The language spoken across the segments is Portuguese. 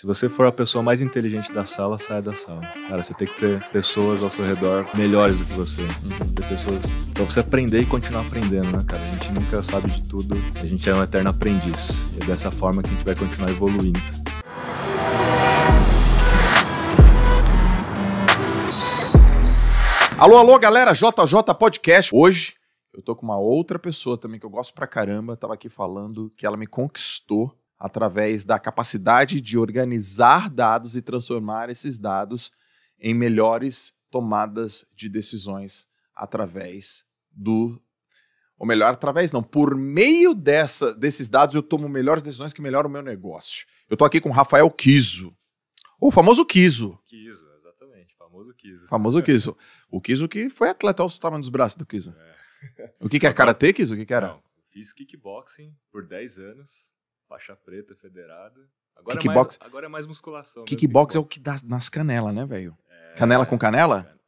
Se você for a pessoa mais inteligente da sala, saia da sala. Cara, você tem que ter pessoas ao seu redor melhores do que você. Uhum. Ter pessoas pra você aprender e continuar aprendendo, né, cara? A gente nunca sabe de tudo. A gente é um eterno aprendiz. E é dessa forma que a gente vai continuar evoluindo. Alô, alô, galera, JJ Podcast. Hoje eu tô com uma outra pessoa também que eu gosto pra caramba. Tava aqui falando que ela me conquistou através da capacidade de organizar dados e transformar esses dados em melhores tomadas de decisões através do ou melhor, através não, por meio dessa, desses dados eu tomo melhores decisões que melhoram o meu negócio. Eu estou aqui com o Rafael Kiso, o famoso Kiso. Kiso, exatamente, famoso Kiso. Famoso Kiso. O Kiso que foi atleta, ao tamanho dos braços do Kiso. É. O que, que é Karatê, Kiso? O que, que era? Não, fiz kickboxing por 10 anos, faixa preta federada. Agora, kickbox, é, mais, agora é mais musculação. Kickbox, né, kickbox é o que dá nas canelas, né, velho? É, canela com canela?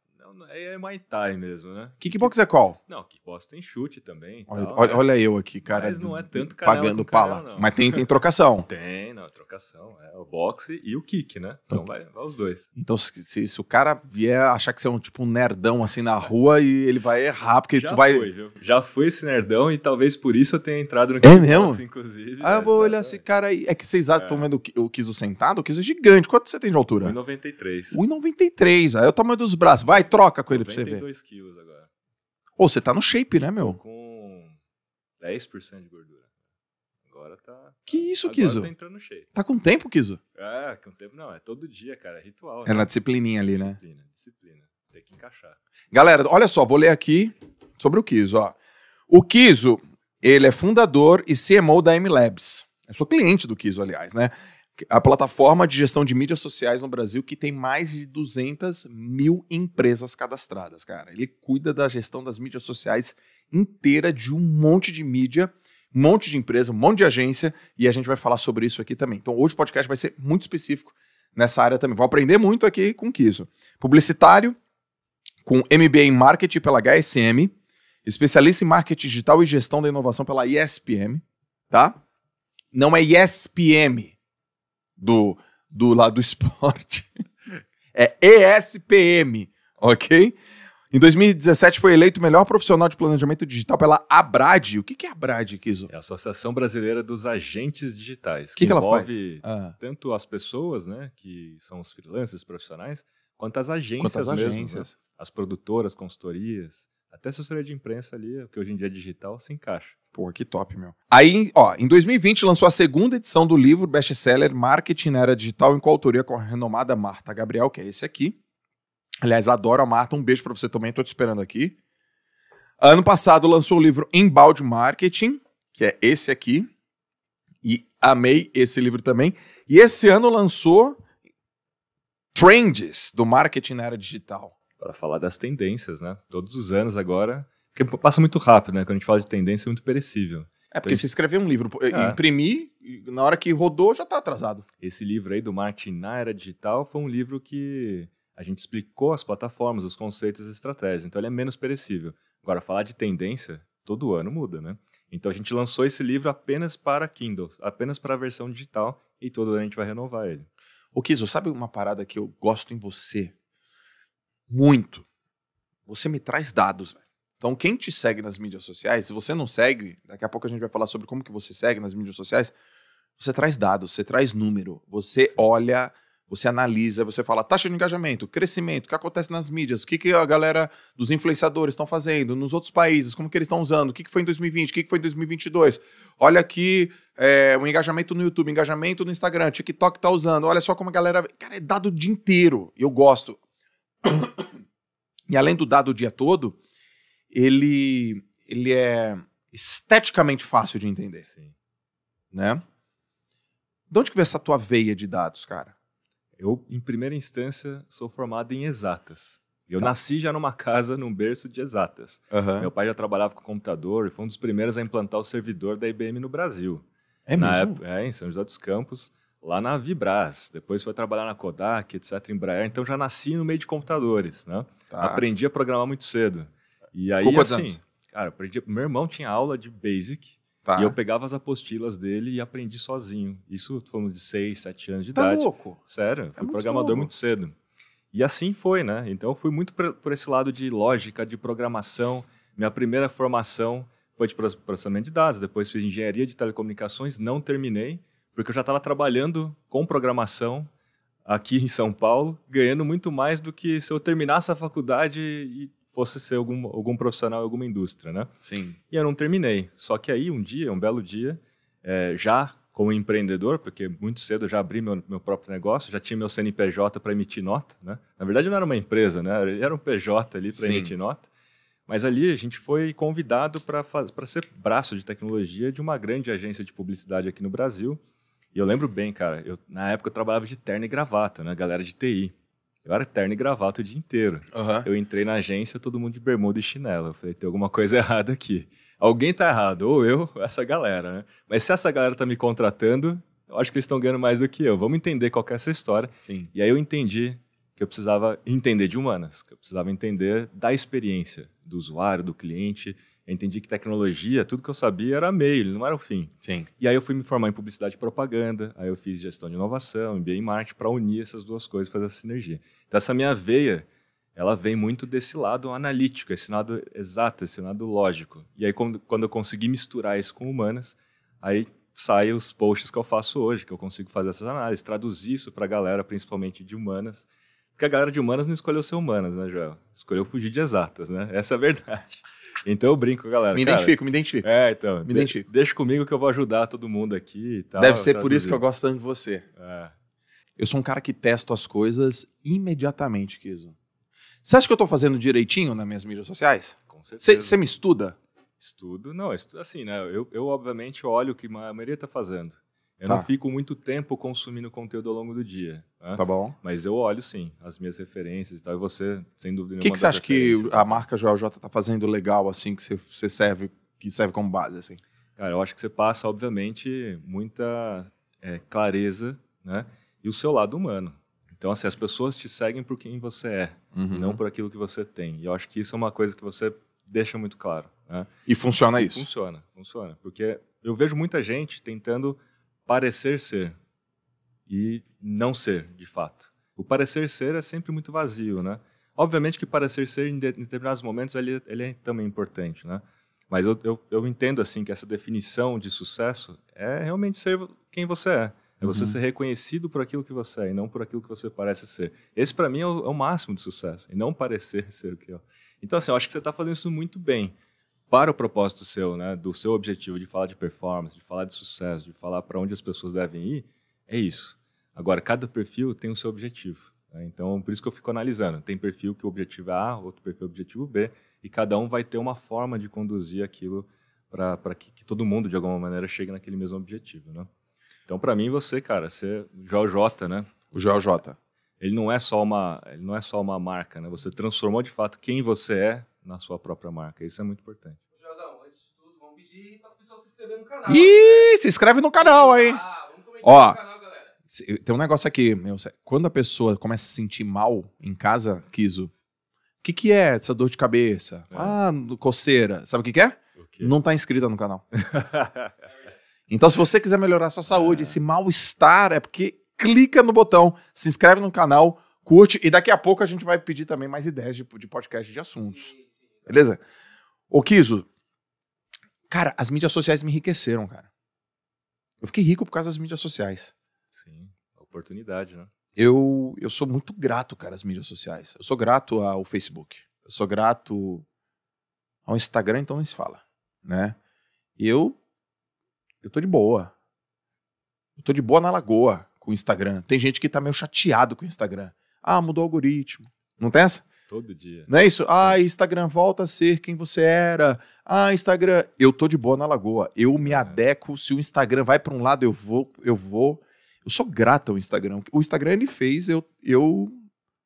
É, é Muay Thai mesmo, né? Kickbox é qual? Não, kickbox tem chute também. Olha, tal, olha, né? olha eu aqui, cara. Mas não é tanto canela Pagando pala. Canela, mas tem, tem trocação. tem, não, trocação. É o boxe e o kick, né? Então, então vai, vai os dois. Então se, se, se, o cara vier achar que você é um tipo um nerdão assim na rua e ele vai errar, porque Já tu vai... já Foi, viu? Já foi esse nerdão e talvez por isso eu tenha entrado no é kickbox, é mesmo? inclusive. Ah, eu vou olhar esse cara aí. É que vocês é. estão é. vendo o Kiso sentado? O Kiso é gigante. Quanto você tem de altura? 1,93. 1,93. Aí é o tamanho dos braços. Vai, troca troca com ele pra você ver. 92 quilos agora. Ô, você tá no shape, né, meu? Tô com 10% de gordura. Agora tá. Que isso, agora Kizo? Tá entrando no shape. Tá com tempo, Kizo? É, com tempo não. É todo dia, cara. É ritual. É né? na disciplininha ali, disciplina, né? Disciplina, disciplina. Tem que encaixar. Galera, olha só, vou ler aqui sobre o Kizo, ó. O Kizo, ele é fundador e CMO da M-Labs. Eu sou cliente do Kizo, aliás, né? a plataforma de gestão de mídias sociais no Brasil que tem mais de 200 mil empresas cadastradas, cara. Ele cuida da gestão das mídias sociais inteira de um monte de mídia, um monte de empresa, um monte de agência, e a gente vai falar sobre isso aqui também. Então hoje o podcast vai ser muito específico nessa área também. Vou aprender muito aqui com o Kiso. Publicitário, com MBA em Marketing pela HSM, especialista em Marketing Digital e Gestão da Inovação pela ISPM, tá? Não é ISPM, do, do lado do esporte. É ESPM, ok? Em 2017 foi eleito o melhor profissional de planejamento digital pela Abrad. O que, que é a Abrad, Kizo? É a Associação Brasileira dos Agentes Digitais. O que, que, que, ela faz? Ah. tanto as pessoas, né, que são os freelancers profissionais, quanto as agências quanto as né? agências. Né? As produtoras, consultorias, até assessoria de imprensa ali, que hoje em dia é digital, se encaixa. Pô, que top, meu. Aí, ó, em 2020 lançou a segunda edição do livro best-seller Marketing na Era Digital, em coautoria com a renomada Marta Gabriel, que é esse aqui. Aliás, adoro a Marta, um beijo para você também, tô te esperando aqui. Ano passado lançou o livro Embalde Marketing, que é esse aqui. E amei esse livro também. E esse ano lançou Trends do Marketing na Era Digital. Para falar das tendências, né? Todos os anos agora porque passa muito rápido, né? Quando a gente fala de tendência, é muito perecível. É porque então, se escrever um livro, é. imprimir, na hora que rodou, já está atrasado. Esse livro aí do marketing na era digital foi um livro que a gente explicou as plataformas, os conceitos e estratégias. Então ele é menos perecível. Agora, falar de tendência, todo ano muda, né? Então a gente lançou esse livro apenas para Kindle, apenas para a versão digital, e todo ano a gente vai renovar ele. Ô Kiso, sabe uma parada que eu gosto em você muito? Você me traz dados, então, quem te segue nas mídias sociais, se você não segue, daqui a pouco a gente vai falar sobre como que você segue nas mídias sociais, você traz dados, você traz número, você olha, você analisa, você fala taxa de engajamento, crescimento, o que acontece nas mídias, o que, que a galera dos influenciadores estão fazendo nos outros países, como que eles estão usando, o que, que foi em 2020, o que, que foi em 2022. Olha aqui é, o engajamento no YouTube, engajamento no Instagram, TikTok tá usando, olha só como a galera... Cara, é dado o dia inteiro, eu gosto. E além do dado o dia todo, ele, ele é esteticamente fácil de entender. Sim. Né? De onde que vem essa tua veia de dados, cara? Eu, em primeira instância, sou formado em exatas. Eu tá. nasci já numa casa, num berço de exatas. Uhum. Meu pai já trabalhava com computador e foi um dos primeiros a implantar o servidor da IBM no Brasil. É na mesmo? Época, é, em São José dos Campos, lá na Vibras. Depois foi trabalhar na Kodak, etc, em Embraer. Então já nasci no meio de computadores, né? Tá. Aprendi a programar muito cedo. E aí, Com assim, cara, aprendi, meu irmão tinha aula de basic, Tá. E eu pegava as apostilas dele e aprendi sozinho. Isso falando de 6, 7 anos de tá idade. louco? Sério, é fui é muito programador louco. muito cedo. E assim foi, né? Então eu fui muito por esse lado de lógica, de programação. Minha primeira formação foi de processamento de dados, depois fiz engenharia de telecomunicações, não terminei, porque eu já estava trabalhando com programação aqui em São Paulo, ganhando muito mais do que se eu terminasse a faculdade e fosse ser algum, algum profissional em alguma indústria, né? Sim. E eu não terminei. Só que aí, um dia, um belo dia, é, já como empreendedor, porque muito cedo eu já abri meu, meu próprio negócio, já tinha meu CNPJ para emitir nota, né? Na verdade, não era uma empresa, né? era um PJ ali para emitir nota. Mas ali a gente foi convidado para ser braço de tecnologia de uma grande agência de publicidade aqui no Brasil. E eu lembro bem, cara, eu, na época eu trabalhava de terno e gravata, né? Galera de TI. Eu era terno e gravata o dia inteiro. Uhum. Eu entrei na agência, todo mundo de bermuda e chinelo. Eu falei, tem alguma coisa errada aqui. Alguém tá errado, ou eu, ou essa galera, né? Mas se essa galera tá me contratando, eu acho que eles estão ganhando mais do que eu. Vamos entender qual é essa história. Sim. E aí eu entendi que eu precisava entender de humanas, que eu precisava entender da experiência do usuário, do cliente, eu entendi que tecnologia, tudo que eu sabia era meio, não era o fim. Sim. E aí eu fui me formar em publicidade e propaganda, aí eu fiz gestão de inovação, MBA em marketing, para unir essas duas coisas, fazer essa sinergia. Então essa minha veia, ela vem muito desse lado analítico, esse lado exato, esse lado lógico. E aí quando, quando eu consegui misturar isso com humanas, aí saem os posts que eu faço hoje, que eu consigo fazer essas análises, traduzir isso para a galera, principalmente de humanas, porque a galera de humanas não escolheu ser humanas, né, Joel? Escolheu fugir de exatas, né? Essa é a verdade. Então eu brinco, galera. Me cara, identifico, me identifico. É, então. Me de identifico. Deixa comigo que eu vou ajudar todo mundo aqui e tal. Deve ser por isso que eu gosto tanto de você. É. Eu sou um cara que testo as coisas imediatamente, Kizo. Você acha que eu estou fazendo direitinho nas minhas mídias sociais? Com certeza. Você me estuda? Estudo, não, estudo, assim, né? Eu, eu obviamente olho o que a maioria está fazendo. Eu tá. não fico muito tempo consumindo conteúdo ao longo do dia. Né? Tá bom. Mas eu olho sim as minhas referências e tal. E você, sem dúvida nenhuma. O que, você acha que a marca Joel J tá fazendo legal, assim, que você serve, que serve como base, assim? Cara, eu acho que você passa, obviamente, muita é, clareza, né? E o seu lado humano. Então, assim, as pessoas te seguem por quem você é, uhum. não por aquilo que você tem. E eu acho que isso é uma coisa que você deixa muito claro. Né? E funciona isso? Funciona, funciona. Porque eu vejo muita gente tentando parecer ser e não ser, de fato. O parecer ser é sempre muito vazio, né? Obviamente que parecer ser em, determinados momentos ele, ele é também importante, né? Mas eu, eu, eu, entendo assim que essa definição de sucesso é realmente ser quem você é. É você uhum. ser reconhecido por aquilo que você é e não por aquilo que você parece ser. Esse para mim é o, é o, máximo de sucesso e não parecer ser o que é. Então assim, eu acho que você está fazendo isso muito bem para o propósito seu, né, do seu objetivo de falar de performance, de falar de sucesso, de falar para onde as pessoas devem ir, é isso. Agora, cada perfil tem o seu objetivo. Né? Então, por isso que eu fico analisando. Tem perfil que o objetivo é A, outro perfil é o objetivo B, e cada um vai ter uma forma de conduzir aquilo para que, que, todo mundo, de alguma maneira, chegue naquele mesmo objetivo. Né? Então, para mim, você, cara, você, o GeoJ, né? O JJ. Ele não é só uma, ele não é só uma marca, né? Você transformou de fato quem você é na sua própria marca. Isso é muito importante. Josão, antes de tudo, vamos pedir para as pessoas se inscreverem no canal. Ih, né? se inscreve no canal, hein? Ah, vamos comentar Ó, no canal, galera. Tem um negócio aqui, meu, quando a pessoa começa a se sentir mal em casa, Kiso, o que, que é essa dor de cabeça? É. Ah, coceira. Sabe o que, que é? Não está inscrita no canal. então, se você quiser melhorar sua saúde, é. esse mal-estar, é porque clica no botão, se inscreve no canal, curte, e daqui a pouco a gente vai pedir também mais ideias de, de podcast de assuntos. Sim. Beleza? Ô, Kiso, cara, as mídias sociais me enriqueceram, cara. Eu fiquei rico por causa das mídias sociais. Sim, oportunidade, né? Eu, eu sou muito grato, cara, às mídias sociais. Eu sou grato ao Facebook. Eu sou grato ao Instagram, então nem se fala, né? Eu, eu tô de boa. Eu tô de boa na lagoa com o Instagram. Tem gente que tá meio chateado com o Instagram. Ah, mudou o algoritmo. Não tem essa? Todo dia. Não é isso? Ah, Instagram, volta a ser quem você era. Ah, Instagram, eu tô de boa na lagoa. Eu me é. adequo. Se o Instagram vai para um lado, eu vou, eu vou. Eu sou grato ao Instagram. O Instagram ele fez eu, eu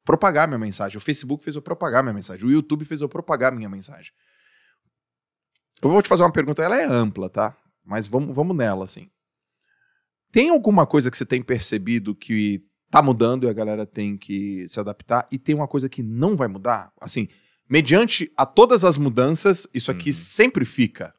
propagar minha mensagem. O Facebook fez eu propagar minha mensagem. O YouTube fez eu propagar minha mensagem. Eu vou te fazer uma pergunta, ela é ampla, tá? Mas vamos, vamos nela, assim. Tem alguma coisa que você tem percebido que tá mudando e a galera tem que se adaptar. E tem uma coisa que não vai mudar. Assim, mediante a todas as mudanças, isso aqui uhum. sempre fica.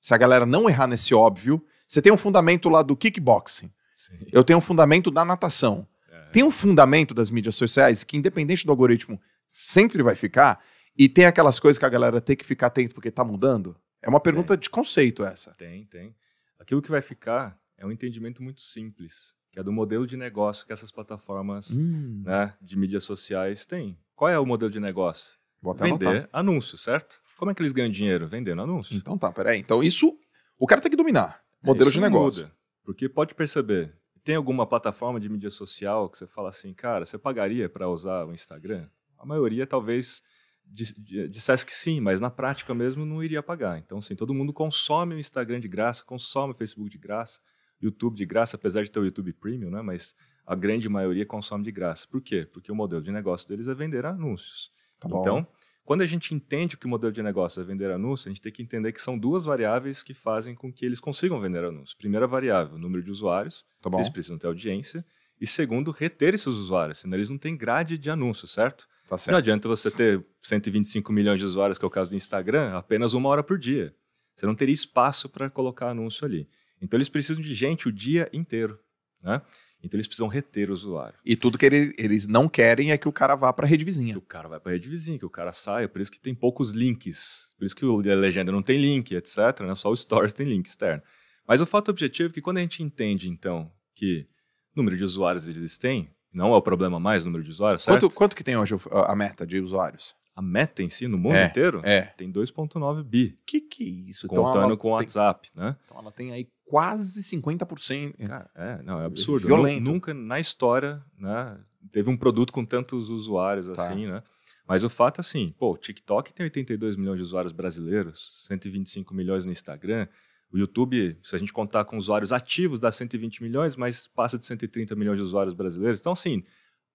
Se a galera não errar nesse óbvio, você tem um fundamento lá do kickboxing. Sim. Eu tenho um fundamento da natação. É. Tem um fundamento das mídias sociais que, independente do algoritmo, sempre vai ficar. E tem aquelas coisas que a galera tem que ficar atento porque tá mudando. É uma pergunta tem. de conceito essa. Tem, tem. Aquilo que vai ficar é um entendimento muito simples que é do modelo de negócio que essas plataformas hum. né, de mídias sociais têm. Qual é o modelo de negócio? Vender anotar. anúncio, certo? Como é que eles ganham dinheiro? Vendendo anúncio. Então tá, peraí. Então isso, o cara tem que dominar. É, modelo é, de negócio. Muda, porque pode perceber, tem alguma plataforma de mídia social que você fala assim, cara, você pagaria para usar o Instagram? A maioria talvez dissesse que sim, mas na prática mesmo não iria pagar. Então, sim, todo mundo consome o Instagram de graça, consome o Facebook de graça, YouTube de graça, apesar de ter o YouTube Premium, né? Mas a grande maioria consome de graça. Por quê? Porque o modelo de negócio deles é vender anúncios. Tá então, quando a gente entende que o modelo de negócio é vender anúncios, a gente tem que entender que são duas variáveis que fazem com que eles consigam vender anúncios. Primeira variável, número de usuários. Tá eles precisam ter audiência. E segundo, reter esses usuários, senão eles não têm grade de anúncios, certo? Tá certo. Não adianta você ter 125 milhões de usuários, que é o caso do Instagram, apenas uma hora por dia. Você não teria espaço para colocar anúncio ali. Então eles precisam de gente o dia inteiro, né? Então eles precisam reter o usuário. E tudo que ele, eles não querem é que o cara vá para a rede vizinha. Que o cara vai para a rede vizinha, que o cara saia, por isso que tem poucos links. Por isso que a legenda não tem link, etc. Né? Só o Stories tem link externo. Mas o fato objetivo é que quando a gente entende, então, que número de usuários eles têm, não é o problema mais número de usuários, certo? Quanto, quanto que tem hoje a meta de usuários? a meta em si no mundo é, inteiro é. tem 2,9 bi. Que que é isso? Então Contando então com o WhatsApp, tem, né? Então ela tem aí quase 50%. Cara, é, não, é, é absurdo. Violento. Nunca na história, né, teve um produto com tantos usuários tá. assim, né? Mas o fato é assim, pô, o TikTok tem 82 milhões de usuários brasileiros, 125 milhões no Instagram, o YouTube, se a gente contar com usuários ativos, dá 120 milhões, mas passa de 130 milhões de usuários brasileiros. Então, assim,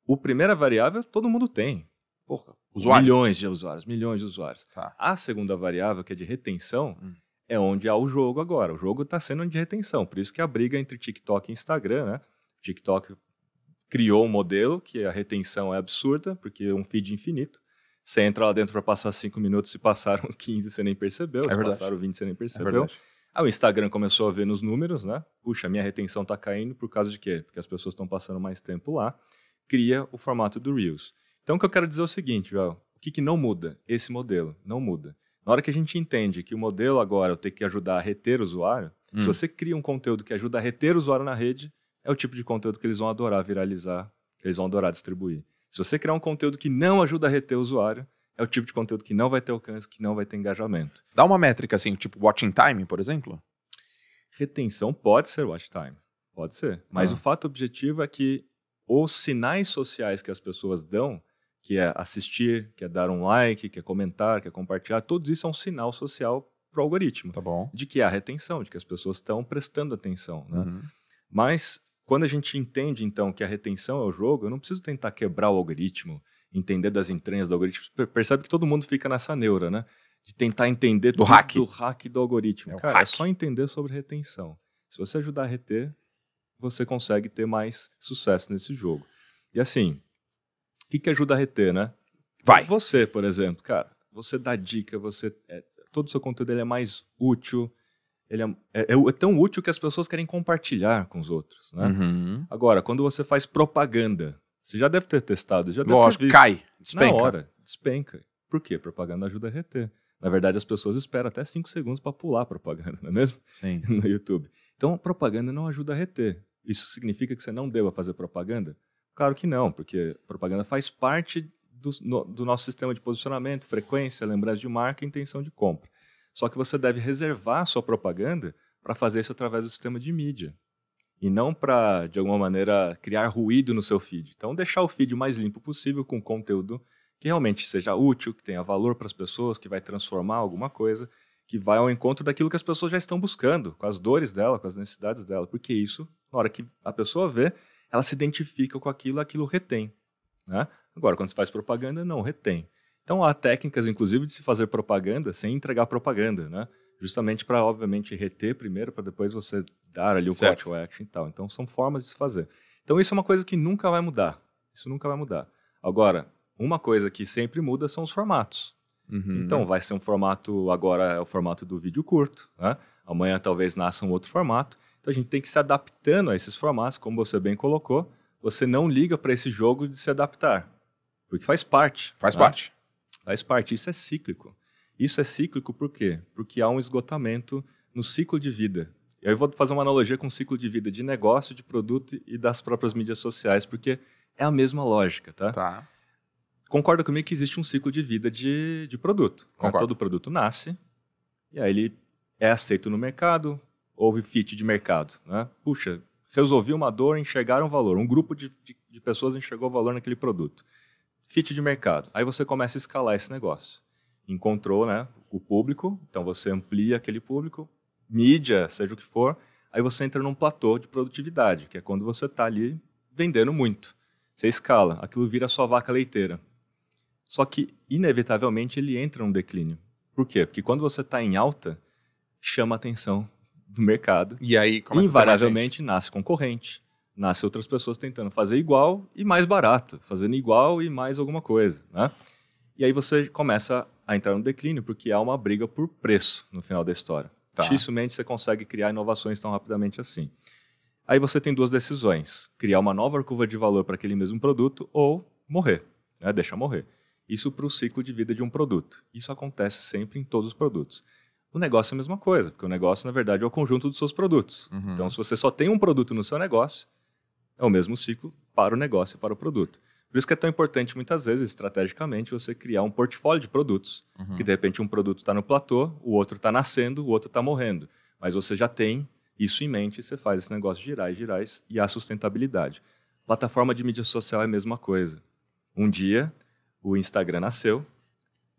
o primeira variável todo mundo tem. Porra, Milhões de usuários, milhões de usuários. Tá. A segunda variável, que é de retenção, hum. é onde há o jogo agora. O jogo está sendo de retenção. Por isso que a briga entre TikTok e Instagram, né? O TikTok criou um modelo que a retenção é absurda, porque é um feed infinito. Você entra lá dentro para passar 5 minutos, se passaram 15, você nem percebeu. É se verdade. passaram 20, você nem é percebeu. É Aí o Instagram começou a ver nos números, né? Puxa, minha retenção está caindo por causa de quê? Porque as pessoas estão passando mais tempo lá. Cria o formato do Reels. Então, o que eu quero dizer é o seguinte, ó, o que, que não muda? Esse modelo não muda. Na hora que a gente entende que o modelo agora tem que ajudar a reter o usuário, hum. se você cria um conteúdo que ajuda a reter o usuário na rede, é o tipo de conteúdo que eles vão adorar viralizar, que eles vão adorar distribuir. Se você criar um conteúdo que não ajuda a reter o usuário, é o tipo de conteúdo que não vai ter alcance, que não vai ter engajamento. Dá uma métrica assim, tipo watching time, por exemplo? Retenção pode ser watch time, pode ser. Mas ah. o fato objetivo é que os sinais sociais que as pessoas dão que é assistir, que é dar um like, que é comentar, que é compartilhar, tudo isso é um sinal social para o algoritmo. Tá bom. De que há retenção, de que as pessoas estão prestando atenção. Né? Uhum. Mas quando a gente entende, então, que a retenção é o jogo, eu não preciso tentar quebrar o algoritmo, entender das entranhas do algoritmo. Percebe que todo mundo fica nessa neura, né? De tentar entender do hack. do hack do algoritmo. É Cara, é hack. é só entender sobre retenção. Se você ajudar a reter, você consegue ter mais sucesso nesse jogo. E assim, que, que ajuda a reter, né? Vai. Você, por exemplo, cara, você dá dica, você é, todo o seu conteúdo ele é mais útil, ele é, é, é, é tão útil que as pessoas querem compartilhar com os outros, né? Uhum. Agora, quando você faz propaganda, você já deve ter testado, já deve Lógico, ter visto. cai, despenca. Na hora, despenca. Por quê? Propaganda ajuda a reter. Na verdade, as pessoas esperam até 5 segundos para pular propaganda, não é mesmo? Sim. no YouTube. Então, propaganda não ajuda a reter. Isso significa que você não deva fazer propaganda? Claro que não, porque propaganda faz parte do, no, do nosso sistema de posicionamento, frequência, lembrança de marca e intenção de compra. Só que você deve reservar a sua propaganda para fazer isso através do sistema de mídia. E não para, de alguma maneira, criar ruído no seu feed. Então, deixar o feed o mais limpo possível, com conteúdo que realmente seja útil, que tenha valor para as pessoas, que vai transformar alguma coisa, que vai ao encontro daquilo que as pessoas já estão buscando, com as dores dela, com as necessidades dela, porque isso, na hora que a pessoa vê, ela se identifica com aquilo, aquilo retém. Né? Agora, quando se faz propaganda, não retém. Então há técnicas, inclusive, de se fazer propaganda sem entregar propaganda, né? Justamente para, obviamente, reter primeiro, para depois você dar ali o call to action e tal. Então são formas de se fazer. Então isso é uma coisa que nunca vai mudar. Isso nunca vai mudar. Agora, uma coisa que sempre muda são os formatos. Uhum, então vai ser um formato, agora é o formato do vídeo curto, né? Amanhã talvez nasça um outro formato. Então a gente tem que se adaptando a esses formatos, como você bem colocou. Você não liga para esse jogo de se adaptar, porque faz parte. Faz né? parte. Faz parte. Isso é cíclico. Isso é cíclico por quê? Porque há um esgotamento no ciclo de vida. E aí eu vou fazer uma analogia com o ciclo de vida de negócio, de produto e das próprias mídias sociais, porque é a mesma lógica, tá? Tá. Concorda comigo que existe um ciclo de vida de, de produto. Né? Concordo. Né? Todo produto nasce, e aí ele é aceito no mercado, houve fit de mercado. Né? Puxa, resolvi uma dor, enxergaram valor. Um grupo de, de, de pessoas enxergou valor naquele produto. Fit de mercado. Aí você começa a escalar esse negócio. Encontrou né, o público, então você amplia aquele público, mídia, seja o que for, aí você entra num platô de produtividade, que é quando você está ali vendendo muito. Você escala, aquilo vira sua vaca leiteira. Só que, inevitavelmente, ele entra num declínio. Por quê? Porque quando você está em alta, chama a atenção do mercado. E aí, invariavelmente, nasce concorrente. Nasce outras pessoas tentando fazer igual e mais barato, fazendo igual e mais alguma coisa, né? E aí você começa a entrar no declínio, porque há uma briga por preço no final da história. Tá. Dificilmente você consegue criar inovações tão rapidamente assim. Aí você tem duas decisões: criar uma nova curva de valor para aquele mesmo produto ou morrer, né? deixar morrer. Isso para o ciclo de vida de um produto. Isso acontece sempre em todos os produtos. O negócio é a mesma coisa, porque o negócio, na verdade, é o conjunto dos seus produtos. Uhum. Então, se você só tem um produto no seu negócio, é o mesmo ciclo para o negócio e para o produto. Por isso que é tão importante, muitas vezes, estrategicamente, você criar um portfólio de produtos. Uhum. Que, de repente, um produto está no platô, o outro está nascendo, o outro está morrendo. Mas você já tem isso em mente e você faz esse negócio girar e girar e a sustentabilidade. Plataforma de mídia social é a mesma coisa. Um dia, o Instagram nasceu,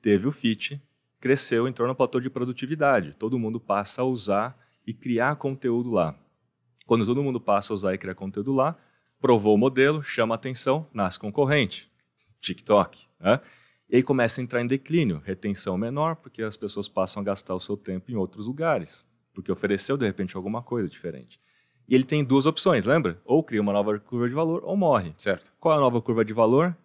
teve o fit cresceu em torno do fator de produtividade. Todo mundo passa a usar e criar conteúdo lá. Quando todo mundo passa a usar e criar conteúdo lá, provou o modelo, chama atenção, nasce concorrente. TikTok. Né? E aí começa a entrar em declínio, retenção menor, porque as pessoas passam a gastar o seu tempo em outros lugares, porque ofereceu de repente alguma coisa diferente. E ele tem duas opções, lembra? Ou cria uma nova curva de valor ou morre. Certo. Qual é a nova curva de valor?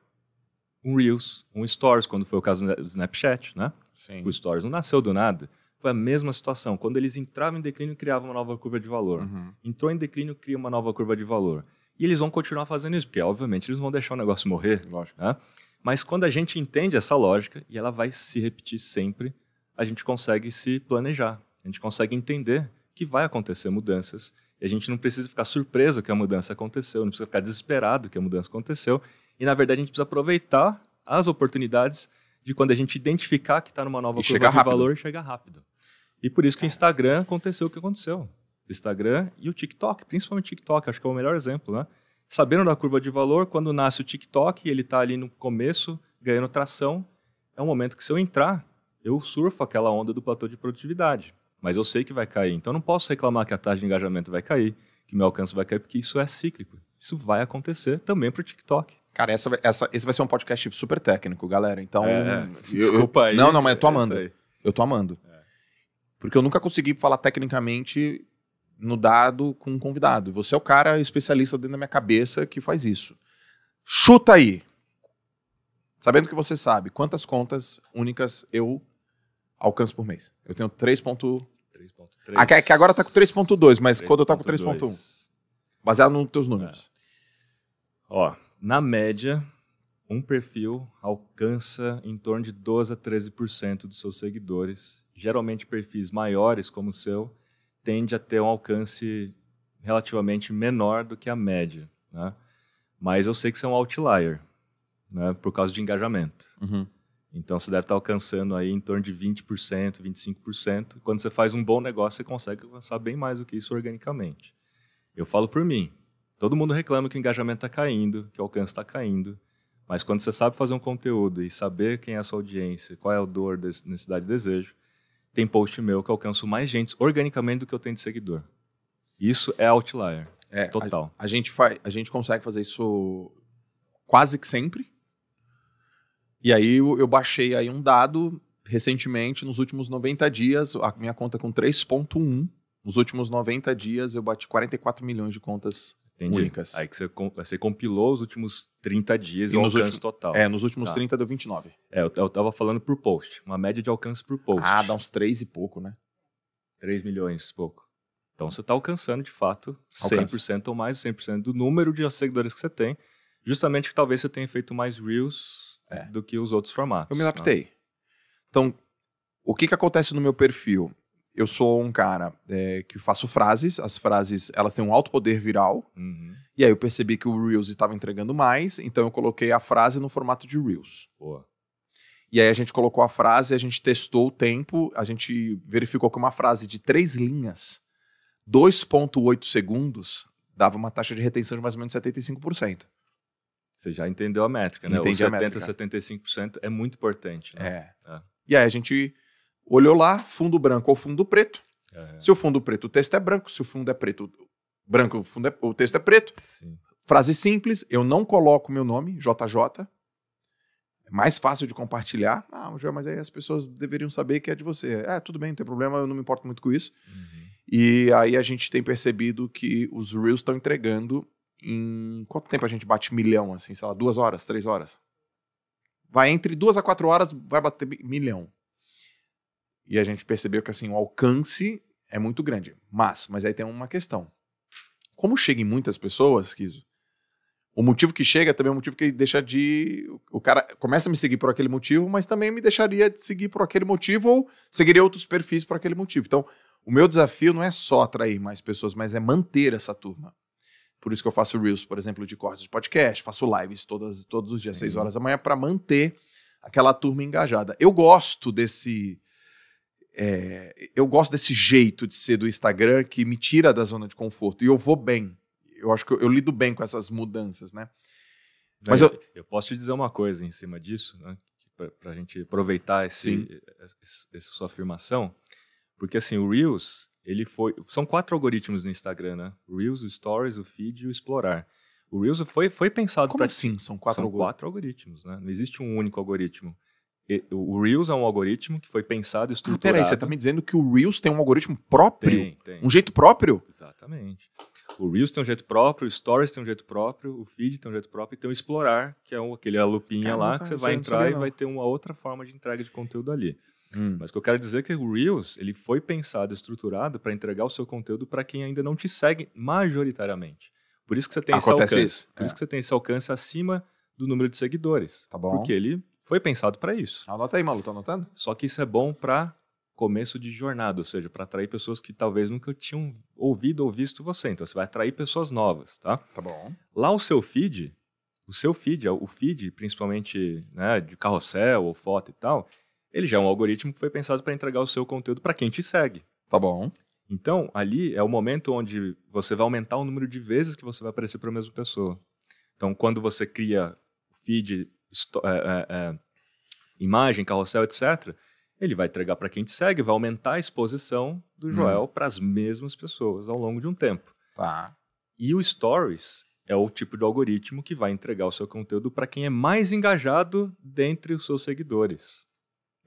Um Reels, um Stories, quando foi o caso do Snapchat, né? Sim. O Stories não nasceu do nada. Foi a mesma situação. Quando eles entravam em declínio, criavam uma nova curva de valor. Uhum. Entrou em declínio, cria uma nova curva de valor. E eles vão continuar fazendo isso, porque, obviamente, eles vão deixar o negócio morrer. Lógico. Né? Mas quando a gente entende essa lógica, e ela vai se repetir sempre, a gente consegue se planejar. A gente consegue entender que vai acontecer mudanças. E a gente não precisa ficar surpreso que a mudança aconteceu, não precisa ficar desesperado que a mudança aconteceu. E, na verdade, a gente precisa aproveitar as oportunidades de quando a gente identificar que está numa nova e curva de rápido. valor, chega rápido. E por isso que o é. Instagram aconteceu o que aconteceu. O Instagram e o TikTok, principalmente o TikTok, acho que é o melhor exemplo, né? Sabendo da curva de valor, quando nasce o TikTok, ele está ali no começo, ganhando tração, é um momento que se eu entrar, eu surfo aquela onda do platô de produtividade. Mas eu sei que vai cair, então não posso reclamar que a taxa de engajamento vai cair, que meu alcance vai cair, porque isso é cíclico. Isso vai acontecer também para o TikTok. Cara, essa, essa, esse vai ser um podcast super técnico, galera. Então. É, é. Hum, eu, desculpa aí. Não, não, mas eu tô é amando. Eu tô amando. É. Porque eu nunca consegui falar tecnicamente no dado com um convidado. Você é o cara especialista dentro da minha cabeça que faz isso. Chuta aí! Sabendo que você sabe quantas contas únicas eu alcanço por mês. Eu tenho 3.3. Que agora tá com 3.2, mas 3. quando eu tô com 3.1. Baseado nos teus números. É. Ó, na média, um perfil alcança em torno de 12 a 13% dos seus seguidores. Geralmente, perfis maiores como o seu tende a ter um alcance relativamente menor do que a média. Né? Mas eu sei que você é um outlier, né? por causa de engajamento. Uhum. Então, você deve estar alcançando aí em torno de 20%, 25%. Quando você faz um bom negócio, você consegue alcançar bem mais do que isso organicamente. Eu falo por mim. Todo mundo reclama que o engajamento está caindo, que o alcance está caindo. Mas quando você sabe fazer um conteúdo e saber quem é a sua audiência, qual é o dor, necessidade e desejo, tem post meu que alcanço mais gente organicamente do que eu tenho de seguidor. Isso é outlier. É, total. A, a gente faz, a gente consegue fazer isso quase que sempre. E aí eu, eu baixei aí um dado recentemente, nos últimos 90 dias, a minha conta é com 3.1 nos últimos 90 dias, eu bati 44 milhões de contas Entendi. únicas. Aí que você, você compilou os últimos 30 dias e o alcance últimos, total. É, nos últimos tá. 30 deu 29. É, eu, eu tava falando por post, uma média de alcance por post. Ah, dá uns 3 e pouco, né? 3 milhões e pouco. Então você está alcançando, de fato, 100% Alcança. ou mais, 100% do número de seguidores que você tem. Justamente que talvez você tenha feito mais Reels é. do que os outros formatos. Eu me né? adaptei. Né? Então, o que, que acontece no meu perfil? eu sou um cara é, que faço frases, as frases elas têm um alto poder viral. Uhum. E aí eu percebi que o Reels estava entregando mais, então eu coloquei a frase no formato de Reels. Boa. E aí a gente colocou a frase, a gente testou o tempo, a gente verificou que uma frase de três linhas, 2,8 segundos, dava uma taxa de retenção de mais ou menos 75%. Você já entendeu a métrica, né? Entendi Ou 70, a 75% é muito importante, né? É. é. E aí a gente Olhou lá, fundo branco ou fundo preto. É. Se o fundo preto, o texto é branco. Se o fundo é preto, branco, o, fundo é, o texto é preto. Sim. Frase simples, eu não coloco meu nome, JJ. É mais fácil de compartilhar. Ah, mas aí as pessoas deveriam saber que é de você. É, tudo bem, não tem problema, eu não me importo muito com isso. Uhum. E aí a gente tem percebido que os Reels estão entregando em... Quanto tempo a gente bate milhão, assim? Sei lá, duas horas, três horas? Vai entre duas a quatro horas, vai bater milhão. E a gente percebeu que assim o alcance é muito grande. Mas, mas aí tem uma questão. Como chega em muitas pessoas, Kiso, o motivo que chega também é o motivo que deixa de. O cara começa a me seguir por aquele motivo, mas também me deixaria de seguir por aquele motivo ou seguiria outros perfis por aquele motivo. Então, o meu desafio não é só atrair mais pessoas, mas é manter essa turma. Por isso que eu faço Reels, por exemplo, de cortes de podcast, faço lives todas, todos os dias, Sim. 6 horas da manhã, para manter aquela turma engajada. Eu gosto desse é, eu gosto desse jeito de ser do Instagram que me tira da zona de conforto. E eu vou bem. Eu acho que eu, eu lido bem com essas mudanças, né? Mas eu, eu, eu posso te dizer uma coisa em cima disso, né? Para a gente aproveitar esse, essa sua afirmação. Porque assim, o Reels, ele foi. São quatro algoritmos no Instagram, né? O Reels, o Stories, o Feed e o Explorar. O Reels foi, foi pensado para. Como pra... assim? São quatro São algoritmos. quatro algoritmos, né? Não existe um único algoritmo o Reels é um algoritmo que foi pensado e estruturado. Ah, peraí, você está me dizendo que o Reels tem um algoritmo próprio? Tem, tem. Um jeito próprio? Exatamente. O Reels tem um jeito próprio, o Stories tem um jeito próprio, o Feed tem um jeito próprio e tem o Explorar, que é aquele a lupinha Caramba, lá que você vai é entrar e vai ter uma outra forma de entrega de conteúdo ali. Hum. Mas o que eu quero dizer é que o Reels ele foi pensado, estruturado para entregar o seu conteúdo para quem ainda não te segue majoritariamente. Por isso que você tem Acontece esse alcance. Isso? Por é. isso que você tem esse alcance acima do número de seguidores. Tá bom. Porque ele foi pensado para isso. Anota aí, Malu, tá anotando? Só que isso é bom para começo de jornada, ou seja, para atrair pessoas que talvez nunca tinham ouvido ou visto você. Então você vai atrair pessoas novas, tá? Tá bom. Lá o seu feed, o seu feed, o feed principalmente né, de carrossel ou foto e tal, ele já é um algoritmo que foi pensado para entregar o seu conteúdo para quem te segue. Tá bom. Então, ali é o momento onde você vai aumentar o número de vezes que você vai aparecer para a mesma pessoa. Então, quando você cria o feed é, é, é, imagem, carrossel, etc., ele vai entregar para quem te segue, vai aumentar a exposição do hum. Joel hum. para as mesmas pessoas ao longo de um tempo. Tá. E o Stories é o tipo de algoritmo que vai entregar o seu conteúdo para quem é mais engajado dentre os seus seguidores,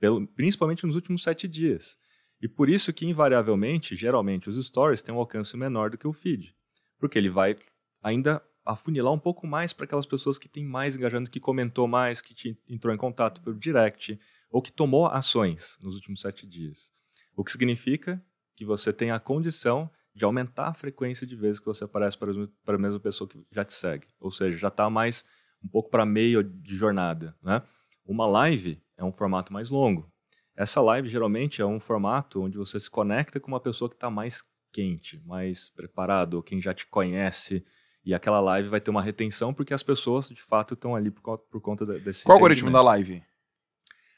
pelo, principalmente nos últimos sete dias. E por isso que, invariavelmente, geralmente, os stories têm um alcance menor do que o feed, porque ele vai ainda afunilar um pouco mais para aquelas pessoas que têm mais engajamento, que comentou mais, que te entrou em contato pelo direct, ou que tomou ações nos últimos sete dias. O que significa que você tem a condição de aumentar a frequência de vezes que você aparece para, para a mesma pessoa que já te segue. Ou seja, já está mais um pouco para meio de jornada. Né? Uma live é um formato mais longo. Essa live geralmente é um formato onde você se conecta com uma pessoa que está mais quente, mais preparado, ou quem já te conhece, e aquela live vai ter uma retenção porque as pessoas, de fato, estão ali por, por conta desse. Qual o algoritmo da live?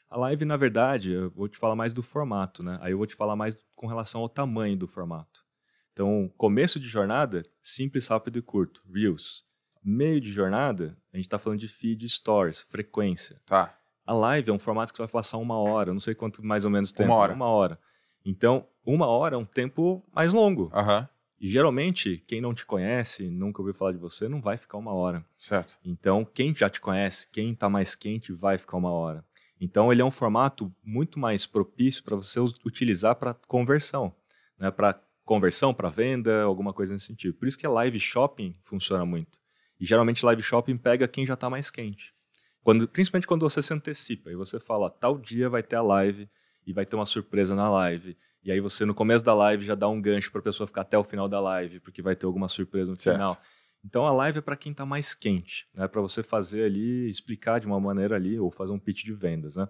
A live, na verdade, eu vou te falar mais do formato, né? Aí eu vou te falar mais com relação ao tamanho do formato. Então, começo de jornada, simples, rápido e curto, Reels. Meio de jornada, a gente está falando de feed, stories, frequência. Tá. A live é um formato que você vai passar uma hora, não sei quanto mais ou menos tempo. Uma hora. Uma hora. Então, uma hora é um tempo mais longo. Uhum. E geralmente, quem não te conhece, nunca ouviu falar de você, não vai ficar uma hora. Certo. Então, quem já te conhece, quem está mais quente, vai ficar uma hora. Então, ele é um formato muito mais propício para você utilizar para conversão, né? para conversão, para venda, alguma coisa nesse sentido. Por isso que a live shopping funciona muito. E geralmente, live shopping pega quem já está mais quente. Quando, principalmente quando você se antecipa e você fala, tal dia vai ter a live e vai ter uma surpresa na live e aí você, no começo da live, já dá um gancho para a pessoa ficar até o final da live, porque vai ter alguma surpresa no certo. final. Então a live é para quem está mais quente, né? Para você fazer ali, explicar de uma maneira ali, ou fazer um pitch de vendas, né?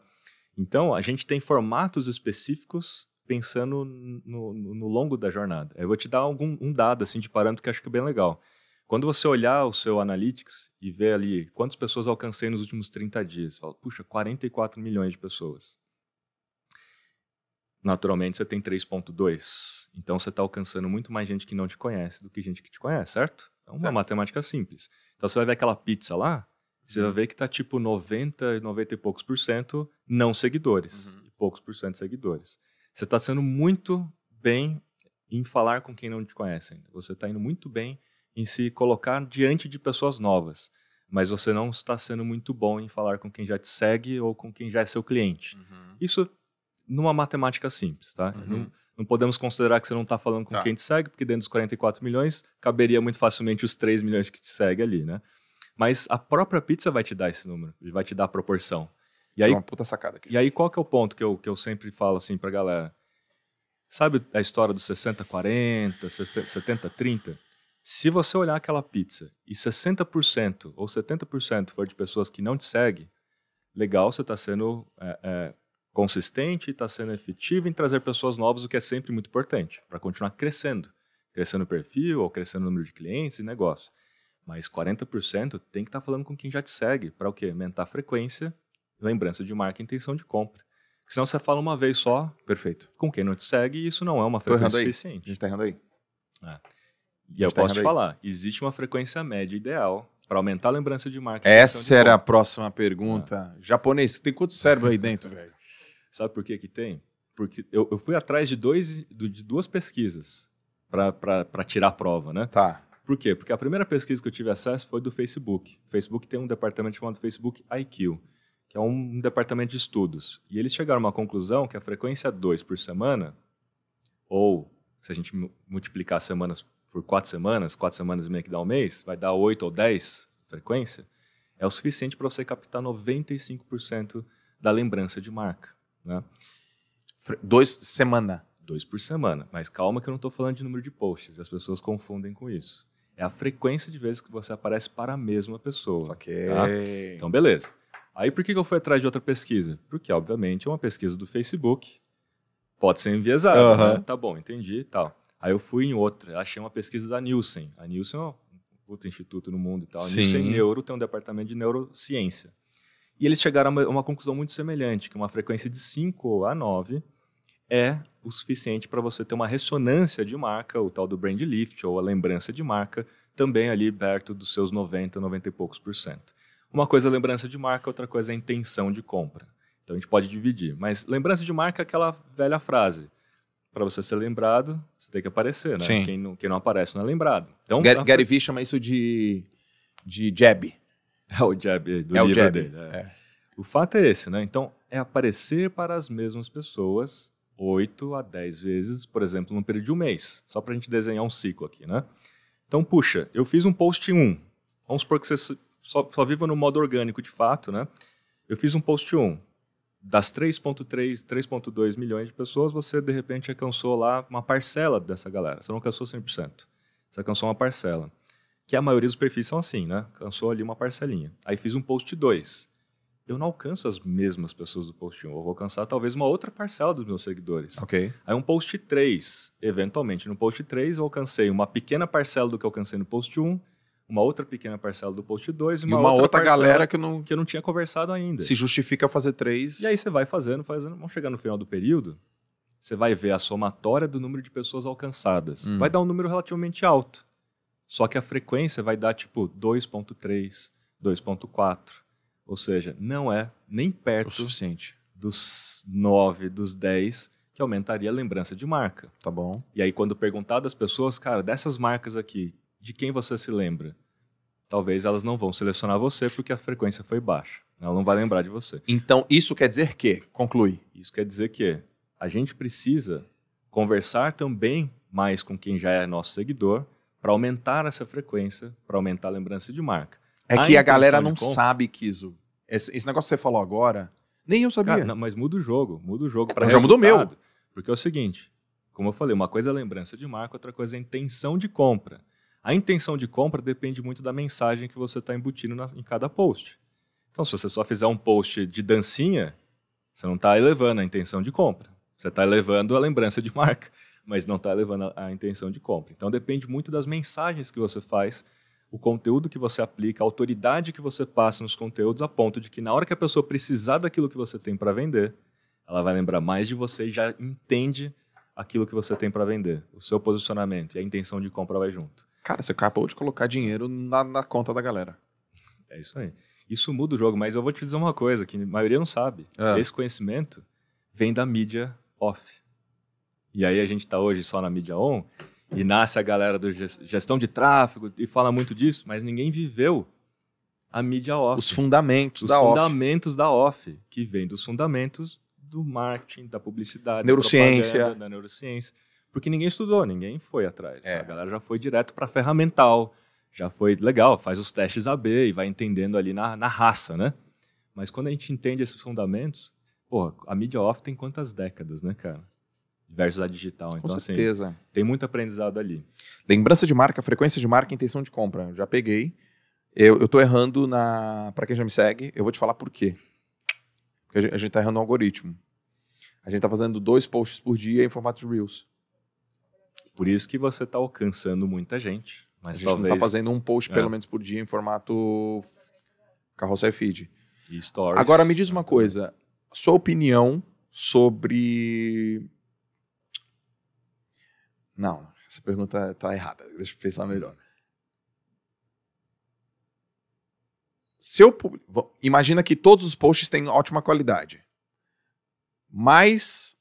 Então a gente tem formatos específicos pensando no, no, no longo da jornada. Eu vou te dar algum um dado assim de parâmetro que acho que é bem legal. Quando você olhar o seu Analytics e ver ali quantas pessoas alcancei nos últimos 30 dias, você fala, puxa, 44 milhões de pessoas naturalmente você tem 3.2. Então você está alcançando muito mais gente que não te conhece do que gente que te conhece, certo? É uma certo. matemática simples. Então você vai ver aquela pizza lá, você uhum. vai ver que está tipo 90, 90 e poucos por cento não seguidores. Uhum. E poucos por cento seguidores. Você está sendo muito bem em falar com quem não te conhece ainda. Você está indo muito bem em se colocar diante de pessoas novas. Mas você não está sendo muito bom em falar com quem já te segue ou com quem já é seu cliente. Uhum. Isso numa matemática simples, tá? Uhum. Não, não, podemos considerar que você não está falando com tá. quem te segue, porque dentro dos 44 milhões, caberia muito facilmente os 3 milhões que te seguem ali, né? Mas a própria pizza vai te dar esse número, ele vai te dar a proporção. E é aí, uma puta sacada aqui. E aí qual que é o ponto que eu, que eu sempre falo assim pra galera? Sabe a história dos 60, 40, 70, 30? Se você olhar aquela pizza e 60% ou 70% for de pessoas que não te seguem, legal, você está sendo é, é, consistente, está sendo efetivo em trazer pessoas novas, o que é sempre muito importante, para continuar crescendo. Crescendo o perfil, ou crescendo o número de clientes e negócio. Mas 40% tem que estar tá falando com quem já te segue, para o quê? Aumentar a frequência, lembrança de marca e intenção de compra. Porque senão você fala uma vez só Perfeito. com quem não te segue, e isso não é uma frequência suficiente. A gente está errando aí. É. E eu tá posso te aí. falar, existe uma frequência média ideal para aumentar a lembrança de marca. Essa de era a próxima pergunta. É. Japonês, tem quanto cérebro aí dentro, velho? Sabe por que que tem? Porque eu, eu fui atrás de, dois, de duas pesquisas para tirar a prova, né? Tá. Por quê? Porque a primeira pesquisa que eu tive acesso foi do Facebook. O Facebook tem um departamento chamado Facebook IQ, que é um departamento de estudos. E eles chegaram a uma conclusão que a frequência 2 por semana, ou se a gente multiplicar semanas por quatro semanas, quatro semanas e meio que dá um mês, vai dar 8 ou 10 frequência, é o suficiente para você captar 95% da lembrança de marca. Né? Dois semana. Dois por semana. Mas calma que eu não estou falando de número de posts. As pessoas confundem com isso. É a frequência de vezes que você aparece para a mesma pessoa. Ok. Tá? Então, beleza. Aí por que eu fui atrás de outra pesquisa? Porque, obviamente, é uma pesquisa do Facebook. Pode ser enviesada, uhum. né? Tá bom, entendi e tal. Aí eu fui em outra, achei uma pesquisa da Nielsen. A Nielsen é um puta instituto no mundo e tal. A é Sim. Nielsen Neuro tem um departamento de neurociência. E eles chegaram a uma, conclusão muito semelhante, que uma frequência de 5 a 9 é o suficiente para você ter uma ressonância de marca, o tal do brand lift ou a lembrança de marca, também ali perto dos seus 90, 90 e poucos por cento. Uma coisa é lembrança de marca, outra coisa é intenção de compra. Então a gente pode dividir. Mas lembrança de marca é aquela velha frase. Para você ser lembrado, você tem que aparecer, né? Quem não, quem não, aparece não é lembrado. Então, Gary, Gary Vee chama isso de, de jab. É o JAB do é livro o jab, dele. É. É. O fato é esse, né? Então, é aparecer para as mesmas pessoas 8 a 10 vezes, por exemplo, num período de um mês. Só para a gente desenhar um ciclo aqui, né? Então, puxa, eu fiz um post 1. Vamos supor que você só, só viva no modo orgânico de fato, né? Eu fiz um post 1. Das 3.3, 3.2 milhões de pessoas, você de repente alcançou lá uma parcela dessa galera. Você não alcançou 100%. Você alcançou uma parcela que a maioria dos perfis são assim, né? Cansou ali uma parcelinha. Aí fiz um post 2. Eu não alcanço as mesmas pessoas do post 1. Um. Eu vou alcançar talvez uma outra parcela dos meus seguidores. Ok. Aí um post 3. Eventualmente, no post 3, eu alcancei uma pequena parcela do que eu alcancei no post 1, um, uma outra pequena parcela do post 2 e uma, e uma outra, outra galera que eu, não... que eu não tinha conversado ainda. Se justifica fazer três. E aí você vai fazendo, fazendo. Vamos chegar no final do período, você vai ver a somatória do número de pessoas alcançadas. Hum. Vai dar um número relativamente alto. Só que a frequência vai dar tipo 2.3, 2.4. Ou seja, não é nem perto o suficiente dos 9, dos 10 que aumentaria a lembrança de marca. Tá bom. E aí quando perguntar das pessoas, cara, dessas marcas aqui, de quem você se lembra? Talvez elas não vão selecionar você porque a frequência foi baixa. Ela não vai lembrar de você. Então, isso quer dizer que, conclui. Isso quer dizer que a gente precisa conversar também mais com quem já é nosso seguidor para aumentar essa frequência, para aumentar a lembrança de marca. É a então que a galera não compra, sabe, Kiso. Esse, esse, negócio que você falou agora, nem eu sabia. Cara, não, mas muda o jogo, muda o jogo para Já mudou meu. Porque é o seguinte, como eu falei, uma coisa é a lembrança de marca, outra coisa é a intenção de compra. A intenção de compra depende muito da mensagem que você está embutindo na, em cada post. Então, se você só fizer um post de dancinha, você não está elevando a intenção de compra. Você está elevando a lembrança de marca mas não está levando a, intenção de compra. Então depende muito das mensagens que você faz, o conteúdo que você aplica, a autoridade que você passa nos conteúdos, a ponto de que na hora que a pessoa precisar daquilo que você tem para vender, ela vai lembrar mais de você e já entende aquilo que você tem para vender, o seu posicionamento e a intenção de compra vai junto. Cara, você acabou de colocar dinheiro na, na conta da galera. É isso aí. Isso muda o jogo, mas eu vou te dizer uma coisa que a maioria não sabe. É. Esse conhecimento vem da mídia off. E aí a gente está hoje só na mídia on e nasce a galera do gestão de tráfego e fala muito disso, mas ninguém viveu a mídia off. Os fundamentos os da fundamentos off. Os fundamentos da off, que vem dos fundamentos do marketing, da publicidade, neurociência. Da, neurociência. Porque ninguém estudou, ninguém foi atrás. É. A galera já foi direto para ferramental, já foi legal, faz os testes AB e vai entendendo ali na, na raça, né? Mas quando a gente entende esses fundamentos, pô, a mídia off tem quantas décadas, né, cara? versus a digital. Então, Com assim, certeza. Assim, tem muito aprendizado ali. Lembrança de marca, frequência de marca, intenção de compra. Já peguei. Eu, eu tô errando na. Para quem já me segue, eu vou te falar por quê. Porque a gente, está tá errando no algoritmo. A gente tá fazendo dois posts por dia em formato de Reels. Por isso que você tá alcançando muita gente. Mas a gente talvez... não tá fazendo um post é. pelo menos por dia em formato carrossel feed. E stories. Agora me diz uma coisa, sua opinião sobre não, essa pergunta está errada. Deixa eu pensar melhor. Se eu, imagina que todos os posts têm ótima qualidade. Mas.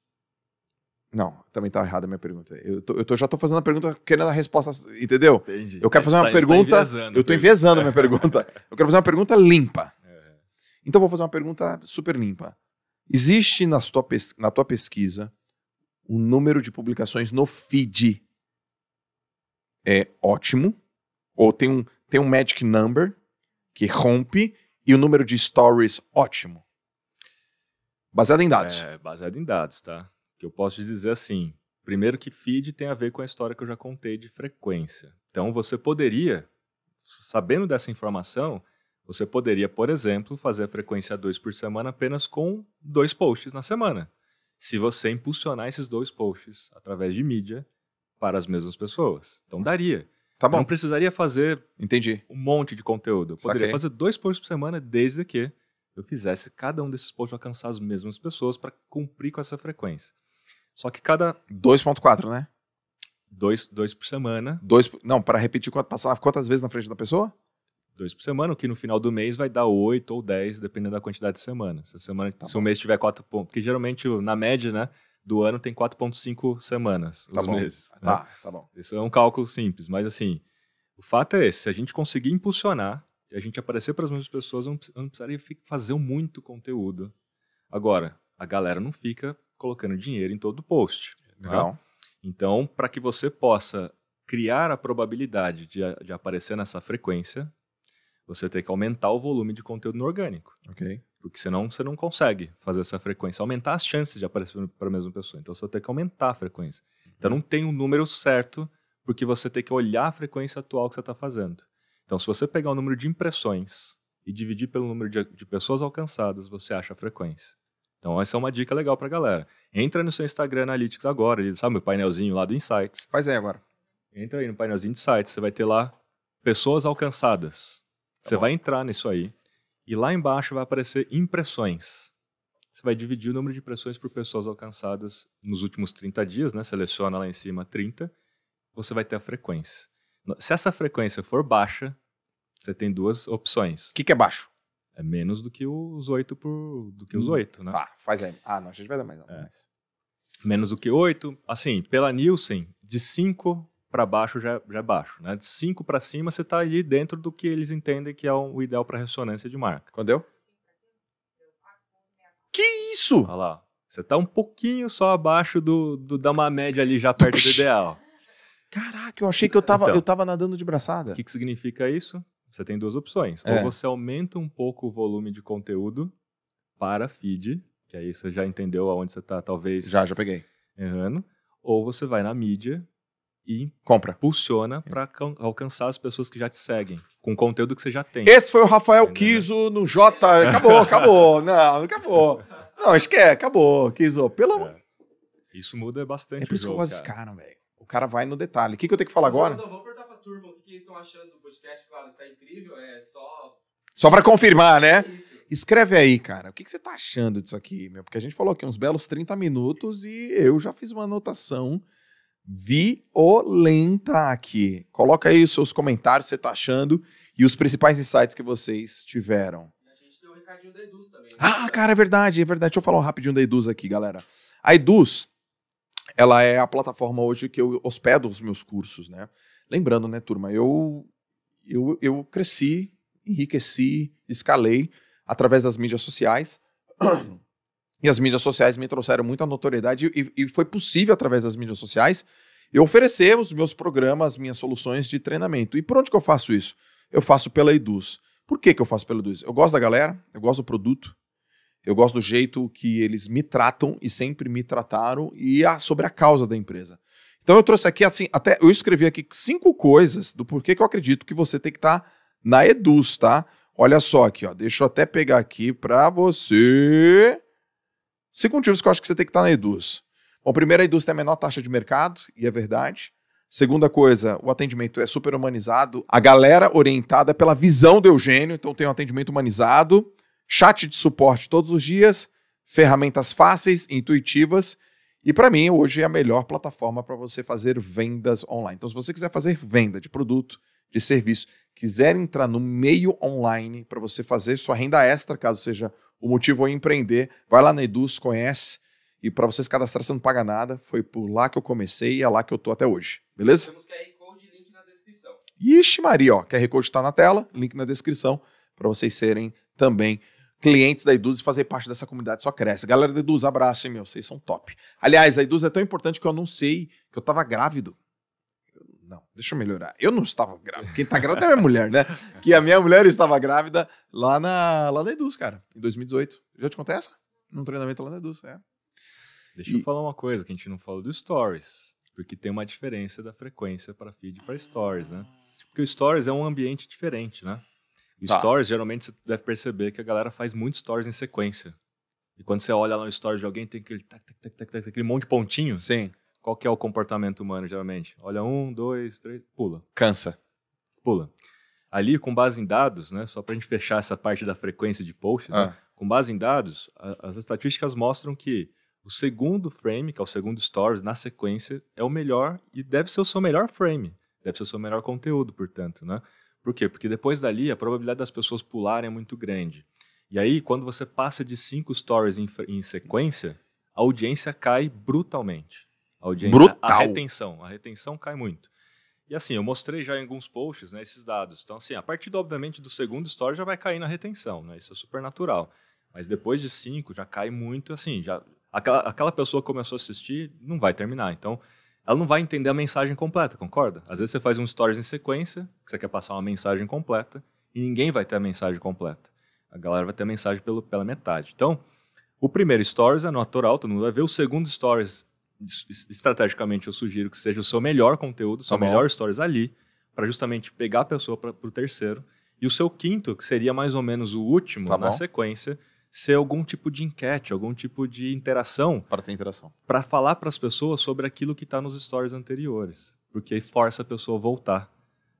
Não, também está errada a minha pergunta. Eu, tô, eu tô, já estou fazendo a pergunta querendo a resposta, entendeu? Entendi. Eu quero fazer uma tá, tá pergunta. eu estou enviesando a minha pergunta. Eu quero fazer uma pergunta limpa. Então vou fazer uma pergunta super limpa. Existe na tua, na tua pesquisa o número de publicações no feed é ótimo, ou tem um, tem um magic number que rompe, e o número de stories ótimo. Baseado em dados. É, baseado em dados, tá? Que eu posso te dizer assim: primeiro que feed tem a ver com a história que eu já contei de frequência. Então você poderia, sabendo dessa informação, você poderia, por exemplo, fazer a frequência 2 por semana apenas com dois posts na semana se você impulsionar esses dois posts através de mídia para as mesmas pessoas. Então daria. Tá bom. Não precisaria fazer Entendi. um monte de conteúdo. Eu poderia Saquei. fazer dois posts por semana desde que eu fizesse cada um desses posts alcançar as mesmas pessoas para cumprir com essa frequência. Só que cada. 2,4, né? Dois, dois por semana. Dois, não, para repetir, passar quantas vezes na frente da pessoa? dois por semana, o que no final do mês vai dar oito ou dez, dependendo da quantidade de semana. Se, a semana, tá se o mês tiver quatro pontos, porque geralmente, na média, né, do ano tem 4.5 semanas tá os bom. meses. Né? Tá, tá bom. Isso é um cálculo simples, mas assim, o fato é esse, se a gente conseguir impulsionar, e a gente aparecer para as mesmas pessoas, eu não precisaria fazer muito conteúdo. Agora, a galera não fica colocando dinheiro em todo post. Legal. Né? Então, para que você possa criar a probabilidade de, de aparecer nessa frequência, você tem que aumentar o volume de conteúdo no orgânico. Ok. Porque senão você não consegue fazer essa frequência, aumentar as chances de aparecer para a mesma pessoa. Então você tem que aumentar a frequência. Então uhum. não tem um número certo, porque você tem que olhar a frequência atual que você está fazendo. Então se você pegar o número de impressões e dividir pelo número de, de pessoas alcançadas, você acha a frequência. Então essa é uma dica legal para galera. Entra no seu Instagram Analytics agora, sabe o painelzinho lá do Insights. Faz aí agora. Entra aí no painelzinho de Insights, você vai ter lá pessoas alcançadas. Tá você vai entrar nisso aí e lá embaixo vai aparecer impressões. Você vai dividir o número de impressões por pessoas alcançadas nos últimos 30 dias, né? Seleciona lá em cima 30, você vai ter a frequência. Se essa frequência for baixa, você tem duas opções. O que, que é baixo? É menos do que os 8 por, do que os 8, hum, né? Tá, faz aí. Ah, não, a gente vai dar mais não. É. Menos do que 8, assim, pela Nielsen, de 5 para baixo já, já é baixo. Né? De 5 para cima, você está ali dentro do que eles entendem que é o ideal para ressonância de marca. Quando deu? Que isso? Olha lá. Você está um pouquinho só abaixo do, do da uma média ali já perto do ideal. Caraca, eu achei que eu estava então, eu nadando de braçada. O que, que significa isso? Você tem duas opções. É. Ou você aumenta um pouco o volume de conteúdo para feed, que aí você já entendeu aonde você está, talvez. Já, já peguei. Errando. Ou você vai na mídia e compra. Impulsiona é. para alcançar as pessoas que já te seguem, com o conteúdo que você já tem. Esse foi o Rafael Kiso no J. Acabou, acabou. Não, acabou. Não, esquece, é, acabou. Kiso, pelo é. amor. É. Isso muda bastante. É por isso jogo, que eu gosto desse cara, velho. O cara vai no detalhe. O que, que eu tenho que falar agora? Vamos, vamos perguntar pra turma o que, eles estão achando do podcast. Claro, tá incrível. É só. Só para confirmar, né? Isso. Escreve aí, cara, o que, que você tá achando disso aqui, meu? Porque a gente falou aqui uns belos 30 minutos e eu já fiz uma anotação violenta aqui. Coloca aí os seus comentários, você tá achando, e os principais insights que vocês tiveram. A gente deu um recadinho da Eduz também. Né? Ah, cara, é verdade, é verdade. Deixa eu falar um rapidinho da Eduz aqui, galera. A Eduz, ela é a plataforma hoje que eu hospedo os meus cursos, né? Lembrando, né, turma, eu, eu, eu cresci, enriqueci, escalei através das mídias sociais. E as mídias sociais me trouxeram muita notoriedade e, e foi possível, através das mídias sociais, eu oferecer os meus programas, minhas soluções de treinamento. E por onde que eu faço isso? Eu faço pela Eduz. Por que, que eu faço pela Eduz? Eu gosto da galera, eu gosto do produto, eu gosto do jeito que eles me tratam e sempre me trataram e a, sobre a causa da empresa. Então eu trouxe aqui, assim, até eu escrevi aqui cinco coisas do porquê que eu acredito que você tem que estar tá na Eduz, tá? Olha só aqui, ó. Deixa eu até pegar aqui para você. Cinco motivos que eu acho que você tem que estar na Eduz. Bom, primeiro, a Eduz tem a menor taxa de mercado, e é verdade. Segunda coisa, o atendimento é super humanizado. A galera orientada é pela visão do Eugênio, então tem um atendimento humanizado. Chat de suporte todos os dias, ferramentas fáceis, intuitivas. E para mim, hoje é a melhor plataforma para você fazer vendas online. Então, se você quiser fazer venda de produto, de serviço, quiser entrar no meio online para você fazer sua renda extra, caso seja o motivo é empreender. Vai lá na Eduz, conhece. E para vocês cadastrar, você não paga nada. Foi por lá que eu comecei e é lá que eu tô até hoje. Beleza? Temos QR Code e link na descrição. Ixi, Maria, ó. QR Code está na tela, link na descrição, para vocês serem também clientes da Eduz e fazer parte dessa comunidade só cresce. Galera da Eduz, abraço, hein, meu? Vocês são top. Aliás, a Eduz é tão importante que eu anunciei que eu estava grávido. Não, deixa eu melhorar. Eu não estava grávida. Quem está grávida é minha mulher, né? Que a minha mulher estava grávida lá na, lá na Eduz, cara, em 2018. Já te contei essa? Num treinamento lá na Eduz, é. Deixa e... eu falar uma coisa que a gente não falou do Stories, porque tem uma diferença da frequência para feed para Stories, né? Porque o Stories é um ambiente diferente, né? tá. Stories, geralmente, você deve perceber que a galera faz muitos stories em sequência. E quando você olha lá no stories de alguém, tem aquele, tac, tac, tac, tac, aquele monte de pontinhos. Sim. Qual que é o comportamento humano, geralmente? Olha um, dois, três, pula. Cansa. Pula. Ali, com base em dados, né, só para a gente fechar essa parte da frequência de posts, né, ah. né, com base em dados, a, as estatísticas mostram que o segundo frame, que é o segundo stories, na sequência, é o melhor e deve ser o seu melhor frame. Deve ser o seu melhor conteúdo, portanto, né? Por quê? Porque depois dali a probabilidade das pessoas pularem é muito grande. E aí, quando você passa de cinco stories em, em sequência, a audiência cai brutalmente a audiência. Brutal. A retenção. A retenção cai muito. E assim, eu mostrei já em alguns posts né, esses dados. Então, assim, a partir, do, obviamente, do segundo story já vai cair na retenção, né? Isso é super natural. Mas depois de cinco já cai muito, assim, já aquela, aquela pessoa que começou a assistir não vai terminar. Então, ela não vai entender a mensagem completa, concorda? Às vezes você faz um stories em sequência, que você quer passar uma mensagem completa, e ninguém vai ter a mensagem completa. A galera vai ter a mensagem pelo, pela metade. Então, o primeiro stories é no ator alto, não vai ver. O segundo stories estrategicamente eu sugiro que seja o seu melhor conteúdo, sua tá melhor stories ali, para justamente pegar a pessoa para o terceiro. E o seu quinto, que seria mais ou menos o último tá na bom. sequência, ser algum tipo de enquete, algum tipo de interação. Para ter interação. Para falar para as pessoas sobre aquilo que está nos stories anteriores. Porque aí força a pessoa a voltar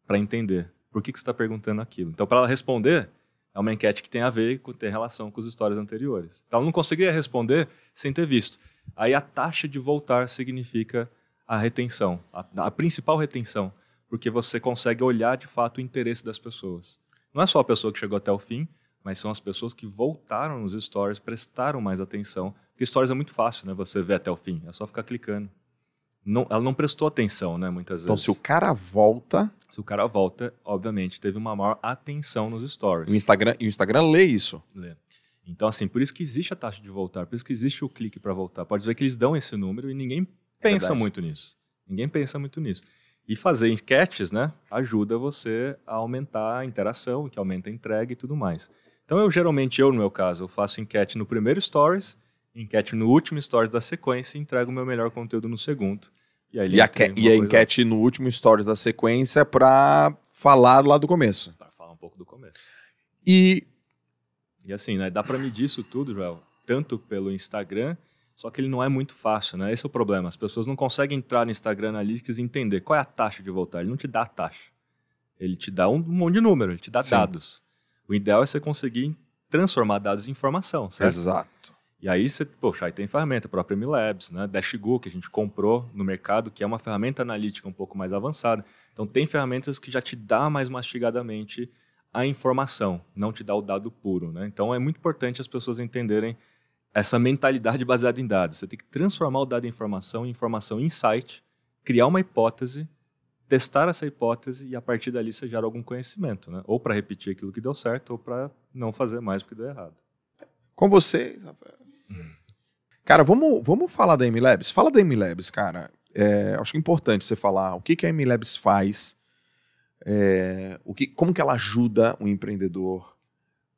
para entender por que, que você está perguntando aquilo. Então, para ela responder, é uma enquete que tem a ver, com, tem relação com as histórias anteriores. Então, eu não conseguiria responder sem ter visto. Aí a taxa de voltar significa a retenção, a, a principal retenção, porque você consegue olhar de fato o interesse das pessoas. Não é só a pessoa que chegou até o fim, mas são as pessoas que voltaram nos stories, prestaram mais atenção. Porque stories é muito fácil, né? Você vê até o fim, é só ficar clicando não, ela não prestou atenção, né, muitas então, vezes. Então, se o cara volta... Se o cara volta, obviamente, teve uma maior atenção nos stories. O Instagram, e o Instagram lê isso. Lê. Então, assim, por isso que existe a taxa de voltar, por isso que existe o clique para voltar. Pode ver que eles dão esse número e ninguém é pensa é muito nisso. Ninguém pensa muito nisso. E fazer enquetes, né, ajuda você a aumentar a interação, que aumenta a entrega e tudo mais. Então, eu geralmente, eu no meu caso, eu faço enquete no primeiro stories enquete no último Stories da sequência e entrego o meu melhor conteúdo no segundo. E, aí e a, e a enquete no último Stories da sequência é para falar lá do começo. Para falar um pouco do começo. E. E assim, né, dá para medir isso tudo, Joel, tanto pelo Instagram, só que ele não é muito fácil, né? Esse é o problema. As pessoas não conseguem entrar no Instagram Analytics e entender qual é a taxa de voltar. Ele não te dá a taxa. Ele te dá um monte de número, ele te dá Sim. dados. O ideal é você conseguir transformar dados em informação, certo? Exato. E aí você, poxa, aí tem ferramenta, a própria MLabs, né? Dashgo, que a gente comprou no mercado, que é uma ferramenta analítica um pouco mais avançada. Então tem ferramentas que já te dá mais mastigadamente a informação, não te dá o dado puro, né? Então é muito importante as pessoas entenderem essa mentalidade baseada em dados. Você tem que transformar o dado em informação, informação em insight, criar uma hipótese, testar essa hipótese e a partir dali você gera algum conhecimento, né? Ou para repetir aquilo que deu certo ou para não fazer mais o que deu errado. Com vocês, Rafael. Cara, vamos, vamos falar da MLabs? Fala da MLabs, cara. É, acho que é importante você falar o que, que a MLabs faz, é, o que, como que ela ajuda o empreendedor,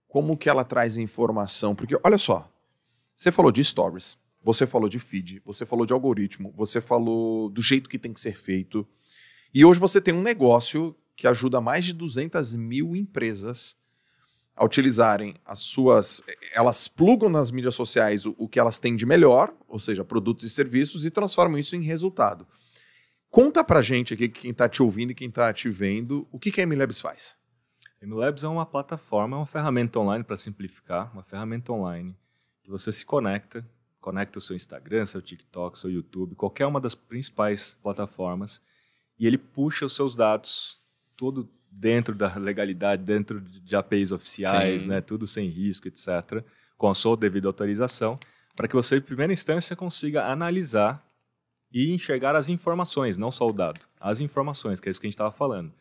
como que ela traz informação. Porque, olha só, você falou de stories, você falou de feed, você falou de algoritmo, você falou do jeito que tem que ser feito. E hoje você tem um negócio que ajuda mais de 200 mil empresas a utilizarem as suas. Elas plugam nas mídias sociais o, o que elas têm de melhor, ou seja, produtos e serviços, e transformam isso em resultado. Conta pra gente aqui, quem está te ouvindo e quem está te vendo, o que, que a MLabs faz? A MLabs é uma plataforma, é uma ferramenta online para simplificar, uma ferramenta online que você se conecta, conecta o seu Instagram, seu TikTok, seu YouTube, qualquer uma das principais plataformas, e ele puxa os seus dados, todo dentro da legalidade, dentro de APIs oficiais, né, tudo sem risco, etc., com a sua devida autorização, para que você, em primeira instância, consiga analisar e enxergar as informações, não só o dado, as informações, que é isso que a gente estava falando.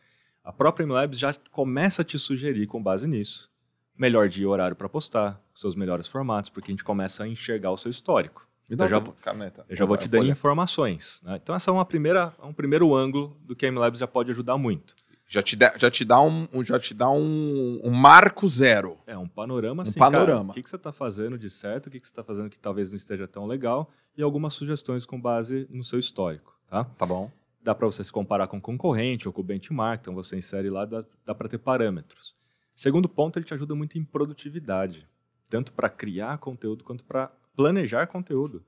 A própria MLabs já começa a te sugerir, com base nisso, melhor dia e horário para postar, seus melhores formatos, porque a gente começa a enxergar o seu histórico. então, já, caneta. Eu já vou é te dando informações. Né? Então, essa é uma primeira, um primeiro ângulo do que a MLabs já pode ajudar muito. Já te dá, já te dá, um, já te dá um, um marco zero. É, um panorama um assim, panorama. o que, que você está fazendo de certo, o que, que você está fazendo que talvez não esteja tão legal e algumas sugestões com base no seu histórico, tá? Tá bom. Dá para você se comparar com o concorrente ou com o benchmark, então você insere lá, dá, dá para ter parâmetros. Segundo ponto, ele te ajuda muito em produtividade, tanto para criar conteúdo quanto para planejar conteúdo.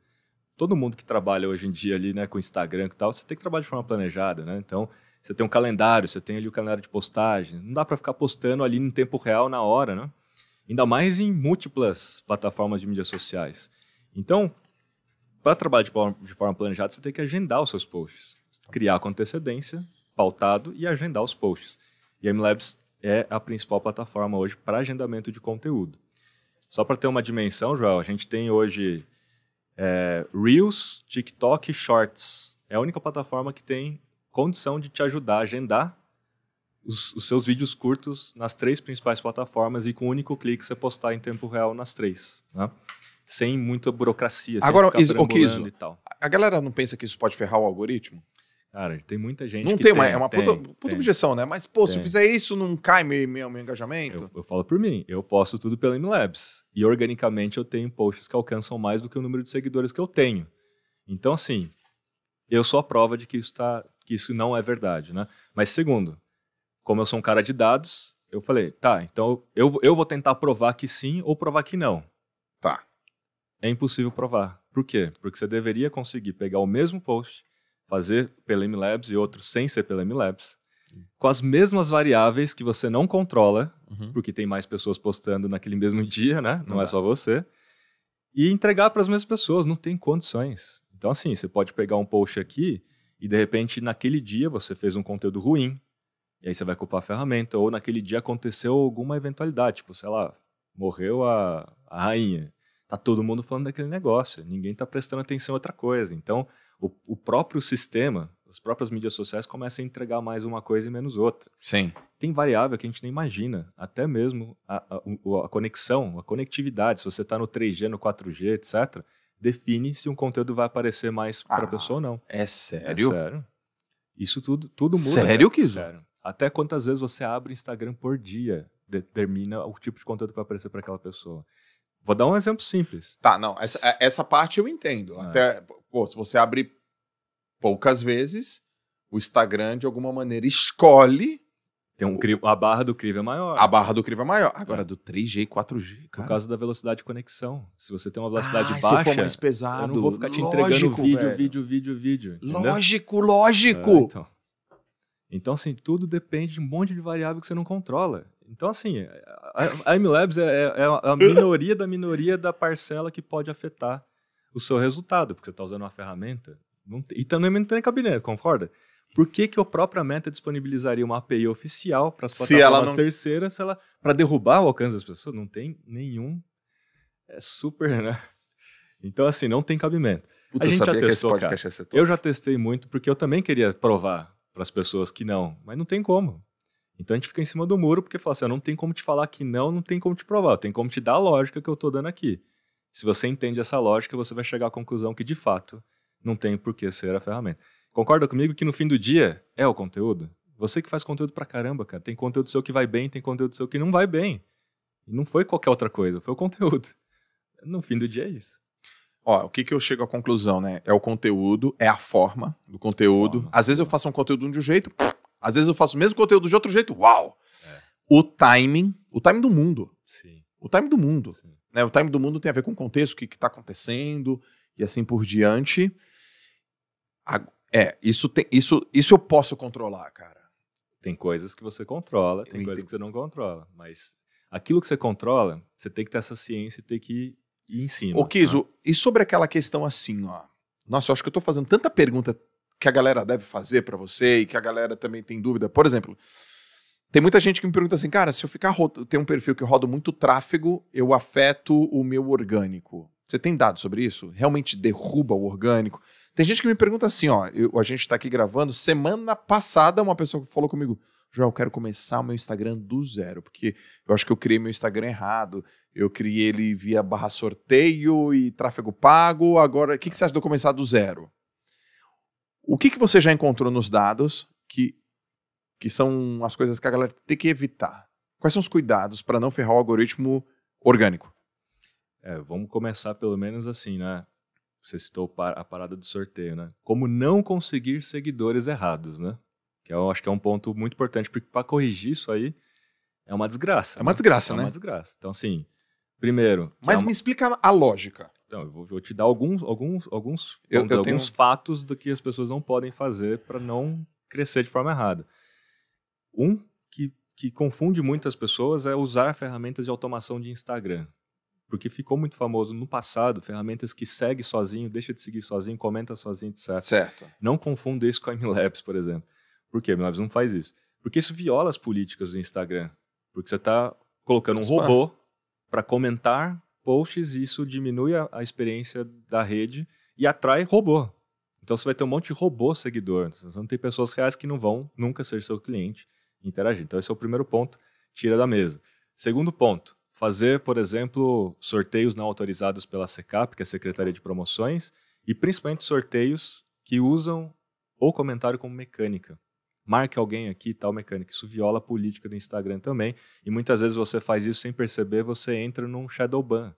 Todo mundo que trabalha hoje em dia ali, né, com Instagram e tal, você tem que trabalhar de forma planejada, né? Então, você tem um calendário, você tem ali o calendário de postagem. Não dá para ficar postando ali em tempo real, na hora, né? Ainda mais em múltiplas plataformas de mídias sociais. Então, para trabalhar de forma, de forma planejada, você tem que agendar os seus posts. Criar com antecedência, pautado e agendar os posts. E a MLabs é a principal plataforma hoje para agendamento de conteúdo. Só para ter uma dimensão, Joel, a gente tem hoje é, Reels, TikTok e Shorts. É a única plataforma que tem condição de te ajudar a agendar os, os, seus vídeos curtos nas três principais plataformas e com um único clique você postar em tempo real nas três, né? Sem muita burocracia, Agora, sem ficar isso, e tal. A galera não pensa que isso pode ferrar o algoritmo? Cara, tem muita gente não tem, tem, é uma tem, puta, puta tem, objeção, né? Mas, pô, se eu fizer isso, não cai meu, meu, meu engajamento? Eu, eu, falo por mim, eu posto tudo pela MLabs. E, organicamente, eu tenho posts que alcançam mais do que o número de seguidores que eu tenho. Então, assim, eu sou a prova de que isso está que isso não é verdade, né? Mas segundo, como eu sou um cara de dados, eu falei, tá, então eu, eu vou tentar provar que sim ou provar que não. Tá. É impossível provar. Por quê? Porque você deveria conseguir pegar o mesmo post, fazer pela Labs e outro sem ser pela Labs, com as mesmas variáveis que você não controla, uhum. porque tem mais pessoas postando naquele mesmo dia, né? Não, não é dá. só você. E entregar para as mesmas pessoas, não tem condições. Então, assim, você pode pegar um post aqui e de repente naquele dia você fez um conteúdo ruim, e aí você vai culpar a ferramenta, ou naquele dia aconteceu alguma eventualidade, tipo, sei lá, morreu a, a rainha. Tá todo mundo falando daquele negócio, ninguém tá prestando atenção a outra coisa. Então, o, o próprio sistema, as próprias mídias sociais começam a entregar mais uma coisa e menos outra. Sim. Tem variável que a gente nem imagina, até mesmo a, a, a conexão, a conectividade. Se você está no 3G, no 4G, etc., define se um conteúdo vai aparecer mais ah, para a pessoa ou não. É sério? É sério. Isso tudo, tudo muda. Sério, né? Kizu? Sério. Até quantas vezes você abre Instagram por dia determina o tipo de conteúdo que vai aparecer para aquela pessoa. Vou dar um exemplo simples. Tá, não. Essa, é, essa parte eu entendo. É. Até, pô, se você abre poucas vezes, o Instagram, de alguma maneira, escolhe tem um A barra do crivo é maior. A barra do crivo é maior. Agora, é. do 3G e 4G, cara. Por causa da velocidade de conexão. Se você tem uma velocidade ah, baixa. Se for mais pesado. Eu não vou ficar te lógico, entregando vídeo, velho. vídeo, vídeo, vídeo. Entendeu? Lógico, lógico. É, então. então, assim, tudo depende de um monte de variável que você não controla. Então, assim, a, a MLabs é, é, é a minoria da minoria da parcela que pode afetar o seu resultado, porque você está usando uma ferramenta. Não, e também não tem cabinete, concorda? Por que, que a própria Meta disponibilizaria uma API oficial para as plataformas terceiras para derrubar o alcance das pessoas? Não tem nenhum. É super, né? Então, assim, não tem cabimento. Puta, a gente já testou, cara. eu já testei muito, porque eu também queria provar para as pessoas que não, mas não tem como. Então a gente fica em cima do muro, porque fala assim, não tem como te falar que não, não tem como te provar, tem como te dar a lógica que eu estou dando aqui. Se você entende essa lógica, você vai chegar à conclusão que, de fato, não tem por que ser a ferramenta. Concorda comigo que no fim do dia é o conteúdo? Você que faz conteúdo pra caramba, cara. Tem conteúdo seu que vai bem, tem conteúdo seu que não vai bem. não foi qualquer outra coisa, foi o conteúdo. No fim do dia é isso. Ó, o que que eu chego à conclusão, né? É o conteúdo, é a forma do conteúdo. Forma. Às vezes eu faço um conteúdo de um jeito, às vezes eu faço o mesmo conteúdo de outro jeito, uau! É. O timing, o timing do mundo. Sim. O timing do mundo. Né? O timing do mundo tem a ver com o contexto, o que está acontecendo e assim por diante. É, isso, tem, isso, isso eu posso controlar, cara. Tem coisas que você controla, tem coisas que você não controla. Mas aquilo que você controla, você tem que ter essa ciência e tem que ir em cima. Ô, Kiso, tá? e sobre aquela questão assim, ó. Nossa, eu acho que eu tô fazendo tanta pergunta que a galera deve fazer para você e que a galera também tem dúvida. Por exemplo, tem muita gente que me pergunta assim, cara, se eu ficar rodo, tem um perfil que eu rodo muito tráfego, eu afeto o meu orgânico. Você tem dado sobre isso? Realmente derruba o orgânico? Tem gente que me pergunta assim, ó, eu, a gente está aqui gravando, semana passada uma pessoa falou comigo, João, eu quero começar o meu Instagram do zero, porque eu acho que eu criei meu Instagram errado, eu criei ele via barra sorteio e tráfego pago, agora, o que, que você acha de eu começar do zero? O que, que você já encontrou nos dados que, que são as coisas que a galera tem que evitar? Quais são os cuidados para não ferrar o algoritmo orgânico? É, vamos começar pelo menos assim, né? você citou a parada do sorteio, né? Como não conseguir seguidores errados, né? Que é, eu acho que é um ponto muito importante, porque para corrigir isso aí é uma desgraça. É uma né? desgraça, é né? É uma desgraça. Então, assim, primeiro. Mas é uma... me explica a lógica. Então, eu vou, te dar alguns, alguns, alguns, eu, eu tenho... alguns fatos do que as pessoas não podem fazer para não crescer de forma errada. Um que, que confunde muitas pessoas é usar ferramentas de automação de Instagram porque ficou muito famoso no passado, ferramentas que segue sozinho, deixa de seguir sozinho, comenta sozinho, etc. Certo. Não confunda isso com a MLabs, por exemplo. Por que a MLabs não faz isso? Porque isso viola as políticas do Instagram. Porque você está colocando um robô para comentar posts e isso diminui a, a, experiência da rede e atrai robô. Então você vai ter um monte de robô seguidor. Então, você não tem pessoas reais que não vão nunca ser seu cliente e interagir. Então esse é o primeiro ponto, tira da mesa. Segundo ponto, fazer, por exemplo, sorteios não autorizados pela SECAP, que é a Secretaria de Promoções, e principalmente sorteios que usam o comentário como mecânica. Marque alguém aqui, tal mecânica. Isso viola a política do Instagram também. E muitas vezes você faz isso sem perceber, você entra num shadow ban.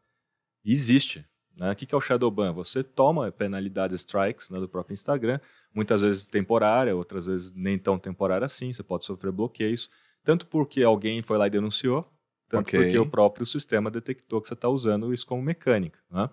E existe. Né? O que é o shadow ban? Você toma penalidades strikes né, do próprio Instagram, muitas vezes temporária, outras vezes nem tão temporária assim. Você pode sofrer bloqueios, tanto porque alguém foi lá e denunciou, tanto okay. porque o próprio sistema detectou que você está usando isso como mecânica. Né?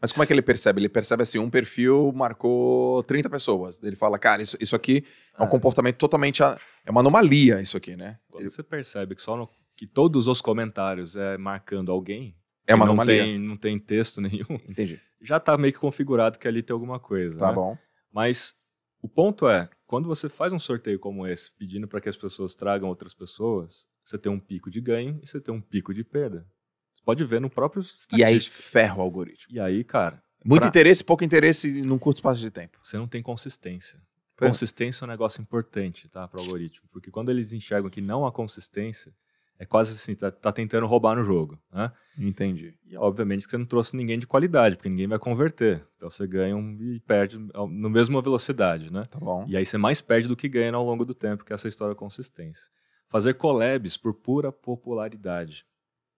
Mas como é que ele percebe? Ele percebe assim, um perfil marcou 30 pessoas. Ele fala, cara, isso, isso aqui é um ah. comportamento totalmente. A, é uma anomalia isso aqui, né? Quando ele... você percebe que só no, que todos os comentários é marcando alguém. É uma não anomalia. Tem, não tem texto nenhum. Entendi. Já está meio que configurado que ali tem alguma coisa. Tá né? bom. Mas o ponto é, quando você faz um sorteio como esse, pedindo para que as pessoas tragam outras pessoas, você tem um pico de ganho e você tem um pico de perda. Você pode ver no próprio E aí ferra o algoritmo. E aí, cara. Muito pra... interesse, pouco interesse num curto espaço de tempo. Você não tem consistência. Pera. É. Consistência é um negócio importante, tá, para o algoritmo. Porque quando eles enxergam que não há consistência, é quase assim, tá, tá, tentando roubar no jogo, né? Entendi. E obviamente que você não trouxe ninguém de qualidade, porque ninguém vai converter. Então você ganha um e perde no mesma velocidade, né? Tá bom. E aí você mais perde do que ganha ao longo do tempo, que é essa história da consistência fazer collabs por pura popularidade.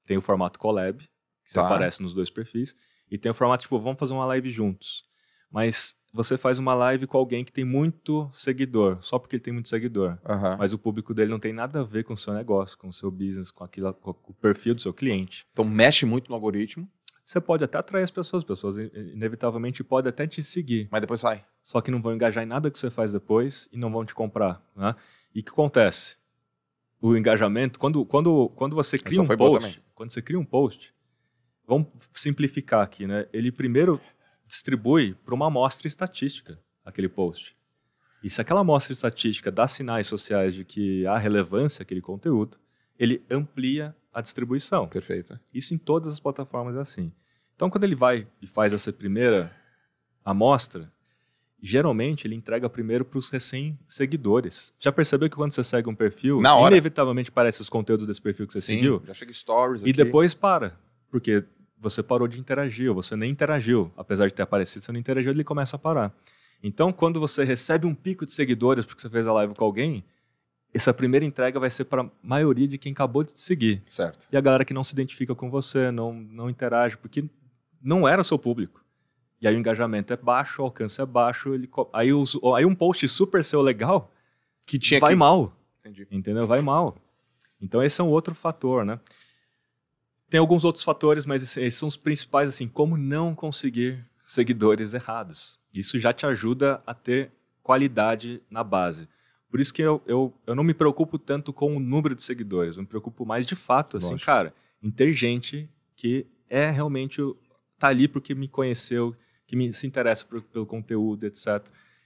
Tem o formato collab, que tá. aparece nos dois perfis, e tem o formato tipo, vamos fazer uma live juntos. Mas você faz uma live com alguém que tem muito seguidor, só porque ele tem muito seguidor. Uhum. Mas o público dele não tem nada a ver com o seu negócio, com o seu business, com, aquilo, com o perfil do seu cliente. Então mexe muito no algoritmo. Você pode até atrair as pessoas, as pessoas inevitavelmente podem até te seguir. Mas depois sai. Só que não vão engajar em nada que você faz depois e não vão te comprar. Né? E o que acontece? o engajamento, quando, quando, quando você cria Essa um post, quando você cria um post, vamos simplificar aqui, né? Ele primeiro distribui para uma amostra estatística aquele post. E se aquela amostra estatística dá sinais sociais de que há relevância aquele conteúdo, ele amplia a distribuição. Perfeito. Isso em todas as plataformas é assim. Então, quando ele vai e faz essa primeira amostra, geralmente ele entrega primeiro para os recém-seguidores. Já percebeu que quando você segue um perfil, inevitavelmente aparece os conteúdos desse perfil que você Sim, seguiu? Já chega stories. E aqui. depois para, porque você parou de interagir, ou você nem interagiu. Apesar de ter aparecido, você não interagiu, ele começa a parar. Então, quando você recebe um pico de seguidores porque você fez a live com alguém, essa primeira entrega vai ser para a maioria de quem acabou de te seguir. Certo. E a galera que não se identifica com você, não, não interage, porque não era o seu público. E aí o engajamento é baixo, o alcance é baixo, ele aí, os, aí um post super seu legal que tinha vai que... mal. Entendi. Entendeu? Vai mal. Então esse é um outro fator, né? Tem alguns outros fatores, mas esses são os principais, assim, como não conseguir seguidores errados. Isso já te ajuda a ter qualidade na base. Por isso que eu, eu, eu não me preocupo tanto com o número de seguidores, eu me preocupo mais de fato, assim, Lógico. cara, em ter gente que é realmente tá ali porque me conheceu, que me, se interessa por, pelo conteúdo, etc.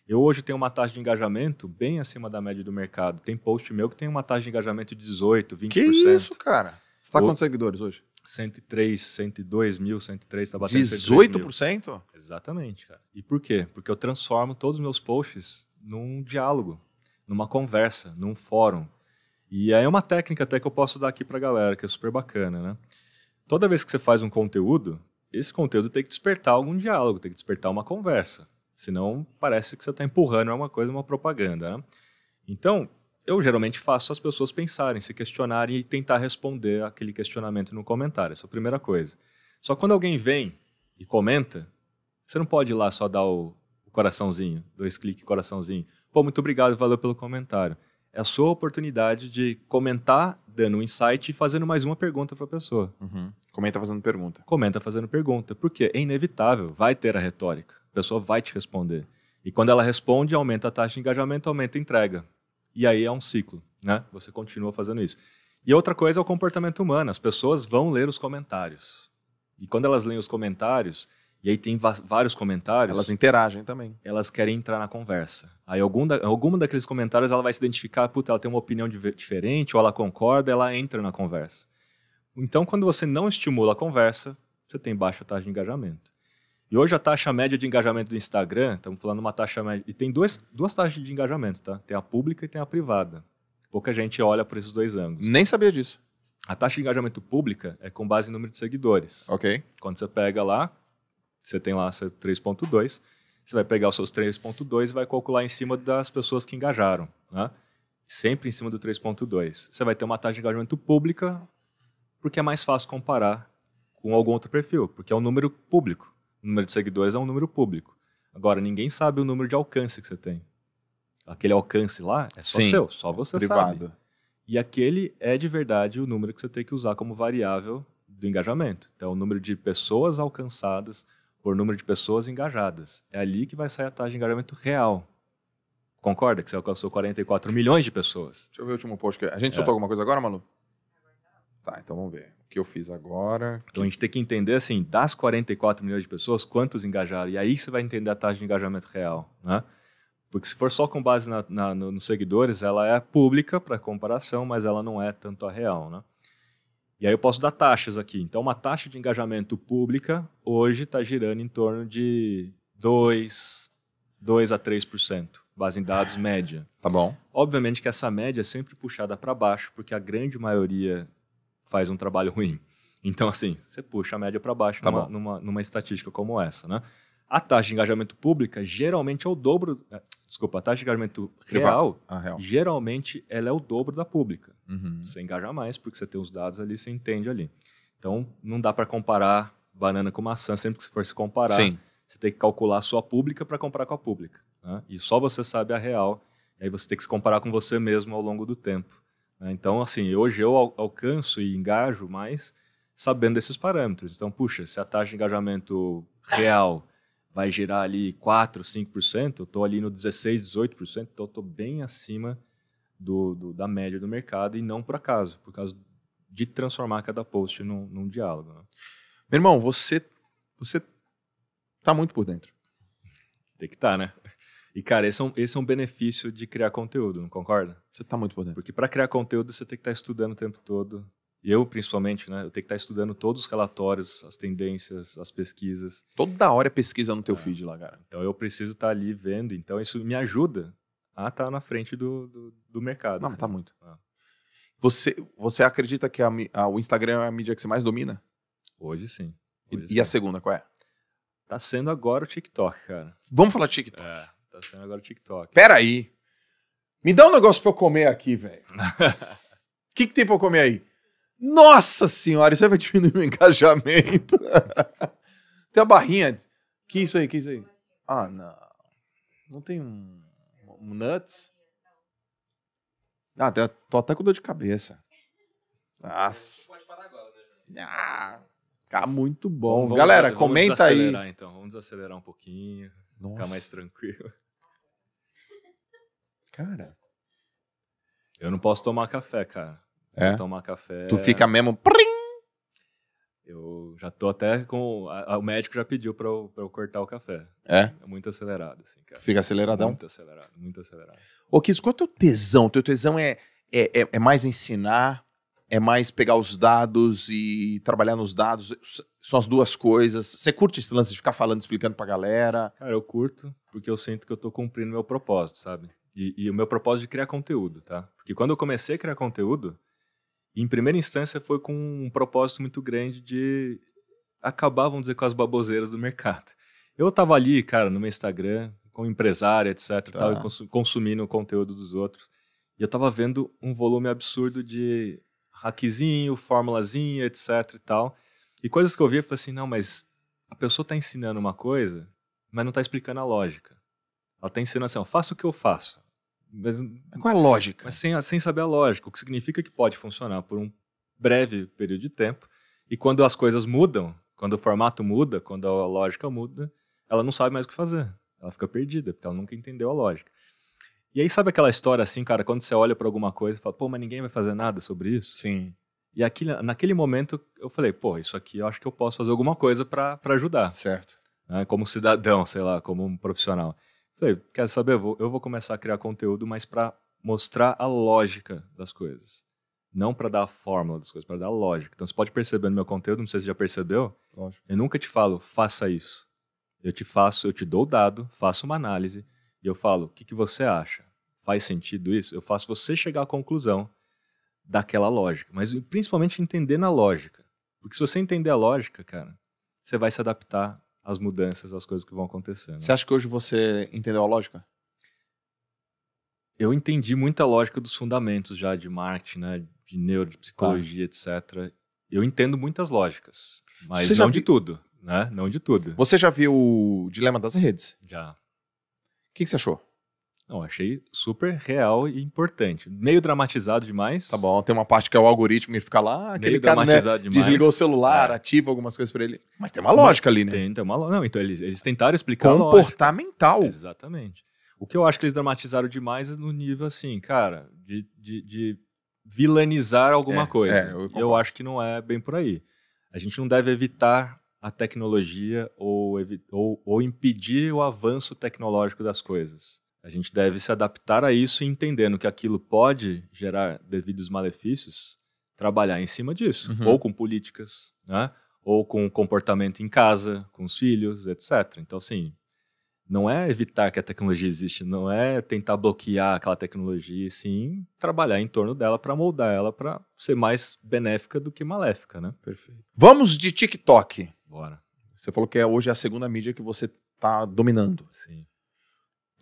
Eu hoje tenho uma taxa de engajamento bem acima da média do mercado. Tem post meu que tem uma taxa de engajamento de 18, 20%. Que isso, cara? Você está quantos seguidores hoje? 103, 102 mil, 103, está batendo 18%? Mil. Exatamente, cara. E por quê? Porque eu transformo todos os meus posts num diálogo, numa conversa, num fórum. E aí é uma técnica até que eu posso dar aqui para a galera, que é super bacana, né? Toda vez que você faz um conteúdo, esse conteúdo tem que despertar algum diálogo, tem que despertar uma conversa. Senão parece que você está empurrando uma coisa, uma propaganda. Né? Então, eu geralmente faço as pessoas pensarem, se questionarem e tentar responder aquele questionamento no comentário. Essa é a primeira coisa. Só quando alguém vem e comenta, você não pode ir lá só dar o coraçãozinho, dois cliques, coraçãozinho. Pô, muito obrigado, valeu pelo comentário é a sua oportunidade de comentar dando um insight e fazendo mais uma pergunta para a pessoa. Uhum. Comenta fazendo pergunta. Comenta fazendo pergunta, porque é inevitável, vai ter a retórica, a pessoa vai te responder. E quando ela responde, aumenta a taxa de engajamento, aumenta a entrega. E aí é um ciclo, né? Você continua fazendo isso. E outra coisa é o comportamento humano, as pessoas vão ler os comentários. E quando elas leem os comentários, e aí tem vários comentários. Elas interagem também. Elas querem entrar na conversa. Aí algum da, alguma daqueles comentários ela vai se identificar, puta, ela tem uma opinião diferente, ou ela concorda, ela entra na conversa. Então, quando você não estimula a conversa, você tem baixa taxa de engajamento. E hoje a taxa média de engajamento do Instagram, estamos falando uma taxa média. E tem duas, duas taxas de engajamento, tá? Tem a pública e tem a privada. Pouca gente olha por esses dois ângulos. Nem sabia disso. A taxa de engajamento pública é com base em número de seguidores. Ok. Quando você pega lá, você tem lá 3.2, você vai pegar os seus 3.2 e vai calcular em cima das pessoas que engajaram, né? sempre em cima do 3.2. Você vai ter uma taxa de engajamento pública, porque é mais fácil comparar com algum outro perfil, porque é um número público. O número de seguidores é um número público. Agora, ninguém sabe o número de alcance que você tem. Aquele alcance lá é só Sim, seu, só você privado. sabe. E aquele é de verdade o número que você tem que usar como variável do engajamento. Então, o número de pessoas alcançadas, por número de pessoas engajadas. É ali que vai sair a taxa de engajamento real. Concorda que você alcançou 44 milhões de pessoas? Deixa eu ver o último post. Que... A gente é. soltou alguma coisa agora, Malu? Tá, então vamos ver. O que eu fiz agora. Então a gente tem que entender, assim, das 44 milhões de pessoas, quantos engajaram. E aí você vai entender a taxa de engajamento real, né? Porque se for só com base na, na, no, nos seguidores, ela é pública para comparação, mas ela não é tanto a real, né? E aí eu posso dar taxas aqui. Então, uma taxa de engajamento pública hoje está girando em torno de 2, 2 a 3%, base em dados média. Tá bom. Obviamente que essa média é sempre puxada para baixo, porque a grande maioria faz um trabalho ruim. Então, assim, você puxa a média para baixo tá numa, numa, numa, estatística como essa, né? A taxa de engajamento pública geralmente é o dobro, é, desculpa, a taxa de engajamento real, ah, real, geralmente ela é o dobro da pública. Uhum. Você engaja mais porque você tem os dados ali, você entende ali. Então, não dá para comparar banana com maçã. Sempre que você for se comparar, Sim. você tem que calcular a sua pública para comparar com a pública. Né? E só você sabe a real. E aí você tem que se comparar com você mesmo ao longo do tempo. Né? Então, assim, hoje eu alcanço e engajo mais sabendo desses parâmetros. Então, puxa, se a taxa de engajamento real vai girar ali 4, 5%, eu estou ali no 16, 18%, então estou bem acima do, do, da média do mercado e não por acaso, por causa de transformar cada post num, num diálogo. Né? Meu irmão, você você tá muito por dentro. Tem que estar, tá, né? E, cara, esse é, um, esse é um benefício de criar conteúdo, não concorda? Você tá muito por dentro. Porque para criar conteúdo, você tem que estar tá estudando o tempo todo, eu principalmente, né, eu tenho que estar estudando todos os relatórios, as tendências, as pesquisas. Toda hora é pesquisa no teu é. feed lá, cara. Então eu preciso estar ali vendo, então isso me ajuda a estar na frente do, do, do mercado. Não, tá assim. tá muito. É. Você, você acredita que a, a, o Instagram é a mídia que você mais domina? Hoje sim. Hoje e, sim. e, a segunda qual é? Tá sendo agora o TikTok, cara. Vamos falar TikTok. É, tá sendo agora o TikTok. Peraí. Me dá um negócio pra eu comer aqui, velho. O que, que tem pra eu comer aí? Nossa senhora, isso aí vai diminuir o engajamento. tem a barrinha. Que isso aí, que isso aí? Ah, não. Não tem um, um nuts? Ah, tô até com dor de cabeça. Nossa. Pode parar agora, né? Ah, tá muito bom. Vamos, Galera, vamos comenta aí. Então. Vamos desacelerar um pouquinho. Nossa. Ficar mais tranquilo. Cara. Eu não posso tomar café, cara é? tomar café. Tu fica mesmo. Eu já tô até com. A, a, o médico já pediu pra eu, pra eu cortar o café. É? É muito acelerado, assim, cara. Fica aceleradão? Muito acelerado, muito acelerado. Ô, Kis, qual é o teu tesão? teu tesão é, é, é, é mais ensinar, é mais pegar os dados e trabalhar nos dados. São as duas coisas. Você curte esse lance de ficar falando, explicando pra galera? Cara, eu curto, porque eu sinto que eu tô cumprindo meu propósito, sabe? E, e o meu propósito de criar conteúdo, tá? Porque quando eu comecei a criar conteúdo, em primeira instância foi com um propósito muito grande de acabar, vamos dizer, com as baboseiras do mercado. Eu estava ali, cara, no meu Instagram, como empresário, etc, tá. tal, e tá. consumindo o conteúdo dos outros. E eu estava vendo um volume absurdo de hackzinho, formulazinha, etc e tal. E coisas que eu via, eu falei assim, não, mas a pessoa está ensinando uma coisa, mas não está explicando a lógica. Ela está ensinando assim, ó, faça o que eu faço. Mas, Qual é a lógica? Mas sem, sem saber a lógica, o que significa que pode funcionar por um breve período de tempo. E quando as coisas mudam, quando o formato muda, quando a lógica muda, ela não sabe mais o que fazer. Ela fica perdida, porque ela nunca entendeu a lógica. E aí, sabe aquela história assim, cara, quando você olha para alguma coisa e fala, pô, mas ninguém vai fazer nada sobre isso? Sim. E aqui, naquele momento eu falei, pô, isso aqui eu acho que eu posso fazer alguma coisa para ajudar. Certo. Né? Como cidadão, sei lá, como um profissional. Falei, quer saber? Eu vou, eu vou começar a criar conteúdo, mas para mostrar a lógica das coisas. Não para dar a fórmula das coisas, para dar a lógica. Então você pode perceber no meu conteúdo, não sei se você já percebeu. Lógico. Eu nunca te falo, faça isso. Eu te faço, eu te dou o dado, faço uma análise e eu falo, o que, que você acha? Faz sentido isso? Eu faço você chegar à conclusão daquela lógica, mas principalmente entender na lógica. Porque se você entender a lógica, cara, você vai se adaptar as mudanças, as coisas que vão acontecendo. Você acha que hoje você entendeu a lógica? Eu entendi muita lógica dos fundamentos já de marketing, né, de neuro, de psicologia, tá. etc. Eu entendo muitas lógicas, mas você não vi... de tudo, né? Não de tudo. Você já viu o Dilema das Redes? Já. O que, que você achou? Não, achei super real e importante. Meio dramatizado demais. Tá bom, tem uma parte que é o algoritmo, ele fica lá, aquele Meio cara né, desligou o celular, é. ativa algumas coisas para ele. Mas tem uma lógica ali, né? Tem, tem uma lógica. Não, então eles, eles tentaram explicar Comportamental. Exatamente. O que eu acho que eles dramatizaram demais é no nível assim, cara, de, de, de vilanizar alguma é, coisa. É, eu, eu acho que não é bem por aí. A gente não deve evitar a tecnologia ou, ou, ou impedir o avanço tecnológico das coisas a gente deve se adaptar a isso, entendendo que aquilo pode gerar devidos malefícios, trabalhar em cima disso, uhum. ou com políticas, né? ou com comportamento em casa, com os filhos, etc. Então, assim, não é evitar que a tecnologia existe, não é tentar bloquear aquela tecnologia, e sim trabalhar em torno dela para moldar ela para ser mais benéfica do que maléfica, né? Perfeito. Vamos de TikTok. Bora. Você falou que é, hoje é a segunda mídia que você está dominando. Sim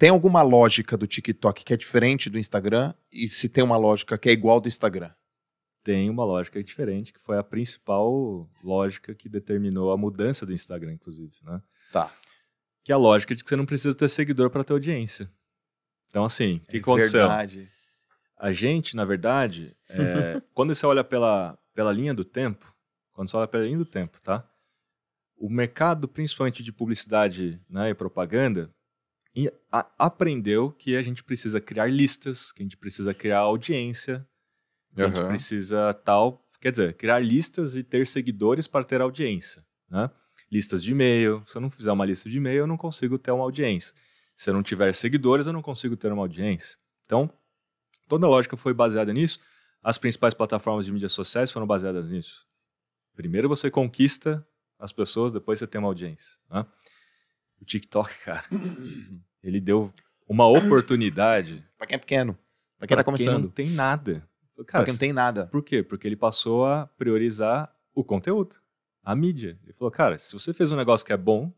tem alguma lógica do TikTok que é diferente do Instagram e se tem uma lógica que é igual do Instagram? Tem uma lógica diferente, que foi a principal lógica que determinou a mudança do Instagram, inclusive, né? Tá. Que é a lógica de que você não precisa ter seguidor para ter audiência. Então, assim, o é que, aconteceu? Verdade. A gente, na verdade, é, quando você olha pela, pela linha do tempo, quando você olha pela linha do tempo, tá? O mercado, principalmente de publicidade né, e propaganda, aprendeu que a gente precisa criar listas, que a gente precisa criar audiência, que uhum. a gente precisa tal, quer dizer, criar listas e ter seguidores para ter audiência, né? Listas de e-mail, se eu não fizer uma lista de e-mail, eu não consigo ter uma audiência. Se eu não tiver seguidores, eu não consigo ter uma audiência. Então, toda a lógica foi baseada nisso. As principais plataformas de mídias sociais foram baseadas nisso. Primeiro você conquista as pessoas, depois você tem uma audiência. Né? O TikTok, cara, ele deu uma oportunidade. pra quem é pequeno, pra quem pra tá começando. Quem não tem nada. Cara, pra quem não tem nada. Por quê? Porque ele passou a priorizar o conteúdo, a mídia. Ele falou, cara, se você fez um negócio que é bom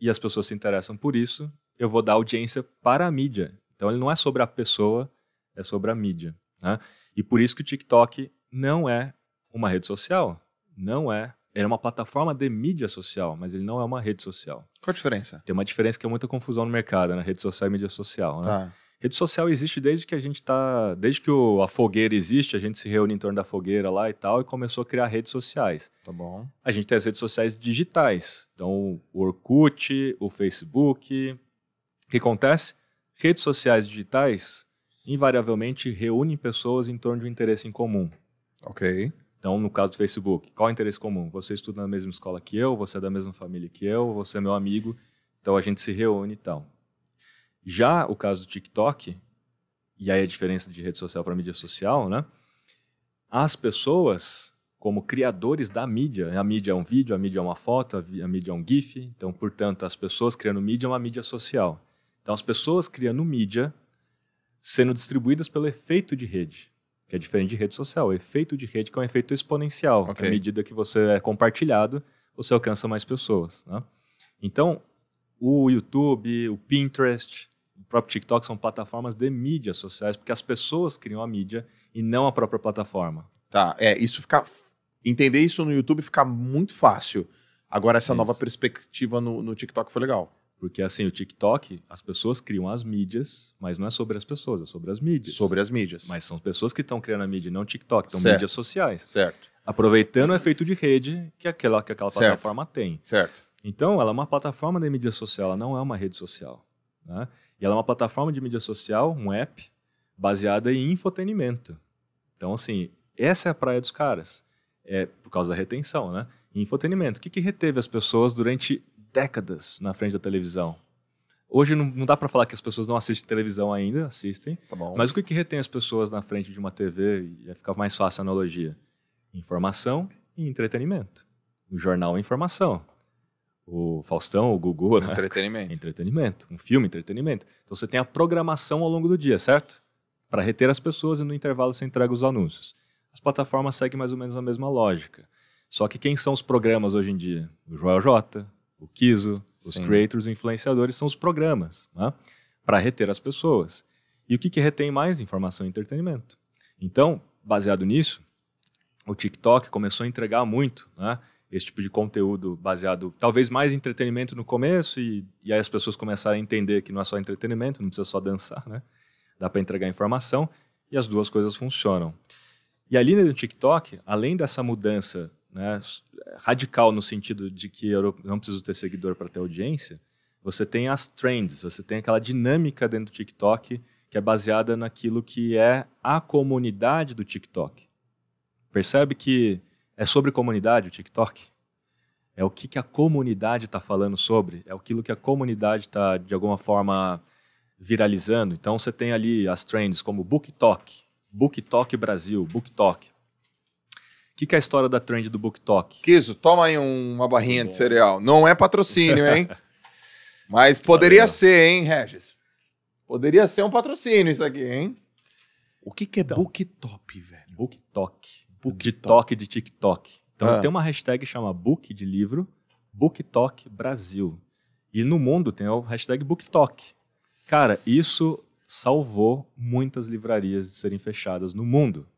e as pessoas se interessam por isso, eu vou dar audiência para a mídia. Então ele não é sobre a pessoa, é sobre a mídia. Né? E por isso que o TikTok não é uma rede social, não é ele é uma plataforma de mídia social, mas ele não é uma rede social. Qual a diferença? Tem uma diferença que é muita confusão no mercado, né? Rede social e mídia social, né? Tá. Rede social existe desde que a gente está, Desde que o, a fogueira existe, a gente se reúne em torno da fogueira lá e tal, e começou a criar redes sociais. Tá bom. A gente tem as redes sociais digitais. Então, o Orkut, o Facebook. O que acontece? Redes sociais digitais invariavelmente reúnem pessoas em torno de um interesse em comum. Ok. Então, no caso do Facebook, qual é o interesse comum? Você estuda na mesma escola que eu, você é da mesma família que eu, você é meu amigo, então a gente se reúne e tal. Já o caso do TikTok, e aí a diferença de rede social para mídia social, né? As pessoas, como criadores da mídia, a mídia é um vídeo, a mídia é uma foto, a mídia é um GIF, então, portanto, as pessoas criando mídia é uma mídia social. Então, as pessoas criando mídia sendo distribuídas pelo efeito de rede que é diferente de rede social. O efeito de rede que é um efeito exponencial. Okay. à medida que você é compartilhado, você alcança mais pessoas. Né? Então, o YouTube, o Pinterest, o próprio TikTok são plataformas de mídias sociais, porque as pessoas criam a mídia e não a própria plataforma. Tá, é, isso fica. Entender isso no YouTube fica muito fácil. Agora, essa é isso. nova perspectiva no, no TikTok foi legal. Porque assim, o TikTok, as pessoas criam as mídias, mas não é sobre as pessoas, é sobre as mídias. Sobre as mídias. Mas são as pessoas que estão criando a mídia, não TikTok, são mídias sociais. Certo. Aproveitando o efeito de rede que aquela, que aquela certo. plataforma tem. Certo. Então, ela é uma plataforma de mídia social, ela não é uma rede social. Né? E ela é uma plataforma de mídia social, um app, baseada em infotenimento. Então, assim, essa é a praia dos caras. É por causa da retenção, né? Infotenimento. O que, que reteve as pessoas durante décadas na frente da televisão. Hoje não, não dá para falar que as pessoas não assistem televisão ainda, assistem. Tá mas o que, que retém as pessoas na frente de uma TV? Ia ficar mais fácil a analogia: informação e entretenimento. O jornal é informação. O Faustão, o Gugu. Né? Entretenimento. Entretenimento. Um filme, entretenimento. Então você tem a programação ao longo do dia, certo? Para reter as pessoas e no intervalo você entrega os anúncios. As plataformas seguem mais ou menos a mesma lógica. Só que quem são os programas hoje em dia? O Joel J, o Kiso, os Sim. creators, os influenciadores, são os programas né? para reter as pessoas. E o que, que retém mais? Informação e entretenimento. Então, baseado nisso, o TikTok começou a entregar muito, né? Esse tipo de conteúdo baseado, talvez mais entretenimento no começo, e, e aí as pessoas começaram a entender que não é só entretenimento, não precisa só dançar, né? Dá para entregar informação, e as duas coisas funcionam. E ali no TikTok, além dessa mudança né, radical no sentido de que eu não preciso ter seguidor para ter audiência, você tem as trends, você tem aquela dinâmica dentro do TikTok que é baseada naquilo que é a comunidade do TikTok. Percebe que é sobre comunidade o TikTok? É o que, que a comunidade está falando sobre, é aquilo que a comunidade está, de alguma forma, viralizando. Então, você tem ali as trends como BookTok, BookTok Brasil, BookTok. O que, que, é a história da trend do BookTok? Kiso, toma aí uma barrinha Bom. de cereal. Não é patrocínio, hein? Mas poderia Valeu. ser, hein, Regis? Poderia ser um patrocínio isso aqui, hein? O que, que é então, BookTop, velho? BookTok. BookTok de toque de TikTok. Então ah. tem uma hashtag que chama Book de livro, BookTok Brasil. E no mundo tem o hashtag BookTok. Cara, isso salvou muitas livrarias de serem fechadas no mundo.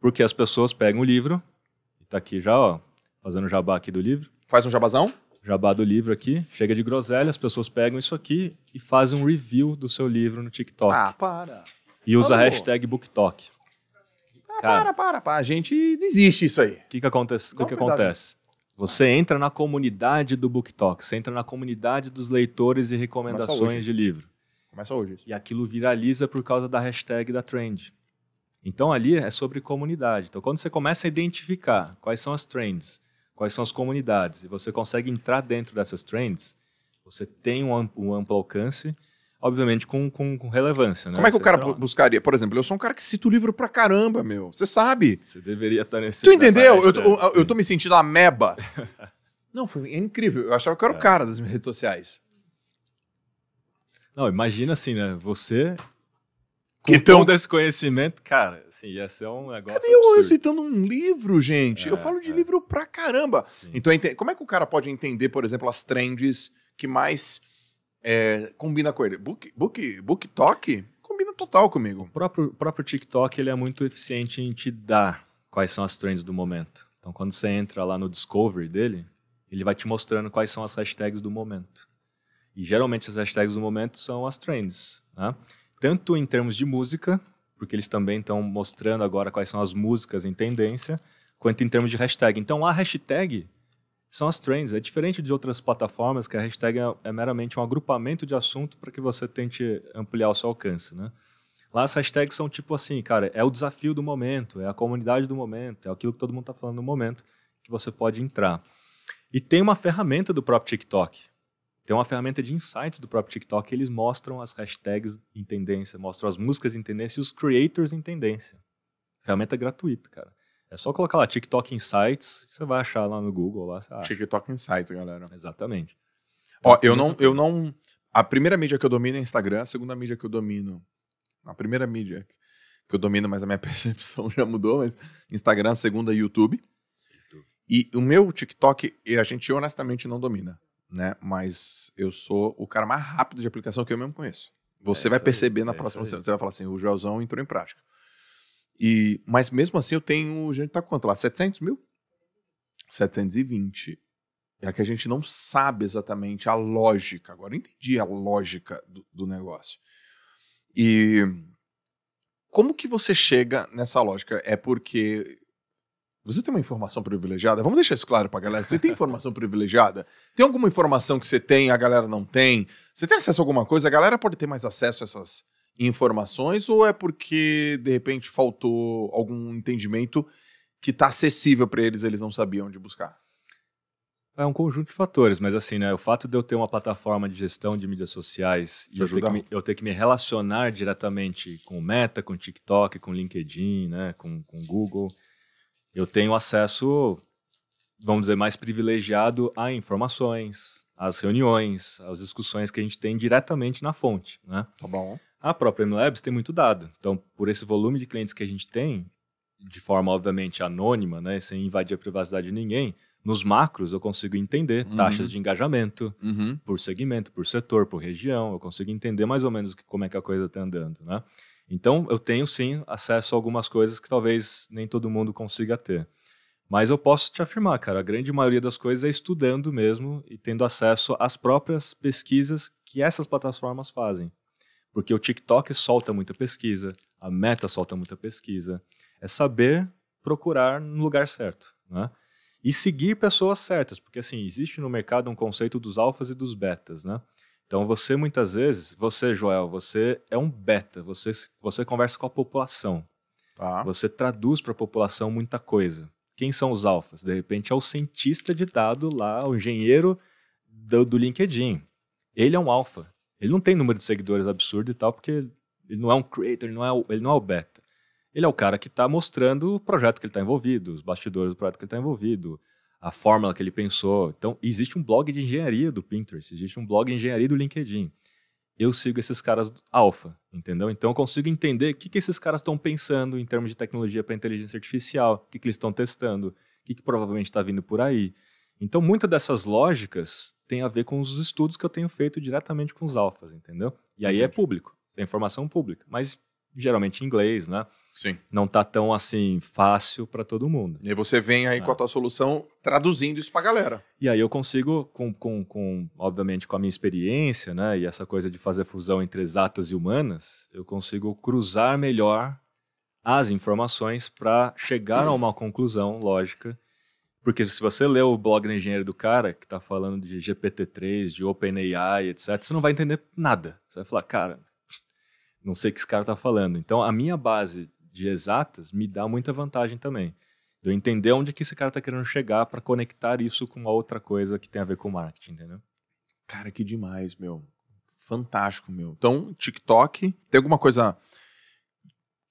Porque as pessoas pegam o livro, tá aqui já, ó, fazendo jabá aqui do livro. Faz um jabazão? Jabá do livro aqui. Chega de groselha, as pessoas pegam isso aqui e fazem um review do seu livro no TikTok. Ah, para. E usa Falou. a hashtag BookTok. Ah, Cara, para, para, para. A gente não existe isso aí. O que, que acontece? Não, que que acontece? Você entra na comunidade do BookTok, você entra na comunidade dos leitores e recomendações de livro. Começa hoje. Isso. E aquilo viraliza por causa da hashtag da trend. Então ali é sobre comunidade. Então quando você começa a identificar quais são as trends, quais são as comunidades, e você consegue entrar dentro dessas trends, você tem um amplo, um amplo alcance, obviamente com, com, com relevância. Né? Como é que você o cara buscaria? Por exemplo, eu sou um cara que cita o livro pra caramba, meu. Você sabe. Você deveria estar nesse... Tu entendeu? Eu tô, eu tô me sentindo ameba. Não, foi incrível. Eu achava que eu era é. o cara das minhas redes sociais. Não, imagina assim, né? Você que então, desse conhecimento, cara, assim, ia ser um negócio. Cadê absurdo. eu citando um livro, gente? É, eu falo de é. livro pra caramba. Sim. Então, como é que o cara pode entender, por exemplo, as trends que mais é, combina com ele? Book, book, book talk combina total comigo. O próprio, próprio TikTok ele é muito eficiente em te dar quais são as trends do momento. Então, quando você entra lá no Discovery dele, ele vai te mostrando quais são as hashtags do momento. E geralmente as hashtags do momento são as trends, né? tanto em termos de música, porque eles também estão mostrando agora quais são as músicas em tendência, quanto em termos de hashtag. Então a hashtag são as trends. É diferente de outras plataformas que a hashtag é, é meramente um agrupamento de assunto para que você tente ampliar o seu alcance, né? Lá as hashtags são tipo assim, cara, é o desafio do momento, é a comunidade do momento, é aquilo que todo mundo está falando no momento que você pode entrar. E tem uma ferramenta do próprio TikTok, tem uma ferramenta de insights do próprio TikTok que eles mostram as hashtags em tendência, mostram as músicas em tendência e os creators em tendência. Ferramenta gratuita, cara. É só colocar lá TikTok Insights, você vai achar lá no Google. Lá, TikTok Insights, galera. Exatamente. Ó, eu não, eu não. A primeira mídia que eu domino é Instagram, a segunda mídia que eu domino. A primeira mídia que eu domino, mas a minha percepção já mudou, mas Instagram, a segunda YouTube. YouTube. E o meu TikTok, a gente honestamente não domina né? Mas eu sou o cara mais rápido de aplicação que eu mesmo conheço. Você é vai perceber aí, na é próxima semana, você vai falar assim, o Joelzão entrou em prática. E, mas mesmo assim eu tenho, a gente tá quanto lá? 700 mil? 720. É que a gente não sabe exatamente a lógica, agora eu entendi a lógica do, do negócio. E como que você chega nessa lógica? É porque você tem uma informação privilegiada? Vamos deixar isso claro a galera. Você tem informação privilegiada? Tem alguma informação que você tem, a galera não tem? Você tem acesso a alguma coisa? A galera pode ter mais acesso a essas informações ou é porque, de repente, faltou algum entendimento que está acessível para eles, eles não sabiam onde buscar? É um conjunto de fatores, mas assim, né? O fato de eu ter uma plataforma de gestão de mídias sociais Te e eu ter, me, eu ter, que me, relacionar diretamente com o Meta, com o TikTok, com o LinkedIn, né? com o Google, eu tenho acesso, vamos dizer, mais privilegiado a informações, às reuniões, às discussões que a gente tem diretamente na fonte, né? Tá bom. A própria MLabs tem muito dado. Então, por esse volume de clientes que a gente tem, de forma obviamente anônima, né, sem invadir a privacidade de ninguém, nos macros eu consigo entender uhum. taxas de engajamento uhum. por segmento, por setor, por região, eu consigo entender mais ou menos como é que a coisa está andando, né? Então, eu tenho sim acesso a algumas coisas que talvez nem todo mundo consiga ter. Mas eu posso te afirmar, cara, a grande maioria das coisas é estudando mesmo e tendo acesso às próprias pesquisas que essas plataformas fazem. Porque o TikTok solta muita pesquisa, a Meta solta muita pesquisa. É saber procurar no lugar certo, né? E seguir pessoas certas, porque assim, existe no mercado um conceito dos alfas e dos betas, né? Então você muitas vezes, você Joel, você é um beta, você, você conversa com a população. Tá. Você traduz para a população muita coisa. Quem são os alfas? De repente é o cientista de dado lá, o engenheiro do, do LinkedIn. Ele é um alfa. Ele não tem número de seguidores absurdo e tal, porque ele não é um creator, ele não é, o, ele não é o beta. Ele é o cara que está mostrando o projeto que ele está envolvido, os bastidores do projeto que ele está envolvido, a fórmula que ele pensou. Então, existe um blog de engenharia do Pinterest, existe um blog de engenharia do LinkedIn. Eu sigo esses caras alfa, entendeu? Então, eu consigo entender o que, que esses caras estão pensando em termos de tecnologia para inteligência artificial, o que, que eles estão testando, o que, que provavelmente está vindo por aí. Então, muitas dessas lógicas tem a ver com os estudos que eu tenho feito diretamente com os alfas, entendeu? E aí é Entendi. é público, é informação pública. Mas geralmente em inglês, né? Sim. Não tá tão assim fácil para todo mundo. E você vem aí é. com a tua solução traduzindo isso para galera. E aí eu consigo, com, com, com, obviamente com a minha experiência, né, e essa coisa de fazer fusão entre exatas e humanas, eu consigo cruzar melhor as informações para chegar hum. a uma conclusão lógica. Porque se você lê o blog do engenheiro do cara, que está falando de GPT-3, de OpenAI, etc., você não vai entender nada. Você vai falar, cara, não sei o que esse cara está falando. Então, a minha base de exatas me dá muita vantagem também. De eu entender onde que esse cara está querendo chegar para conectar isso com uma outra coisa que tem a ver com marketing, entendeu? Cara, que demais, meu. Fantástico, meu. Então, TikTok, tem alguma coisa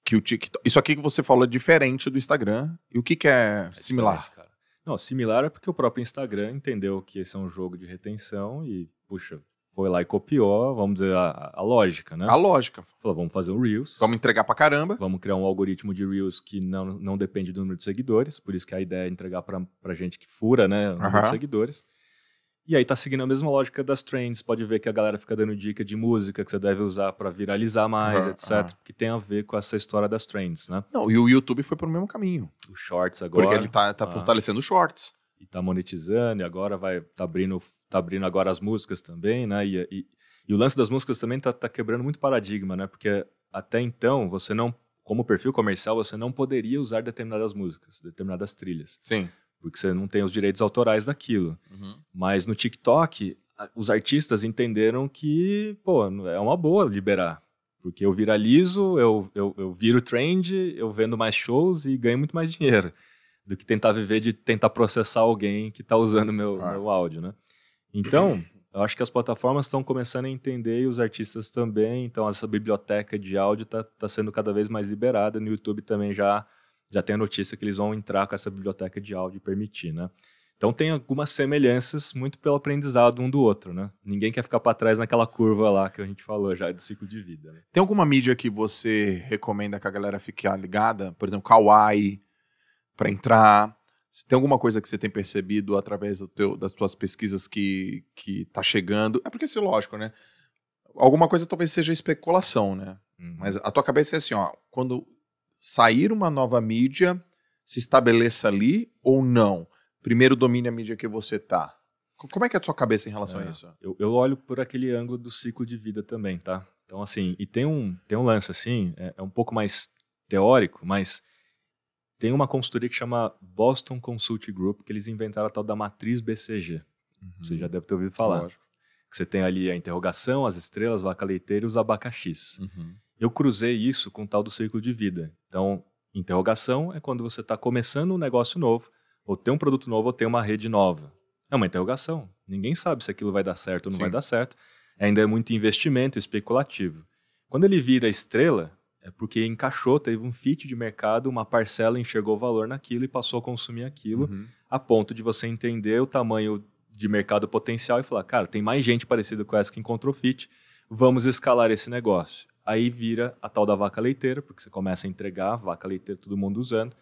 que o TikTok... Isso aqui que você falou é diferente do Instagram. E o que, que é, é similar? Cara. Não, similar é porque o próprio Instagram entendeu que esse é um jogo de retenção e, puxa, foi lá e copiou, vamos dizer, a, a lógica, né? A lógica. Falou, vamos fazer um Reels. Vamos entregar pra caramba. Vamos criar um algoritmo de Reels que não, não depende do número de seguidores, por isso que a ideia é entregar pra, pra gente que fura, né, o número uhum. de seguidores. E aí tá seguindo a mesma lógica das trends, pode ver que a galera fica dando dica de música que você deve usar para viralizar mais, uhum, etc, uhum. que tem a ver com essa história das trends, né? Não, e o YouTube foi pro mesmo caminho. O Shorts agora. Porque ele tá, tá, tá fortalecendo os Shorts e tá monetizando, e agora vai tá abrindo tá abrindo agora as músicas também, né? E, e, e o lance das músicas também tá, tá, quebrando muito paradigma, né? Porque até então você não, como perfil comercial, você não poderia usar determinadas músicas, determinadas trilhas. Sim. Porque você não tem os direitos autorais daquilo. Uhum. Mas no TikTok, os artistas entenderam que, pô, é uma boa liberar. Porque eu viralizo, eu, eu, eu viro trend, eu vendo mais shows e ganho muito mais dinheiro do que tentar viver de tentar processar alguém que está usando meu, claro. meu áudio, né? Então, eu acho que as plataformas estão começando a entender e os artistas também. Então, essa biblioteca de áudio está tá sendo cada vez mais liberada. No YouTube também já, já tem a notícia que eles vão entrar com essa biblioteca de áudio e permitir, né? Então, tem algumas semelhanças muito pelo aprendizado um do outro, né? Ninguém quer ficar para trás naquela curva lá que a gente falou já do ciclo de vida. Né? Tem alguma mídia que você recomenda que a galera fique ligada? Por exemplo, Kawaii, para entrar se tem alguma coisa que você tem percebido através teu, das suas pesquisas que está chegando, é porque, assim, lógico, né? Alguma coisa talvez seja especulação, né? Uhum. Mas a tua cabeça é assim, ó, quando sair uma nova mídia, se estabeleça ali ou não? Primeiro domine a mídia que você tá. Como é que é a tua cabeça em relação é, a isso? Eu, eu, olho por aquele ângulo do ciclo de vida também, tá? Então, assim, e tem um, tem um lance assim, é, é um pouco mais teórico, mas tem uma consultoria que chama Boston Consulting Group, que eles inventaram a tal da matriz BCG. Uhum. Você já deve ter ouvido falar. Lógico. Que você tem ali a interrogação, as estrelas, vaca leiteira e os abacaxis. Uhum. Eu cruzei isso com o tal do ciclo de vida. Então, interrogação é quando você está começando um negócio novo, ou tem um produto novo, ou tem uma rede nova. É uma interrogação. Ninguém sabe se aquilo vai dar certo ou não Sim. vai dar certo. Ainda é muito investimento especulativo. Quando ele vira estrela, é porque encaixou, teve um fit de mercado, uma parcela enxergou valor naquilo e passou a consumir aquilo, uhum. a ponto de você entender o tamanho de mercado potencial e falar, cara, tem mais gente parecida com essa que encontrou fit, vamos escalar esse negócio. Aí vira a tal da vaca leiteira, porque você começa a entregar vaca leiteira, todo mundo usando.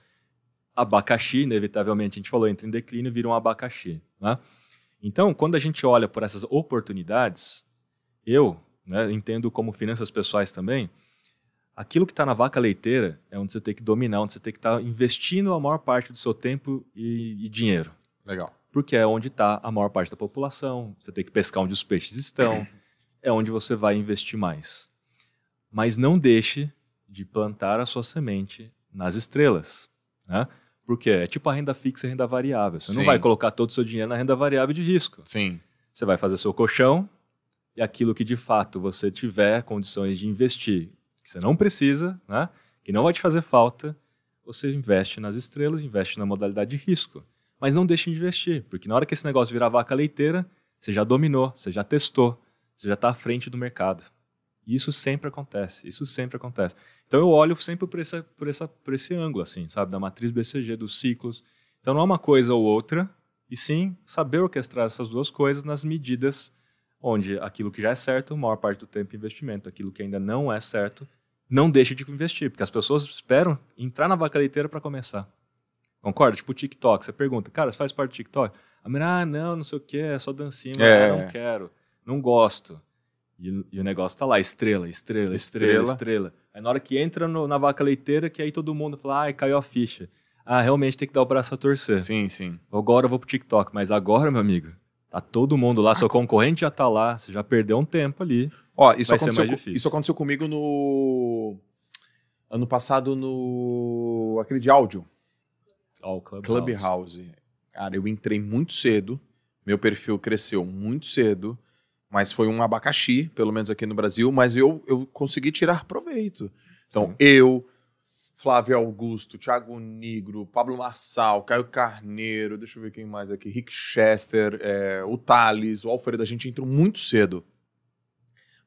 Abacaxi, inevitavelmente, a gente falou, entra em declínio, vira um abacaxi. Né? Então, quando a gente olha por essas oportunidades, eu né, entendo como finanças pessoais também, aquilo que está na vaca leiteira é onde você tem que dominar, onde você tem que estar tá investindo a maior parte do seu tempo e, e dinheiro. Legal. Porque é onde está a maior parte da população, você tem que pescar onde os peixes estão, é onde você vai investir mais. Mas não deixe de plantar a sua semente nas estrelas, né? Porque é tipo a renda fixa e a renda variável. Você Sim. não vai colocar todo o seu dinheiro na renda variável de risco. Sim. Você vai fazer seu colchão e aquilo que de fato você tiver condições de investir que você não precisa, né? que não vai te fazer falta, você investe nas estrelas, investe na modalidade de risco. Mas não deixe de investir, porque na hora que esse negócio virar vaca leiteira, você já dominou, você já testou, você já está à frente do mercado. E isso sempre acontece, isso sempre acontece. Então eu olho sempre por, essa, por, essa, por esse ângulo, assim, sabe? Da matriz BCG, dos ciclos. Então não é uma coisa ou outra, e sim saber orquestrar essas duas coisas nas medidas onde aquilo que já é certo, maior parte do tempo é investimento, aquilo que ainda não é certo, não deixe de investir, porque as pessoas esperam entrar na vaca leiteira para começar. Concorda? Tipo o TikTok. Você pergunta, cara, você faz parte do TikTok? A menina, ah, não, não sei o que, é só dancinha, é. Ah, não quero, não gosto. E, e, o negócio tá lá, estrela, estrela, estrela, estrela. estrela. Aí na hora que entra no, na vaca leiteira, que aí todo mundo fala, ai, ah, caiu a ficha. Ah, realmente tem que dar o braço a torcer. Sim, sim. Agora eu vou pro TikTok, mas agora, meu amigo, Tá todo mundo lá, ah. seu concorrente já tá lá, você já perdeu um tempo ali. Ó, isso, aconteceu, isso aconteceu comigo no. Ano passado no. aquele de áudio. Oh, Club Clubhouse. House. Cara, eu entrei muito cedo, meu perfil cresceu muito cedo, mas foi um abacaxi, pelo menos aqui no Brasil, mas eu, eu consegui tirar proveito. Então, Sim. eu Flávio Augusto, Thiago Nigro, Pablo Marçal, Caio Carneiro, deixa eu ver quem mais aqui, Rick Chester, é, o Thales, o Alfredo, a gente entrou muito cedo.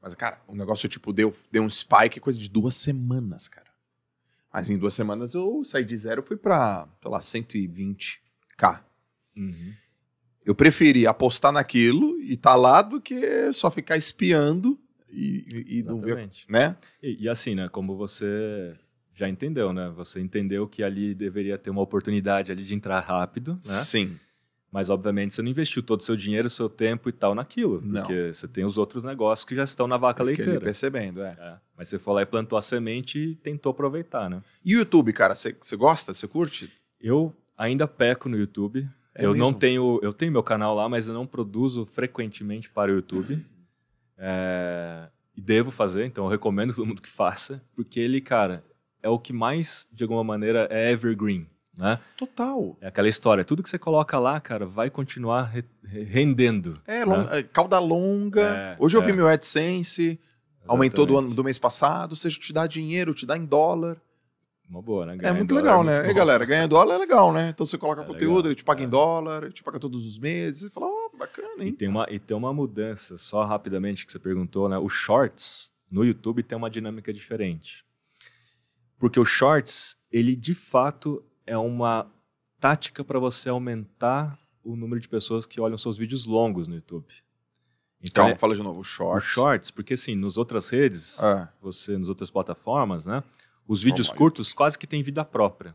Mas, cara, o negócio, tipo, deu, deu um spike coisa de duas semanas, cara. Mas em duas semanas eu saí de zero, fui pra, sei lá, 120k. Uhum. Eu preferi apostar naquilo e tá lá do que só ficar espiando e, e, e não ver, né? E, e assim, né, como você já entendeu, né? Você entendeu que ali deveria ter uma oportunidade ali de entrar rápido, né? Sim. Mas, obviamente, você não investiu todo o seu dinheiro, seu tempo e tal naquilo. Não. Porque você tem os outros negócios que já estão na vaca leiteira. percebendo, é. é. Mas você foi lá e plantou a semente e tentou aproveitar, né? E o YouTube, cara? Você gosta? Você curte? Eu ainda peco no YouTube. É eu mesmo? não tenho... Eu tenho meu canal lá, mas eu não produzo frequentemente para o YouTube. Uhum. É, e devo fazer, então eu recomendo todo mundo que faça. Porque ele, cara, é o que mais, de alguma maneira, é evergreen. Né? Total. É aquela história. Tudo que você coloca lá, cara, vai continuar re rendendo. É, né? long, é, cauda longa. É, Hoje eu é. vi meu AdSense, Exatamente. aumentou do, ano, do mês passado. Ou seja, te dá dinheiro, te dá em dólar. Uma boa, né? é muito legal, é né? Bom. E galera, ganhar dólar é legal, né? Então você coloca é conteúdo, legal. ele te paga em dólar, ele te paga todos os meses. Você fala, ó, oh, bacana, hein? E tem, uma, e tem uma mudança, só rapidamente, que você perguntou, né? O Shorts no YouTube tem uma dinâmica diferente. Porque o shorts, ele de fato é uma tática para você aumentar o número de pessoas que olham seus vídeos longos no YouTube. Então, Calma, é fala de novo, shorts. shorts, porque assim, nas outras redes, é. você, nas outras plataformas, né? Os vídeos oh, curtos quase que têm vida própria.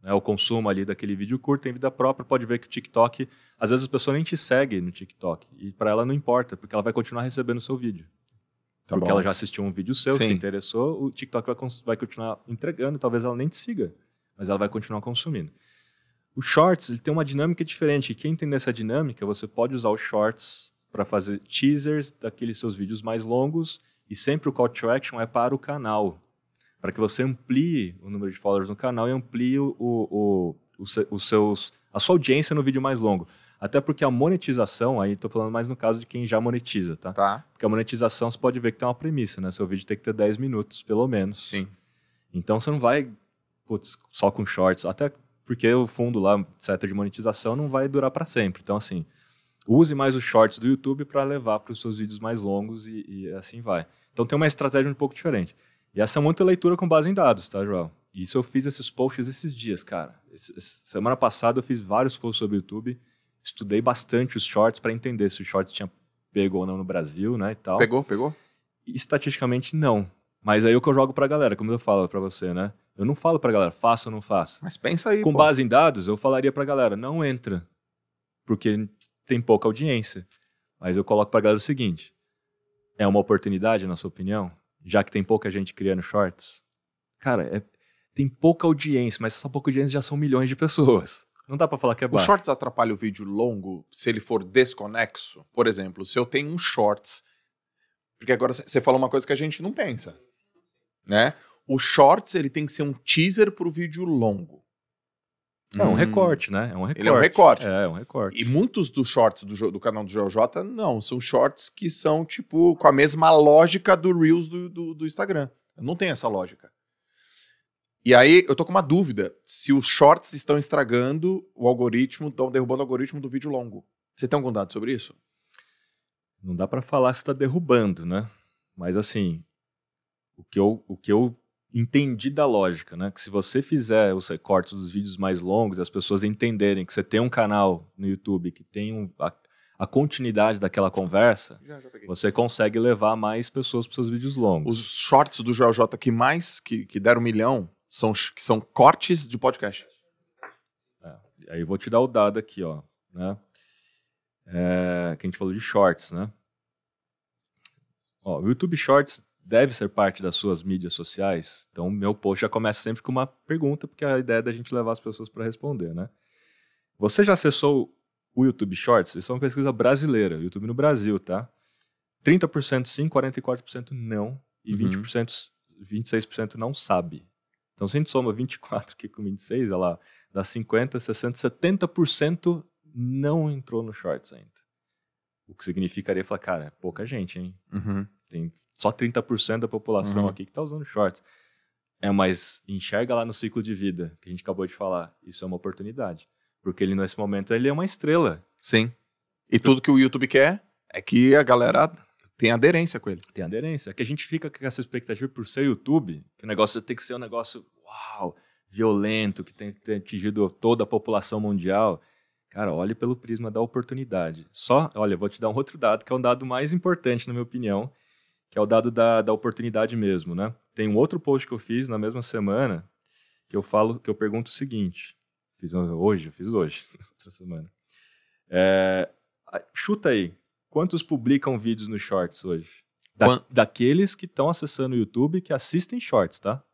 Né, o consumo ali daquele vídeo curto tem vida própria, pode ver que o TikTok, às vezes a pessoa nem te segue no TikTok, e para ela não importa, porque ela vai continuar recebendo o seu vídeo. Tá porque bom. ela já assistiu um vídeo seu, Sim. se interessou, o TikTok vai, vai continuar entregando, talvez ela nem te siga, mas ela vai continuar consumindo. O Shorts ele tem uma dinâmica diferente. E quem entender essa dinâmica, você pode usar o Shorts para fazer teasers daqueles seus vídeos mais longos e sempre o call to action é para o canal, para que você amplie o número de followers no canal e amplie o, o, o, o os seus, a sua audiência no vídeo mais longo. Até porque a monetização, aí estou falando mais no caso de quem já monetiza, tá? Tá. Porque a monetização você pode ver que tem uma premissa, né? Seu vídeo tem que ter 10 minutos, pelo menos. Sim. Então você não vai, putz, só com shorts. Até porque o fundo lá, certo de monetização, não vai durar para sempre. Então, assim, use mais os shorts do YouTube para levar para os seus vídeos mais longos e, e, assim vai. Então tem uma estratégia um pouco diferente. E essa é muita leitura com base em dados, tá, João? Isso eu fiz esses posts esses dias, cara. semana passada eu fiz vários posts sobre o YouTube estudei bastante os shorts para entender se o short tinha pego ou não no Brasil, né, e tal. Pegou, pegou? Estatisticamente, não. Mas aí é o que eu jogo para a galera, como eu falo para você, né? Eu não falo para a galera, faça ou não faça. Mas pensa aí, Com pô. base em dados, eu falaria para a galera, não entra. Porque tem pouca audiência. Mas eu coloco para a galera o seguinte, é uma oportunidade, na sua opinião? Já que tem pouca gente criando shorts? Cara, é, tem pouca audiência, mas essa pouca audiência já são milhões de pessoas. Não dá para falar que é baixo. O shorts atrapalha o vídeo longo se ele for desconexo? Por exemplo, se eu tenho um shorts. Porque agora você fala uma coisa que a gente não pensa. Né? O shorts ele tem que ser um teaser para o vídeo longo. É um hum. recorte, né? É um recorte. Ele é um recorte. É, é um recorte. E muitos dos shorts do, do canal do GeoJ não, são shorts que são, tipo, com a mesma lógica do Reels do, do, do Instagram. Não tem essa lógica. E aí eu tô com uma dúvida se os shorts estão estragando o algoritmo, estão derrubando o algoritmo do vídeo longo. Você tem algum dado sobre isso? Não dá para falar se está derrubando, né? Mas assim, o que, eu, o que eu entendi da lógica, né? Que se você fizer os recortes dos vídeos mais longos, as pessoas entenderem que você tem um canal no YouTube que tem um, a, a, continuidade daquela conversa, já, já você consegue levar mais pessoas para seus vídeos longos. Os shorts do JJ que mais que, que deram um milhão são, que são cortes de podcast. É, aí eu vou te dar o dado aqui, ó, né? É, que a gente falou de shorts, né? Ó, o YouTube Shorts deve ser parte das suas mídias sociais. Então, meu post já começa sempre com uma pergunta, porque é a ideia é da gente levar as pessoas para responder, né? Você já acessou o YouTube Shorts? Isso é uma pesquisa brasileira, YouTube no Brasil, tá? 30% sim, 44% não e uhum. 20%, 26% não sabe. Então, se a gente soma 24 aqui com 26, ela dá 50, 60, 70% não entrou no shorts ainda. O que significaria falar, cara, é pouca gente, hein? Uhum. Tem só 30% da população uhum. aqui que tá usando shorts. É, mas enxerga lá no ciclo de vida, que a gente acabou de falar. Isso é uma oportunidade. Porque ele, nesse momento, ele é uma estrela. Sim. E tudo que o YouTube quer é que a galera tem aderência com ele. Tem aderência. É que a gente fica com essa expectativa por ser YouTube, que o negócio tem que ser um negócio, uau, violento, que tem que ter atingido toda a população mundial. Cara, olhe pelo prisma da oportunidade. Só, olha, vou te dar um outro dado, que é um dado mais importante, na minha opinião, que é o dado da, da oportunidade mesmo, né? Tem um outro post que eu fiz na mesma semana, que eu falo, que eu pergunto o seguinte. Fiz hoje, eu fiz hoje, outra semana. É, chuta aí, Quantos publicam vídeos no Shorts hoje? Da, Quant... Daqueles que estão acessando o YouTube que assistem Shorts, tá?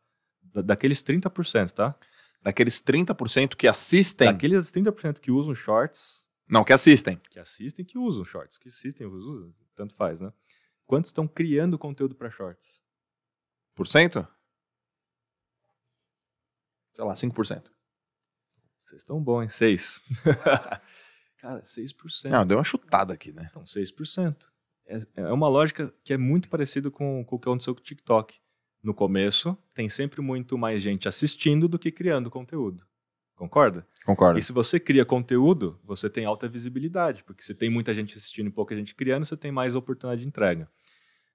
Da, daqueles 30%, tá? Daqueles 30% que assistem. Daqueles 30% que usam Shorts. Não, que assistem. Que assistem, que usam Shorts. Que assistem, usam, tanto faz, né? Quantos estão criando conteúdo para Shorts? Por cento? Sei lá, 5%. Vocês estão bons, hein? 6%. Cara, 6%. Não, deu uma chutada aqui, né? Então, 6%. É, é uma lógica que é muito parecida com, com o que aconteceu com o TikTok. No começo, tem sempre muito mais gente assistindo do que criando conteúdo. Concorda? Concordo. E se você cria conteúdo, você tem alta visibilidade, porque se tem muita gente assistindo e pouca gente criando, você tem mais oportunidade de entrega.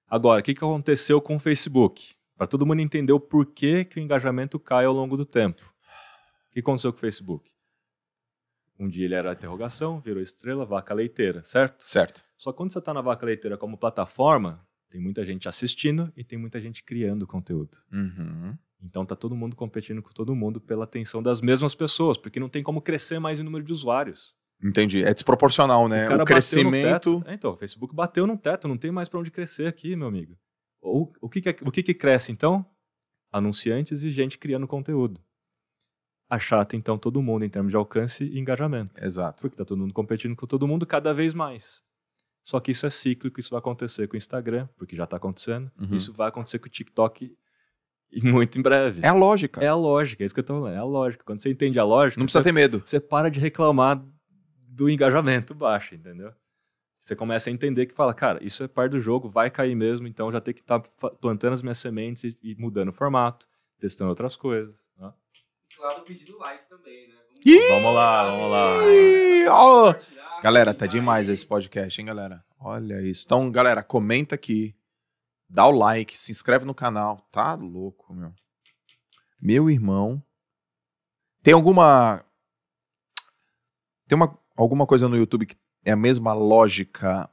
Agora, o que, que aconteceu com o Facebook? Para todo mundo entender o porquê que o engajamento cai ao longo do tempo. O que aconteceu com o Facebook? Um dia ele era interrogação, virou estrela, vaca leiteira, certo? Certo. Só quando você está na vaca leiteira como plataforma, tem muita gente assistindo e tem muita gente criando conteúdo. Uhum. Então tá todo mundo competindo com todo mundo pela atenção das mesmas pessoas, porque não tem como crescer mais em número de usuários. Entendi. É desproporcional, né? O, o crescimento. É, então, o Facebook bateu no teto, não tem mais para onde crescer aqui, meu amigo. O, o, que, que, é, o que, que cresce então? Anunciantes e gente criando conteúdo achata então todo mundo em termos de alcance e engajamento. Exato. Porque está todo mundo competindo com todo mundo cada vez mais. Só que isso é cíclico, isso vai acontecer com o Instagram, porque já está acontecendo. Uhum. Isso vai acontecer com o TikTok muito em breve. É a lógica. É a lógica, é isso que eu estou falando, é a lógica. Quando você entende a lógica... Não precisa você, ter medo. Você para de reclamar do engajamento baixo, entendeu? Você começa a entender que fala, cara, isso é parte do jogo, vai cair mesmo, então já tem que estar tá plantando as minhas sementes e, e mudando o formato, testando outras coisas pedindo like também, né? Vamos, vamos lá, vamos lá. Galera, tá demais esse podcast, hein, galera? Olha isso. Então, galera, comenta aqui. Dá o like, se inscreve no canal. Tá louco, meu. Meu irmão. Tem alguma. Tem uma, alguma coisa no YouTube que é a mesma lógica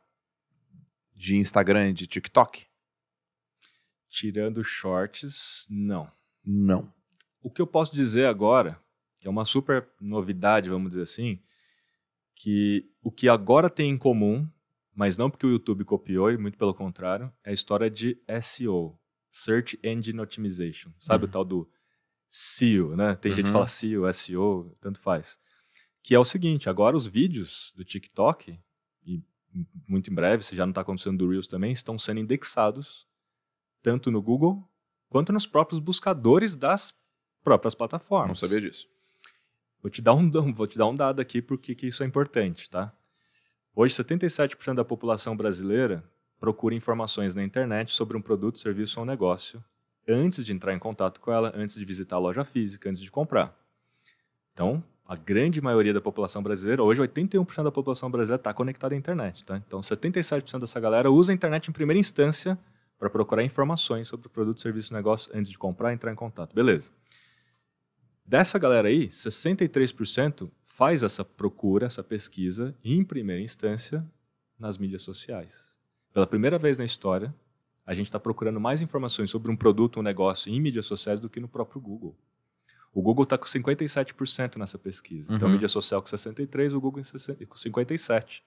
de Instagram, de TikTok? Tirando shorts, não. Não. O que eu posso dizer agora, que é uma super novidade, vamos dizer assim, que o que agora tem em comum, mas não porque o YouTube copiou, e muito pelo contrário, é a história de SEO, Search Engine Optimization. Sabe uhum. o tal do SEO, né? Tem uhum. gente que uhum. fala SEO, SEO, tanto faz. Que é o seguinte, agora os vídeos do TikTok, e muito em breve, se já não está acontecendo do Reels também, estão sendo indexados tanto no Google quanto nos próprios buscadores das próprias plataformas. Não sabia disso. Vou te dar um, vou te dar um dado aqui porque que isso é importante, tá? Hoje, 77% da população brasileira procura informações na internet sobre um produto, serviço ou um negócio antes de entrar em contato com ela, antes de visitar a loja física, antes de comprar. Então, a grande maioria da população brasileira, hoje 81% da população brasileira está conectada à internet. Tá? Então, 77% dessa galera usa a internet em primeira instância para procurar informações sobre o produto, serviço, ou negócio antes de comprar e entrar em contato. Beleza. Dessa galera aí, 63% faz essa procura, essa pesquisa, em primeira instância, nas mídias sociais. Pela primeira vez na história, a gente está procurando mais informações sobre um produto, um negócio em mídias sociais do que no próprio Google. O Google está com 57% nessa pesquisa. Então, uhum. Então, mídia social com 63%, o Google com 57%.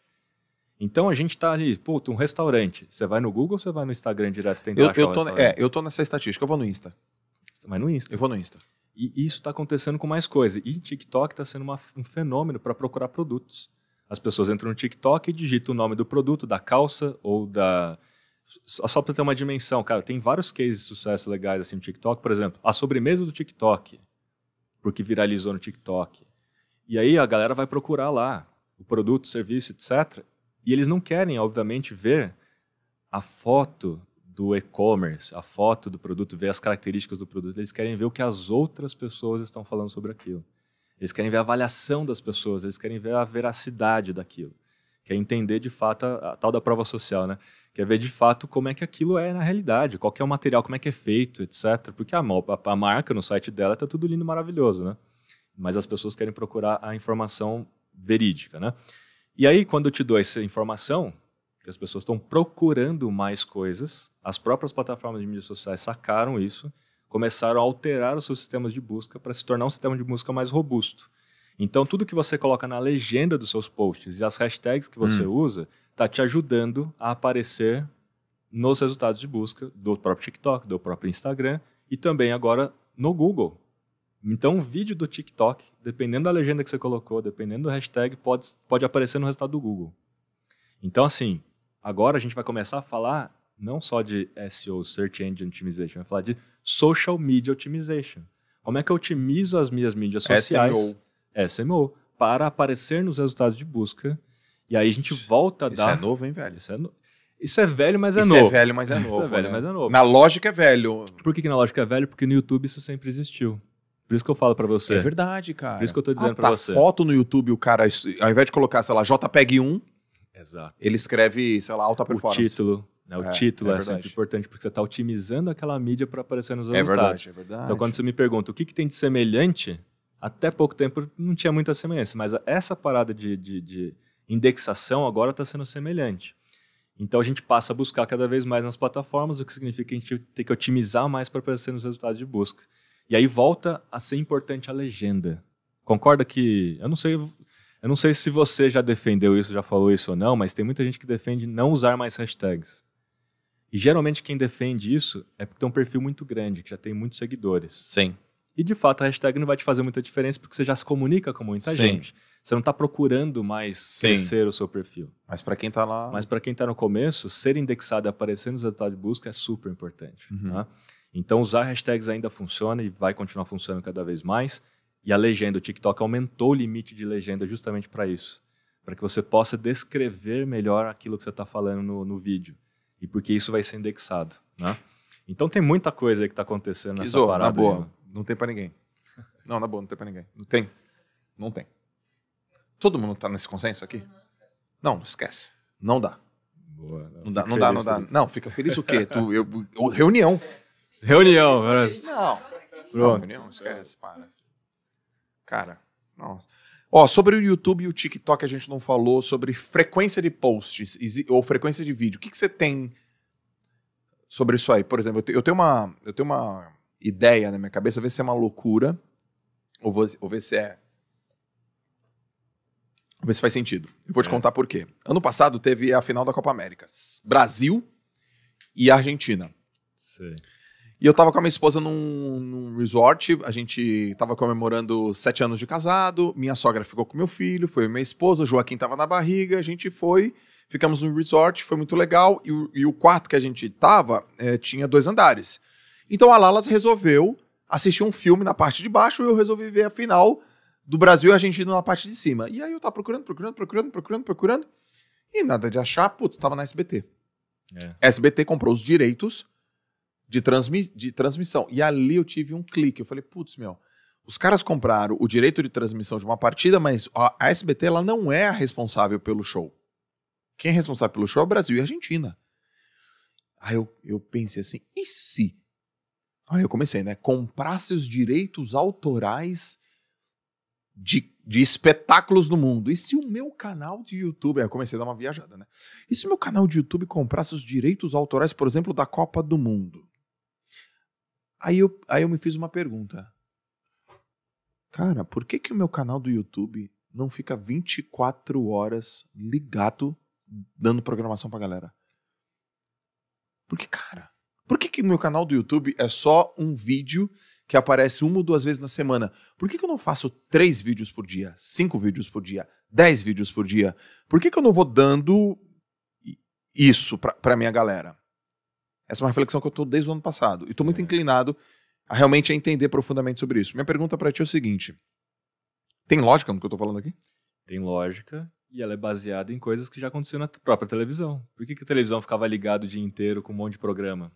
Então, a gente está ali, puto, um restaurante. Você vai no Google ou você vai no Instagram direto tentar eu, achar é, eu tô, É, eu nessa estatística, eu vou no Insta. Você vai no Insta. Eu vou no Insta. E isso está acontecendo com mais coisa. E TikTok está sendo uma, um fenômeno para procurar produtos. As pessoas entram no TikTok e digitam o nome do produto, da calça ou da. Só para ter uma dimensão, cara, tem vários cases de sucesso legais assim no TikTok. Por exemplo, a sobremesa do TikTok, porque viralizou no TikTok. E aí a galera vai procurar lá o produto, o serviço, etc. E eles não querem, obviamente, ver a foto do e-commerce, a foto do produto, ver as características do produto, eles querem ver o que as outras pessoas estão falando sobre aquilo. Eles querem ver a avaliação das pessoas, eles querem ver a veracidade daquilo. Quer entender de fato a, a tal da prova social, né? Quer ver de fato como é que aquilo é na realidade, qual é o material, como é que é feito, etc. Porque a, a, a marca no site dela está tudo lindo e maravilhoso, né? Mas as pessoas querem procurar a informação verídica, né? E aí, quando eu te dou essa informação, que as pessoas estão procurando mais coisas. As próprias plataformas de mídias sociais sacaram isso, começaram a alterar os seus sistemas de busca para se tornar um sistema de busca mais robusto. Então, tudo que você coloca na legenda dos seus posts e as hashtags que você hum. usa está te ajudando a aparecer nos resultados de busca do próprio TikTok, do próprio Instagram e também agora no Google. Então, um vídeo do TikTok, dependendo da legenda que você colocou, dependendo do hashtag, pode, pode aparecer no resultado do Google. Então, assim, Agora a gente vai começar a falar não só de SEO, Search Engine Optimization, vai falar de Social Media Optimization. Como é que eu otimizo as minhas mídias sociais? SMO. SMO, para aparecer nos resultados de busca. E aí a gente volta a dar... Isso é novo, hein, velho? Isso é, no... Isso é velho, mas é isso é novo. Isso é velho, mas é novo. Isso é velho, né? mas é novo. Na lógica é velho. Por que, que na lógica é velho? Porque no YouTube isso sempre existiu. Por isso que eu falo para você. É verdade, cara. Por isso que eu tô dizendo ah, tá, pra você. foto no YouTube, o cara, ao invés de colocar, sei lá, JPEG 1, Exato. Ele escreve, sei lá, alta performance. O título. Né? O é, título é, é sempre importante, porque você está otimizando aquela mídia para aparecer nos é resultados. É verdade, é verdade. Então, quando você me pergunta o que, que tem de semelhante, até pouco tempo não tinha muita semelhança, mas essa parada de, de, de indexação agora está sendo semelhante. Então a gente passa a buscar cada vez mais nas plataformas, o que significa que a gente tem que otimizar mais para aparecer nos resultados de busca. E aí volta a ser importante a legenda. Concorda que. Eu não sei eu não sei se você já defendeu isso, já falou isso ou não, mas tem muita gente que defende não usar mais hashtags. E geralmente quem defende isso é porque tem um perfil muito grande, que já tem muitos seguidores. Sim. E de fato a hashtag não vai te fazer muita diferença porque você já se comunica com muita Sim. gente. Você não está procurando mais Sim. crescer o seu perfil. Mas para quem está lá. Mas para quem está no começo, ser indexado e aparecer nos resultados de busca é super importante. Uhum. Tá? Então usar hashtags ainda funciona e vai continuar funcionando cada vez mais. E a legenda, o TikTok aumentou o limite de legenda justamente para isso. Para que você possa descrever melhor aquilo que você está falando no, no, vídeo. E porque isso vai ser indexado. Né? Então tem muita coisa que está acontecendo nessa Iso, parada. Na boa, aí, né? não tem para ninguém. Não, na boa, não tem para ninguém. Não tem. Não tem. Todo mundo está nesse consenso aqui? Não, esquece. Não dá. Boa, né? não, dá, não dá, não dá, não dá. Não, fica feliz o quê? tu, eu, eu, reunião. Reunião. Né? Não. Pronto. Não, reunião, esquece, para. Cara, nossa. Ó, sobre o YouTube e o TikTok a gente não falou sobre frequência de posts ou frequência de vídeo. O que, que você tem sobre isso aí? Por exemplo, eu tenho uma, eu tenho uma ideia na minha cabeça, ver se é uma loucura ou, vou, ou ver se é Vou ver se faz sentido. Eu vou te é. contar por quê. Ano passado teve a final da Copa América. Brasil e Argentina. Sim. E eu tava com a minha esposa num, num resort, a gente tava comemorando sete anos de casado, minha sogra ficou com meu filho, foi minha esposa, o Joaquim tava na barriga, a gente foi, ficamos no resort, foi muito legal, e o, e o quarto que a gente tava é, tinha dois andares. Então a Lalas resolveu assistir um filme na parte de baixo e eu resolvi ver a final do Brasil e Argentina na parte de cima. E aí eu tava procurando, procurando, procurando, procurando, procurando, e nada de achar, putz, tava na SBT. É. SBT comprou os direitos de, transmi de transmissão. E ali eu tive um clique. Eu falei, putz, meu, os caras compraram o direito de transmissão de uma partida, mas a, SBT ela não é a responsável pelo show. Quem é responsável pelo show é o Brasil e a Argentina. Aí eu, eu pensei assim, e se? Aí eu comecei, né? Comprasse os direitos autorais de, de espetáculos no mundo. E se o meu canal de YouTube. Aí eu comecei a dar uma viajada, né? E se o meu canal de YouTube comprasse os direitos autorais, por exemplo, da Copa do Mundo? Aí eu, aí eu me fiz uma pergunta. Cara, por que, que o meu canal do YouTube não fica 24 horas ligado dando programação pra galera? Porque, cara, por que, que o meu canal do YouTube é só um vídeo que aparece uma ou duas vezes na semana. Por que, que, eu não faço três vídeos por dia, cinco vídeos por dia, dez vídeos por dia? Por que, que eu não vou dando isso para minha galera? Essa é uma reflexão que eu estou desde o ano passado. E estou muito é. inclinado a realmente entender profundamente sobre isso. Minha pergunta para ti é o seguinte: tem lógica no que eu estou falando aqui? Tem lógica e ela é baseada em coisas que já aconteceu na própria televisão. Por que, que a televisão ficava ligada o dia inteiro com um monte de programa?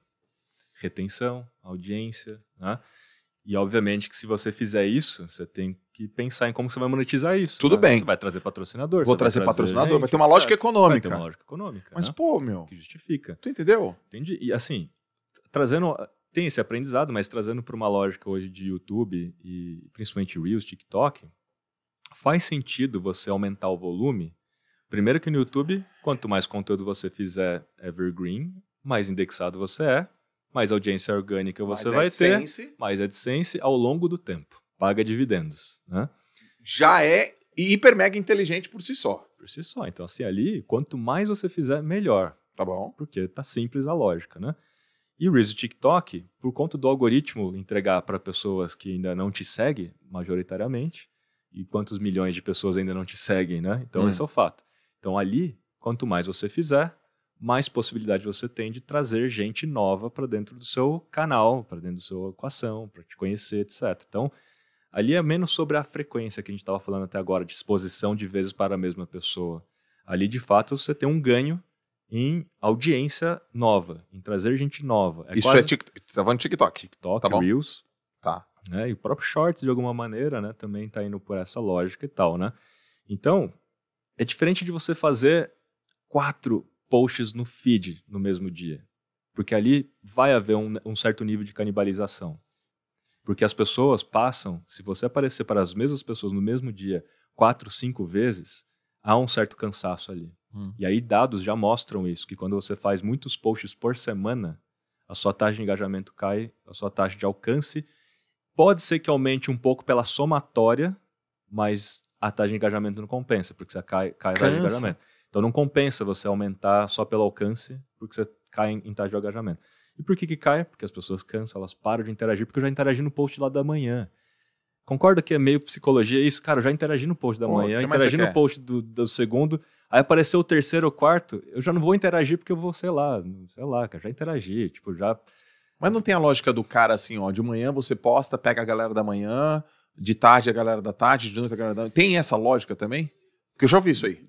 Retenção, audiência, né? E obviamente que se você fizer isso, você tem que pensar em como você vai monetizar isso. Tudo né? bem. Você vai trazer patrocinador. Vou trazer, trazer, patrocinador, gente, vai ter uma lógica certo. econômica. Vai ter uma lógica econômica. Mas, né? pô, meu. Que justifica. Tu entendeu? Entendi. E assim, trazendo. Tem esse aprendizado, mas trazendo para uma lógica hoje de YouTube e principalmente Reels, TikTok, faz sentido você aumentar o volume. Primeiro que no YouTube, quanto mais conteúdo você fizer evergreen, mais indexado você é, mais audiência orgânica você mais vai AdSense. ter, mais AdSense ao longo do tempo paga dividendos. Né? Já é hiper mega inteligente por si só. Por si só. Então, assim, ali, quanto mais você fizer, melhor. Tá bom. Porque tá simples a lógica, né? E o Reels TikTok, por conta do algoritmo entregar para pessoas que ainda não te seguem majoritariamente, e quantos milhões de pessoas ainda não te seguem, né? Então, hum. esse é o fato. Então, ali, quanto mais você fizer, mais possibilidade você tem de trazer gente nova para dentro do seu canal, para dentro da sua equação, para te conhecer, etc. Então, Ali é menos sobre a frequência que a gente estava falando até agora, de exposição de vezes para a mesma pessoa. Ali, de fato, você tem um ganho em audiência nova, em trazer gente nova. É Isso é quase... é TikTok. Você tá falando TikTok. TikTok, tá Reels. Tá. Né? E o próprio Shorts, de alguma maneira, né? também está indo por essa lógica e tal, né? Então, é diferente de você fazer quatro posts no feed no mesmo dia. Porque ali vai haver um, um certo nível de canibalização. Porque as pessoas passam, se você aparecer para as mesmas pessoas no mesmo dia quatro, cinco vezes, há um certo cansaço ali. Hum. E aí dados já mostram isso, que quando você faz muitos posts por semana, a sua taxa de engajamento cai, a sua taxa de alcance pode ser que aumente um pouco pela somatória, mas a taxa de engajamento não compensa, porque você cai, cai a taxa de engajamento. Então não compensa você aumentar só pelo alcance, porque você cai em, em taxa de engajamento. E por que, que cai? Porque as pessoas cansam, elas param de interagir, porque eu já interagi no post lá da manhã. Concorda que é meio psicologia isso? Cara, eu já interagi no post da manhã, interagi no post do, do segundo, aí apareceu o terceiro ou quarto, eu já não vou interagir porque eu vou, sei lá, sei lá, cara, já interagi, tipo, já... Mas não tem a lógica do cara assim, ó, de manhã você posta, pega a galera da manhã, de tarde a galera da tarde, de noite a galera da Tem essa lógica também? Porque eu já ouvi isso aí.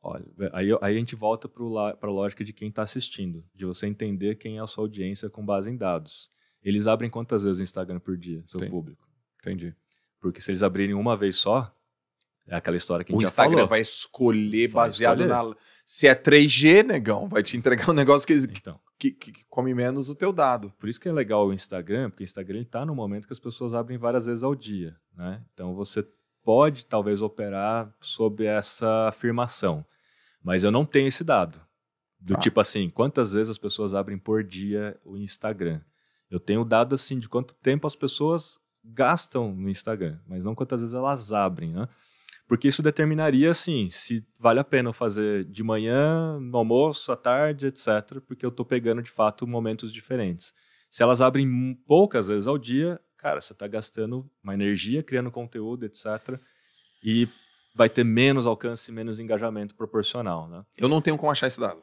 Olha, é, aí, aí a gente volta para a lógica de quem está assistindo, de você entender quem é a sua audiência com base em dados. Eles abrem quantas vezes o Instagram por dia, seu Entendi. público? Entendi. Porque se eles abrirem uma vez só, é aquela história que a gente o já falou. O Instagram vai escolher vai baseado escolher. na. Se é 3G, negão, vai te entregar um negócio que, então. que, que, que, come menos o teu dado. Por isso que é legal o Instagram, porque o Instagram está no momento que as pessoas abrem várias vezes ao dia. Né? Então você pode talvez operar sob essa afirmação, mas eu não tenho esse dado. Do tá. tipo assim, quantas vezes as pessoas abrem por dia o Instagram? Eu tenho dado assim de quanto tempo as pessoas gastam no Instagram, mas não quantas vezes elas abrem, né? Porque isso determinaria, assim, se vale a pena fazer de manhã, no almoço, à tarde, etc., porque eu estou pegando, de fato, momentos diferentes. Se elas abrem poucas vezes ao dia, cara, você está gastando uma energia criando conteúdo, etc. E vai ter menos alcance, menos engajamento proporcional, né? Eu não tenho como achar esse dado.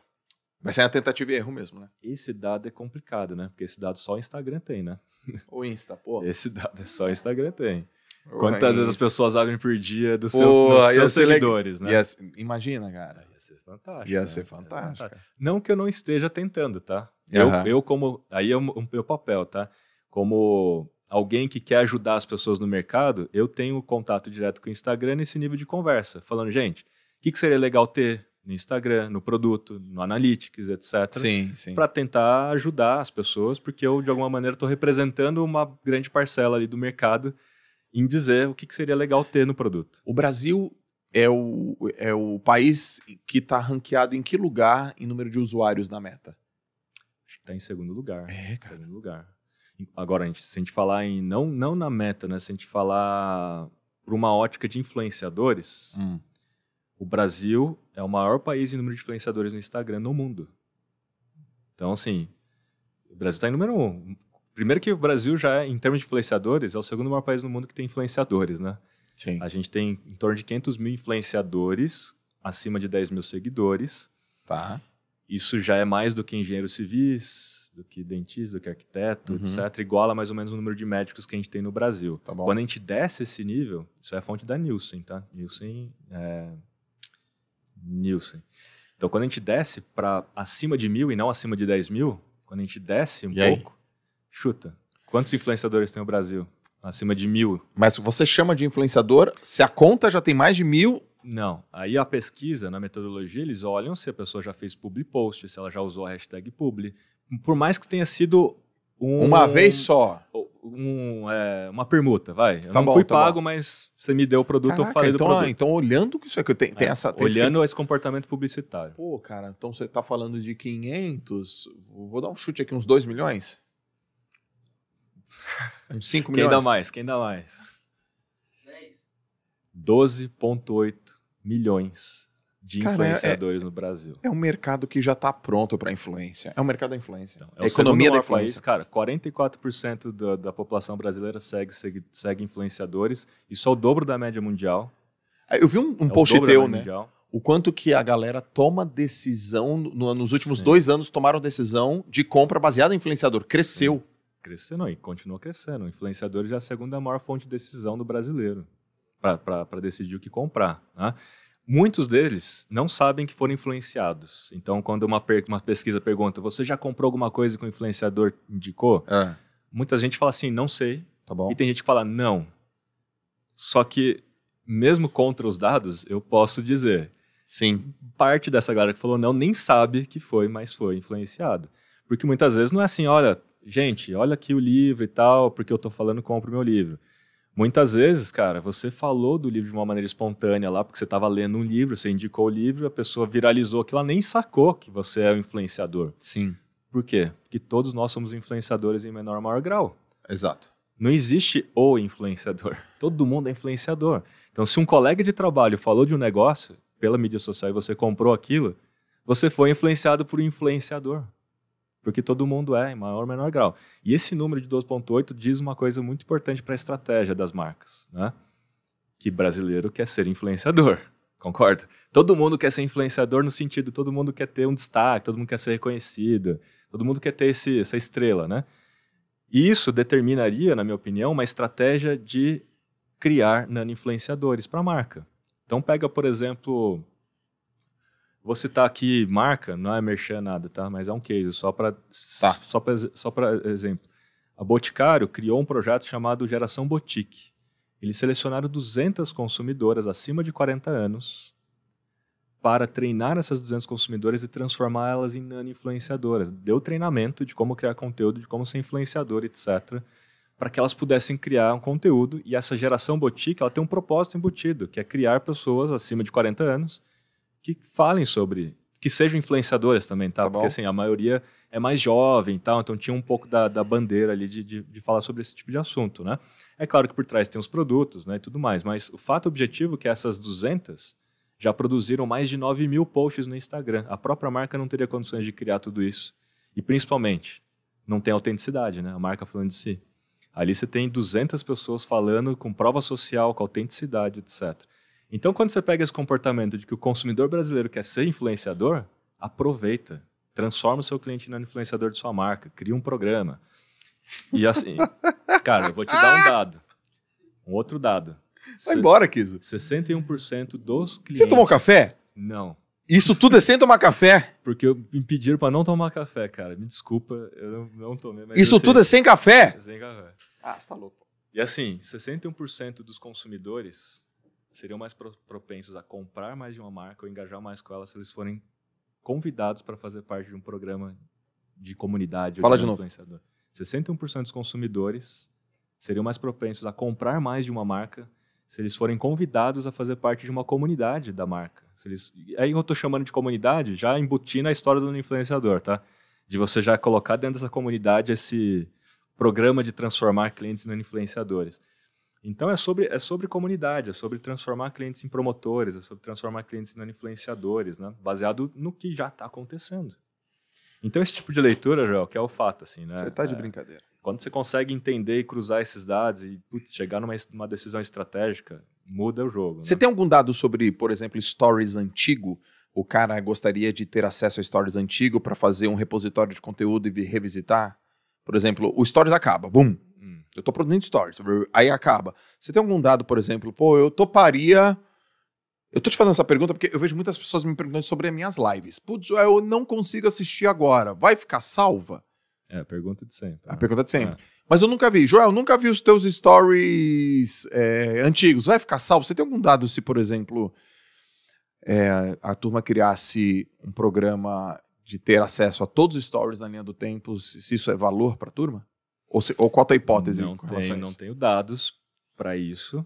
Mas é uma tentativa e erro mesmo, né? Esse dado é complicado, né? Porque esse dado só o Instagram tem, né? O Insta, pô. Esse dado é só o Instagram tem. Quantas Insta. vezes as pessoas abrem por dia do seu, dos seus seguidores, leg... né? Ser... imagina, cara. Ia ser fantástico. Ia né? ser fantástico. fantástico. Não que eu não esteja tentando, tá? Uhum. Eu, eu como... Aí é o meu papel, tá? Como alguém que quer ajudar as pessoas no mercado, eu tenho contato direto com o Instagram nesse nível de conversa, falando, gente, o que, que seria legal ter no Instagram, no produto, no Analytics, etc. Sim, sim. Para tentar ajudar as pessoas, porque eu, de alguma maneira, estou representando uma grande parcela ali do mercado em dizer o que, que seria legal ter no produto. O Brasil é o, é o país que está ranqueado em que lugar em número de usuários na meta? Acho que está em segundo lugar. É, cara. Segundo lugar. Agora, a gente, se a gente falar em. Não, não na meta, né? Se a gente falar por uma ótica de influenciadores, hum. o Brasil é o maior país em número de influenciadores no Instagram no mundo. Então, assim, o Brasil está em número um. Primeiro que o Brasil já, é, em termos de influenciadores, é o segundo maior país no mundo que tem influenciadores, né? Sim. A gente tem em torno de 500 mil influenciadores, acima de 10 mil seguidores. Tá. Isso já é mais do que engenheiros civis, do que dentista, do que arquiteto, uhum. etc., iguala mais ou menos o número de médicos que a gente tem no Brasil. Tá Quando a gente desce esse nível, isso é a fonte da Nielsen, tá? Nielsen é... Nielsen. Então, quando a gente desce para acima de mil e não acima de 10 mil, quando a gente desce um e pouco, aí? chuta. Quantos influenciadores tem o Brasil? Acima de mil. Mas você chama de influenciador, se a conta já tem mais de mil. Não. Aí a pesquisa, na metodologia, eles olham se a pessoa já fez public post, se ela já usou a hashtag public por mais que tenha sido um, uma vez só. Um, é, uma permuta, vai. Eu tá não bom, fui tá pago, bom. mas você me deu o produto, Caraca, eu falei então, do produto. Ah, então, olhando que isso é que tem, tem é, essa. Tem olhando esse... esse... comportamento publicitário. Pô, cara, então você está falando de 500. Vou dar um chute aqui, uns 2 milhões? Uns 5 milhões? Quem dá mais? Quem dá mais? 12,8 milhões de Cara, é- influenciadores é, no Brasil. É um mercado que já está pronto para influência. É um mercado da influência. Então, é a economia da influência. País, cara, 44% da, da, população brasileira segue, segue, segue, influenciadores. Isso é o dobro da média mundial. É, eu vi um, um é post teu, né? Mundial. O quanto que a galera toma decisão, no, nos últimos Sim. dois anos tomaram decisão de compra baseada em influenciador. Cresceu. Sim. Cresceu não, e continua crescendo. O influenciador já é a segunda maior fonte de decisão do brasileiro para decidir o que comprar. Né? Muitos deles não sabem que foram influenciados. Então, quando uma, uma pesquisa pergunta, você já comprou alguma coisa que o influenciador indicou? É. Muita gente fala assim, não sei. Tá e tem gente que fala, não. Só que, mesmo contra os dados, eu posso dizer. Sim. Parte dessa galera que falou não nem sabe que foi, mas foi influenciado. Porque muitas vezes não é assim, olha, gente, olha aqui o livro e tal, porque eu estou falando compro o meu livro. Muitas vezes, cara, você falou do livro de uma maneira espontânea lá, porque você estava lendo um livro, você indicou o livro, a pessoa viralizou que ela nem sacou que você é o influenciador. Sim. Por quê? Porque todos nós somos influenciadores em menor ou maior grau. Exato. Não existe o influenciador. Todo mundo é influenciador. Então, se um colega de trabalho falou de um negócio pela mídia social e você comprou aquilo, você foi influenciado por um influenciador porque todo mundo é, em maior ou menor grau. E esse número de 12,8 diz uma coisa muito importante para a estratégia das marcas, né? Que brasileiro quer ser influenciador, concorda? Todo mundo quer ser influenciador no sentido, todo mundo quer ter um destaque, todo mundo quer ser reconhecido, todo mundo quer ter esse, essa estrela, né? E isso determinaria, na minha opinião, uma estratégia de criar nano-influenciadores para a marca. Então pega, por exemplo, Vou citar aqui marca, não é merchan nada, tá? Mas é um case, só para tá. só só exemplo. A Boticário criou um projeto chamado Geração Boutique. Eles selecionaram 200 consumidoras acima de 40 anos para treinar essas 200 consumidoras e transformá-las em nano-influenciadoras. Deu treinamento de como criar conteúdo, de como ser influenciador, etc., para que elas pudessem criar um conteúdo. E essa geração boutique ela tem um propósito embutido, que é criar pessoas acima de 40 anos que falem sobre, que sejam influenciadoras também, tá? tá Porque assim, a maioria é mais jovem e tal, então tinha um pouco da, da bandeira ali de, de, de, falar sobre esse tipo de assunto, né? É claro que por trás tem os produtos, né, e tudo mais, mas o fato objetivo é que essas 200 já produziram mais de 9 mil posts no Instagram. A própria marca não teria condições de criar tudo isso. E principalmente, não tem autenticidade, né? A marca falando de si. Ali você tem 200 pessoas falando com prova social, com autenticidade, etc. Então, quando você pega esse comportamento de que o consumidor brasileiro quer ser influenciador, aproveita, transforma o seu cliente no influenciador de sua marca, cria um programa. E assim, cara, eu vou te dar um dado. Um outro dado. Vai embora, Kiso. 61% dos clientes. Você tomou café? Não. Isso tudo é sem tomar café? Porque me pediram para não tomar café, cara. Me desculpa, eu não, não tomei. Isso tudo sei. é sem café? É sem café. Ah, você tá louco. E assim, 61% dos consumidores seriam mais pro propensos a comprar mais de uma marca ou engajar mais com ela se eles forem convidados para fazer parte de um programa de comunidade Fala ou de, de novo. influenciador. 61% dos consumidores seriam mais propensos a comprar mais de uma marca se eles forem convidados a fazer parte de uma comunidade da marca. Se eles... Aí eu estou chamando de comunidade, já embutindo a história do influenciador, tá? De você já colocar dentro dessa comunidade esse programa de transformar clientes em influenciadores. Então é sobre, é sobre comunidade, é sobre transformar clientes em promotores, é sobre transformar clientes em influenciadores, né? baseado no que já está acontecendo. Então esse tipo de leitura, Joel, que é o fato, assim, né? Você está de é, brincadeira. Quando você consegue entender e cruzar esses dados e putz, chegar numa, numa decisão estratégica, muda o jogo. Você né? tem algum dado sobre, por exemplo, stories antigo? O cara gostaria de ter acesso a stories antigo para fazer um repositório de conteúdo e revisitar? Por exemplo, o stories acaba, bum, eu estou produzindo stories, aí acaba. Você tem algum dado, por exemplo, pô, eu toparia. Eu estou te fazendo essa pergunta porque eu vejo muitas pessoas me perguntando sobre as minhas lives. Putz, eu não consigo assistir agora. Vai ficar salva? É, a pergunta de sempre. A né? pergunta de sempre. É. Mas eu nunca vi. Joel, nunca vi os teus stories é, antigos. Vai ficar salvo? Você tem algum dado se, por exemplo, é, a turma criasse um programa de ter acesso a todos os stories na linha do tempo, se isso é valor para a turma? Ou, se, ou qual a tua hipótese? Não, tenho, não tenho dados para isso.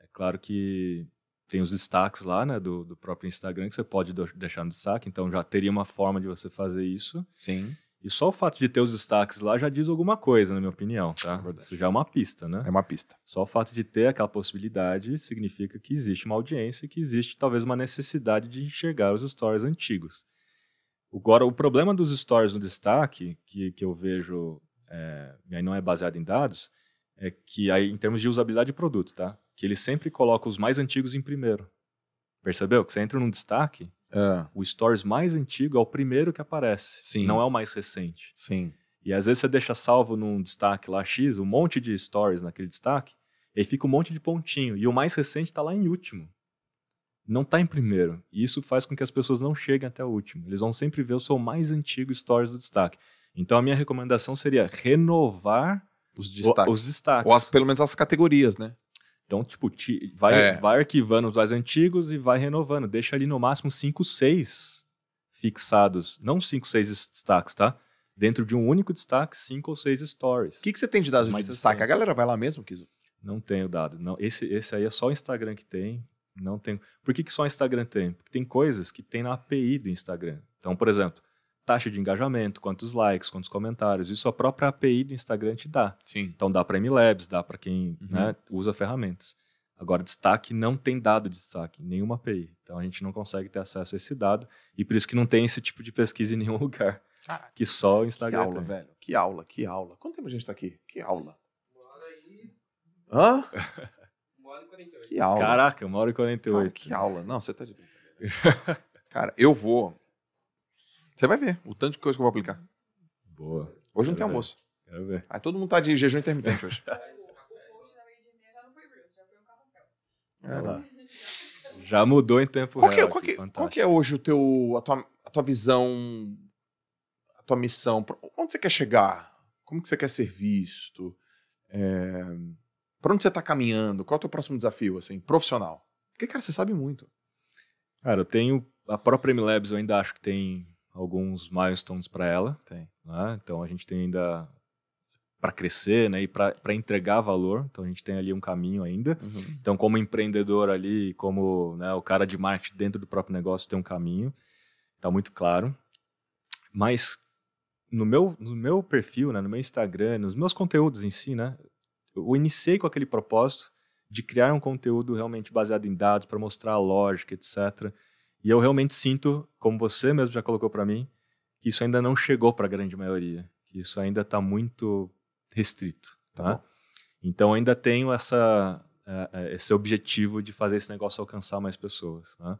É claro que tem os destaques lá, né, do, do próprio Instagram que você pode do, deixar no destaque, então já teria uma forma de você fazer isso. Sim. E só o fato de ter os destaques lá já diz alguma coisa, na minha opinião, tá? É isso já é uma pista, né? É uma pista. Só o fato de ter aquela possibilidade significa que existe uma audiência, que existe talvez uma necessidade de enxergar os stories antigos. Agora, o problema dos stories no destaque, que, que eu vejo é, e aí não é baseado em dados, é que aí em termos de usabilidade de produto, tá? Que ele sempre coloca os mais antigos em primeiro. Percebeu? Que você entra num destaque, é. o Stories mais antigo é o primeiro que aparece, Sim. não é o mais recente. Sim. E às vezes você deixa salvo num destaque lá X, um monte de stories naquele destaque, e aí fica um monte de pontinho. E o mais recente está lá em último. Não está em primeiro. E isso faz com que as pessoas não cheguem até o último. Eles vão sempre ver o seu mais antigo stories do destaque. Então a minha recomendação seria renovar os destaques. os destaques. Ou as, pelo menos as categorias, né? Então, tipo, ti, vai, é. vai arquivando os mais antigos e vai renovando. Deixa ali no máximo 5, 6 fixados. Não 5, 6 destaques, tá? Dentro de um único destaque, 5 ou 6 stories. O que, que você tem de dados mais de destaque? A galera vai lá mesmo, Kizo? Não tenho dado. Não, esse, esse aí é só o Instagram que tem. Não tem. Por que, que só o Instagram tem? Porque tem coisas que tem na API do Instagram. Então, por exemplo, taxa de engajamento, quantos likes, quantos comentários. Isso a própria API do Instagram te dá. Sim. Então dá para MLabs, dá para quem uhum. né, usa ferramentas. Agora, destaque não tem dado de destaque, nenhuma API. Então a gente não consegue ter acesso a esse dado e por isso que não tem esse tipo de pesquisa em nenhum lugar. Caraca, que só o Instagram. Que aula, tem. velho. Que aula, que aula. Quanto tempo a gente está aqui? Que aula. Uma hora aí. Hã? Uma hora e 48. Que aula. Caraca, uma hora e 48. Cara, que aula. Não, você está de brincadeira. Cara, eu vou. Você vai ver o tanto de coisa que eu vou aplicar. Boa. Hoje não tem ver. almoço. Quero ver. Aí todo mundo tá de jejum intermitente hoje. É Já mudou em tempo qual que, é, real. Qual que, qual que é hoje o teu, a, tua, a tua visão, a tua missão? Onde você quer chegar? Como que você quer ser visto? É, para onde você está caminhando? Qual é o teu próximo desafio, assim, profissional? Porque, cara, você sabe muito. Cara, eu tenho... A própria MLabs eu ainda acho que tem alguns milestones para ela. Né? Então a gente tem ainda para crescer né? e para entregar valor. Então a gente tem ali um caminho ainda. Uhum. Então, como empreendedor ali, como né, o cara de marketing dentro do próprio negócio tem um caminho. Está muito claro. Mas no meu, no meu perfil, né, no meu Instagram, nos meus conteúdos em si, né, eu iniciei com aquele propósito de criar um conteúdo realmente baseado em dados para mostrar a lógica, etc. E eu realmente sinto, como você mesmo já colocou para mim, que isso ainda não chegou para a grande maioria, que isso ainda está muito restrito, tá? tá então ainda tenho essa é, é, esse objetivo de fazer esse negócio alcançar mais pessoas, né?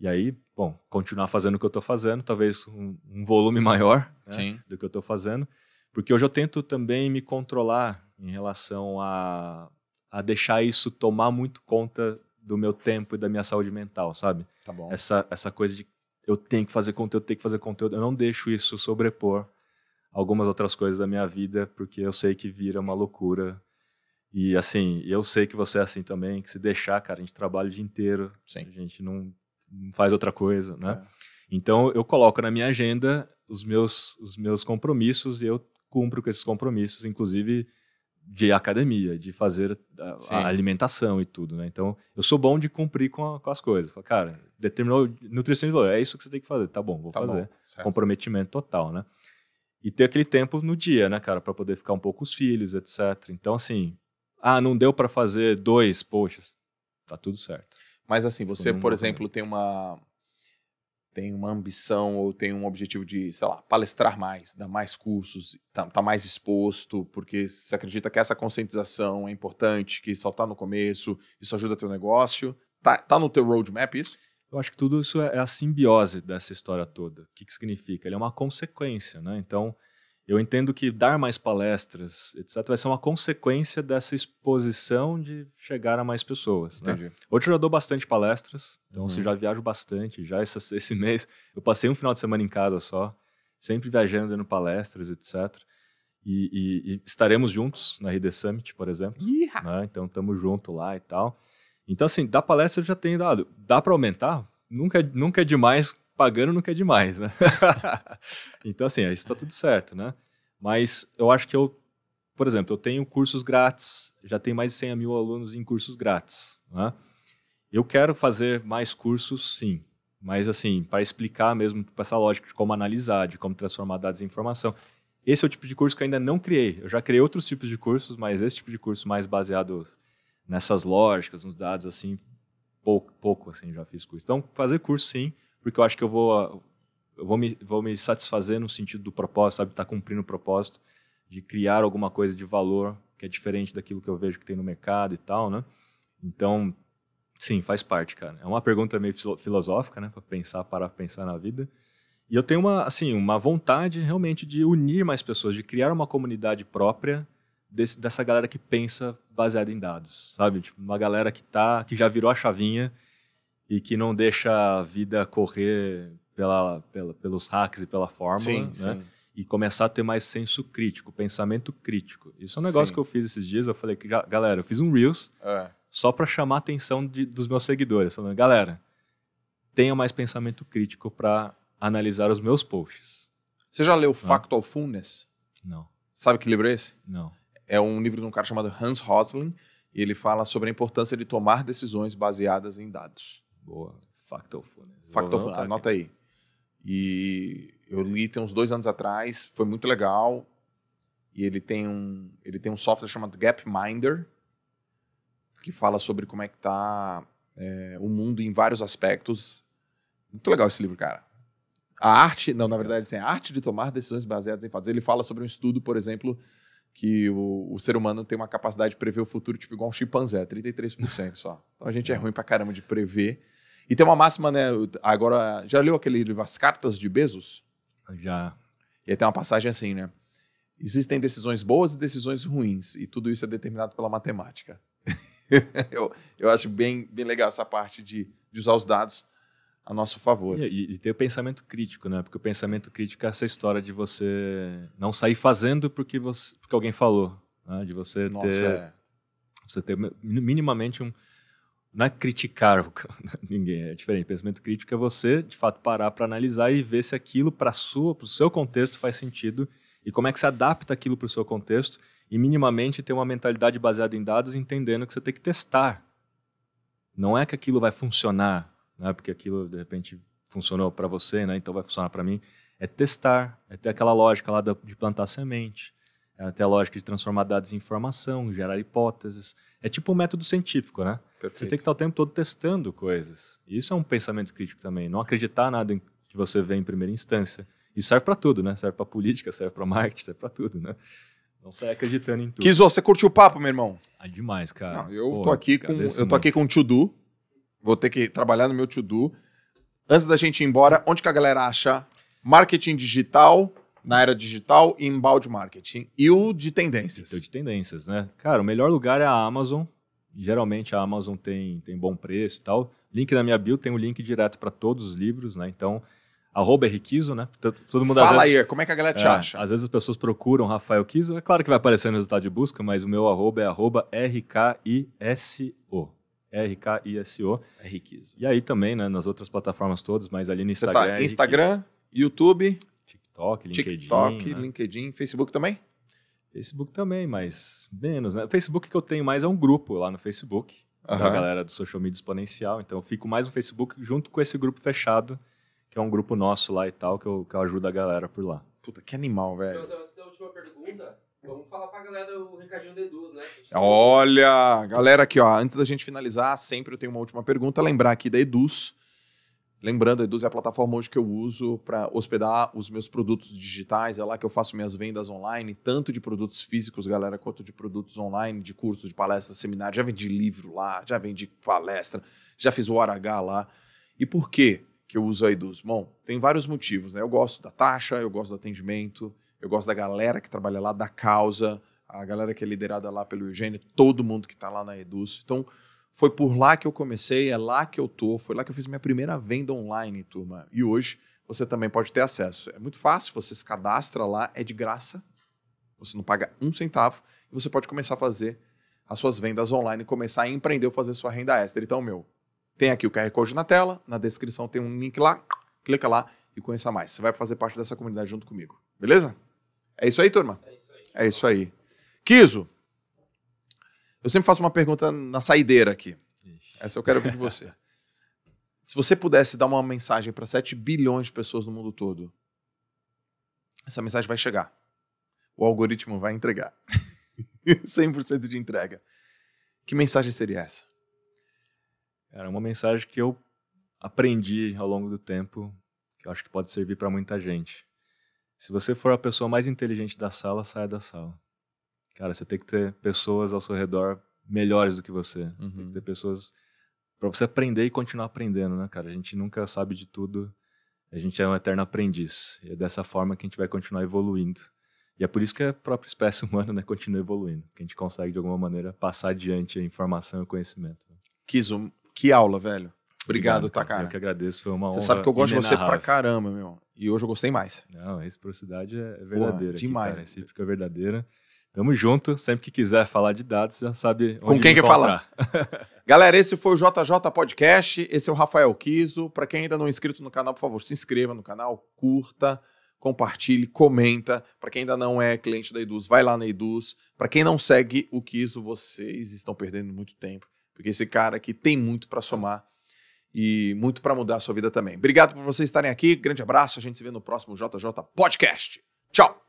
E aí, bom, continuar fazendo o que eu estou fazendo, talvez um, um volume maior né, do que eu estou fazendo, porque hoje eu tento também me controlar em relação a, a deixar isso tomar muito conta do meu tempo e da minha saúde mental, sabe? Tá bom. Essa, essa coisa de eu tenho que fazer conteúdo, tenho que fazer conteúdo. Eu não deixo isso sobrepor algumas outras coisas da minha vida, porque eu sei que vira uma loucura. E assim, eu sei que você é assim também, que se deixar, cara, a gente trabalha o dia inteiro, Sim. a gente não, não faz outra coisa, né? É. Então eu coloco na minha agenda os meus, os meus compromissos e eu cumpro com esses compromissos, inclusive de academia, de fazer a, a alimentação e tudo, né? Então, eu sou bom de cumprir com, a, com as coisas. cara, determinou valor, é isso que você tem que fazer. Tá bom, vou tá fazer. Bom, Comprometimento total, né? E ter aquele tempo no dia, né, cara, para poder ficar um pouco com os filhos, etc. Então, assim, ah, não deu para fazer dois, poxa, tá tudo certo. Mas assim, você, tipo, por exemplo, tem uma tem uma ambição ou tem um objetivo de, sei lá, palestrar mais, dar mais cursos, tá, tá mais exposto, porque você acredita que essa conscientização é importante, que só tá no começo, isso ajuda teu negócio. Tá, tá no teu roadmap isso? Eu acho que tudo isso é, é a simbiose dessa história toda. O que, que significa? Ele é uma consequência, né? Então, eu entendo que dar mais palestras, etc., vai ser uma consequência dessa exposição de chegar a mais pessoas. Né? Entendi. Né? Hoje eu já dou bastante palestras, então assim, uhum. se já viajo bastante, já esse mês eu passei um final de semana em casa só, sempre viajando, dando palestras, etc. E, e, e estaremos juntos na RD Summit, por exemplo. Né? Então estamos junto lá e tal. Então, assim, dar palestra eu já tenho dado. Dá para aumentar? Nunca, nunca é demais pagando nunca é demais, né? então, assim, é, isso está tudo certo, né? Mas eu acho que eu, por exemplo, eu tenho cursos grátis, já tem mais de 100 mil alunos em cursos grátis, né? Eu quero fazer mais cursos, sim, mas assim, para explicar mesmo essa lógica de como analisar, de como transformar dados em informação. Esse é o tipo de curso que eu ainda não criei. Eu já criei outros tipos de cursos, mas esse tipo de curso mais baseado nessas lógicas, nos dados, assim, pouco, pouco assim, já fiz curso. Então, fazer curso, sim, porque eu acho que eu vou eu vou me, vou me satisfazer no sentido do propósito, sabe, estar tá cumprindo o propósito de criar alguma coisa de valor que é diferente daquilo que eu vejo que tem no mercado e tal, né? Então, sim, faz parte, cara. É uma pergunta meio filosófica, né, para pensar, parar pensar na vida. E eu tenho uma, assim, uma vontade realmente de unir mais pessoas, de criar uma comunidade própria desse, dessa galera que pensa baseada em dados, sabe? Tipo, uma galera que tá, que já virou a chavinha e que não deixa a vida correr pela, pela pelos hacks e pela fórmula, sim, né? Sim. E começar a ter mais senso crítico, pensamento crítico. Isso é um negócio sim. que eu fiz esses dias. Eu falei que, galera, eu fiz um Reels é. só para chamar a atenção de, dos meus seguidores. Falando, galera, tenha mais pensamento crítico para analisar os meus posts. Você já leu ah. Factual Fullness? Não. Sabe que livro é esse? Não. É um livro de um cara chamado Hans Rosling e ele fala sobre a importância de tomar decisões baseadas em dados. Boa. FactoFun. Factfulness, né? anota aí. E eu li tem uns dois anos atrás, foi muito legal. E ele tem um, ele tem um software chamado Gapminder, que fala sobre como é que tá é, o mundo em vários aspectos. Muito legal esse livro, cara. A arte, não, na verdade, assim, a arte de tomar decisões baseadas em fatos. Ele fala sobre um estudo, por exemplo, que o, o, ser humano tem uma capacidade de prever o futuro, tipo igual um chimpanzé, 33% só. Então a gente é, é ruim pra caramba de prever e tem uma máxima, né? Agora, já leu aquele livro As Cartas de Bezos? Já. E aí tem uma passagem assim, né? Existem decisões boas e decisões ruins, e tudo isso é determinado pela matemática. eu, eu acho bem, bem legal essa parte de, de usar os dados a nosso favor. E, e, ter o pensamento crítico, né? Porque o pensamento crítico é essa história de você não sair fazendo porque, você, porque alguém falou, né? de você Nossa, ter, é. você ter minimamente um, não é criticar ninguém, é diferente. Pensamento crítico é você, de fato, parar para analisar e ver se aquilo para sua, para o seu contexto faz sentido e como é que se adapta aquilo para o seu contexto e minimamente ter uma mentalidade baseada em dados, entendendo que você tem que testar. Não é que aquilo vai funcionar, né? porque aquilo de repente funcionou para você, né? então vai funcionar para mim. É testar, é ter aquela lógica lá de plantar semente, ela é tem a lógica de transformar dados em informação, gerar hipóteses. É tipo um método científico, né? Perfeito. Você tem que estar o tempo todo testando coisas. E isso é um pensamento crítico também. Não acreditar nada que você vê em primeira instância. Isso serve para tudo, né? Serve para política, serve para marketing, serve para tudo, né? Não sai acreditando em tudo. Kizo, você curtiu o papo, meu irmão? Ah, demais, cara. Não, eu, Porra, tô aqui com, eu tô aqui com to-do. Vou ter que trabalhar no meu to-do. Antes da gente ir embora, onde que a galera acha marketing digital na era digital e embalde marketing. E o de tendências. E o de tendências, né? Cara, o melhor lugar é a Amazon. Geralmente a Amazon tem, tem bom preço e tal. Link na minha bio tem um link direto para todos os livros, né? Então, arroba Rkiso, né? Todo mundo, Fala vezes, aí, como é que a galera te é, acha? Às vezes as pessoas procuram Rafael Kiso. É claro que vai aparecer no resultado de busca, mas o meu arroba é arroba RKISO. RKISO. R. Kiso. É e aí também, né? Nas outras plataformas todas, mas ali no Instagram. Você tá Instagram, é YouTube... TikTok, LinkedIn. TikTok, né? LinkedIn, Facebook também? Facebook também, mas menos, né? O Facebook que eu tenho mais é um grupo lá no Facebook, uhum. da galera do Social Media Exponencial. Então eu fico mais no Facebook junto com esse grupo fechado, que é um grupo nosso lá e tal, que eu, que eu ajudo a galera por lá. Puta, que animal, velho. Então, antes da última pergunta, Vamos falar pra galera o recadinho Eduz, né? Olha, galera aqui, ó, antes da gente finalizar, sempre eu tenho uma última pergunta, lembrar aqui da Eduz, Lembrando, a Eduz é a plataforma hoje que eu uso para hospedar os meus produtos digitais, é lá que eu faço minhas vendas online, tanto de produtos físicos, galera, quanto de produtos online, de cursos, de palestras, seminários. Já vendi livro lá, já vendi palestra, já fiz o hora H lá. E por que que eu uso a Eduz? Bom, tem vários motivos, né? Eu gosto da taxa, eu gosto do atendimento, eu gosto da galera que trabalha lá, da causa, a galera que é liderada lá pelo Eugênio, todo mundo que está lá na Eduz. Então, foi por lá que eu comecei, é lá que eu tô, foi lá que eu fiz minha primeira venda online, turma. E hoje você também pode ter acesso. É muito fácil, você se cadastra lá, é de graça. Você não paga um centavo e você pode começar a fazer as suas vendas online, começar a empreender ou fazer sua renda extra. Então, meu, tem aqui o QR Code na tela, na descrição tem um link lá, clica lá e conheça mais. Você vai fazer parte dessa comunidade junto comigo, beleza? É isso aí, turma? É isso aí. É isso aí. Eu sempre faço uma pergunta na saideira aqui. Ixi. Essa eu quero ver de você. Se você pudesse dar uma mensagem para 7 bilhões de pessoas no mundo todo, essa mensagem vai chegar. O algoritmo vai entregar. 100% de entrega. Que mensagem seria essa? Era uma mensagem que eu aprendi ao longo do tempo, que eu acho que pode servir para muita gente. Se você for a pessoa mais inteligente da sala, saia da sala. Cara, você tem que ter pessoas ao seu redor melhores do que você. Você tem que uhum. ter pessoas para você aprender e continuar aprendendo, né, cara? A gente nunca sabe de tudo. A gente é um eterno aprendiz. E é dessa forma que a gente vai continuar evoluindo. E é por isso que a própria espécie humana né, continua evoluindo. Que a gente consegue, de alguma maneira, passar adiante a informação e o conhecimento. Que, que aula, velho. Obrigado, Obrigado tá, cara. Eu que agradeço, foi uma honra. Você sabe que eu gosto de você pra caramba, meu. E hoje eu gostei mais. Não, a reciprocidade é verdadeira. demais. Aqui, cara. A recíproca é verdadeira. Tamo junto. Sempre que quiser falar de dados, já sabe onde Com quem que falar. Galera, esse foi o JJ Podcast. Esse é o Rafael Kiso. Para quem ainda não é inscrito no canal, por favor, se inscreva no canal, curta, compartilhe, comenta. Para quem ainda não é cliente da Eduz, vai lá na Eduz. Para quem não segue o Kiso, vocês estão perdendo muito tempo, porque esse cara aqui tem muito para somar e muito para mudar a sua vida também. Obrigado por vocês estarem aqui. Grande abraço. A gente se vê no próximo JJ Podcast. Tchau.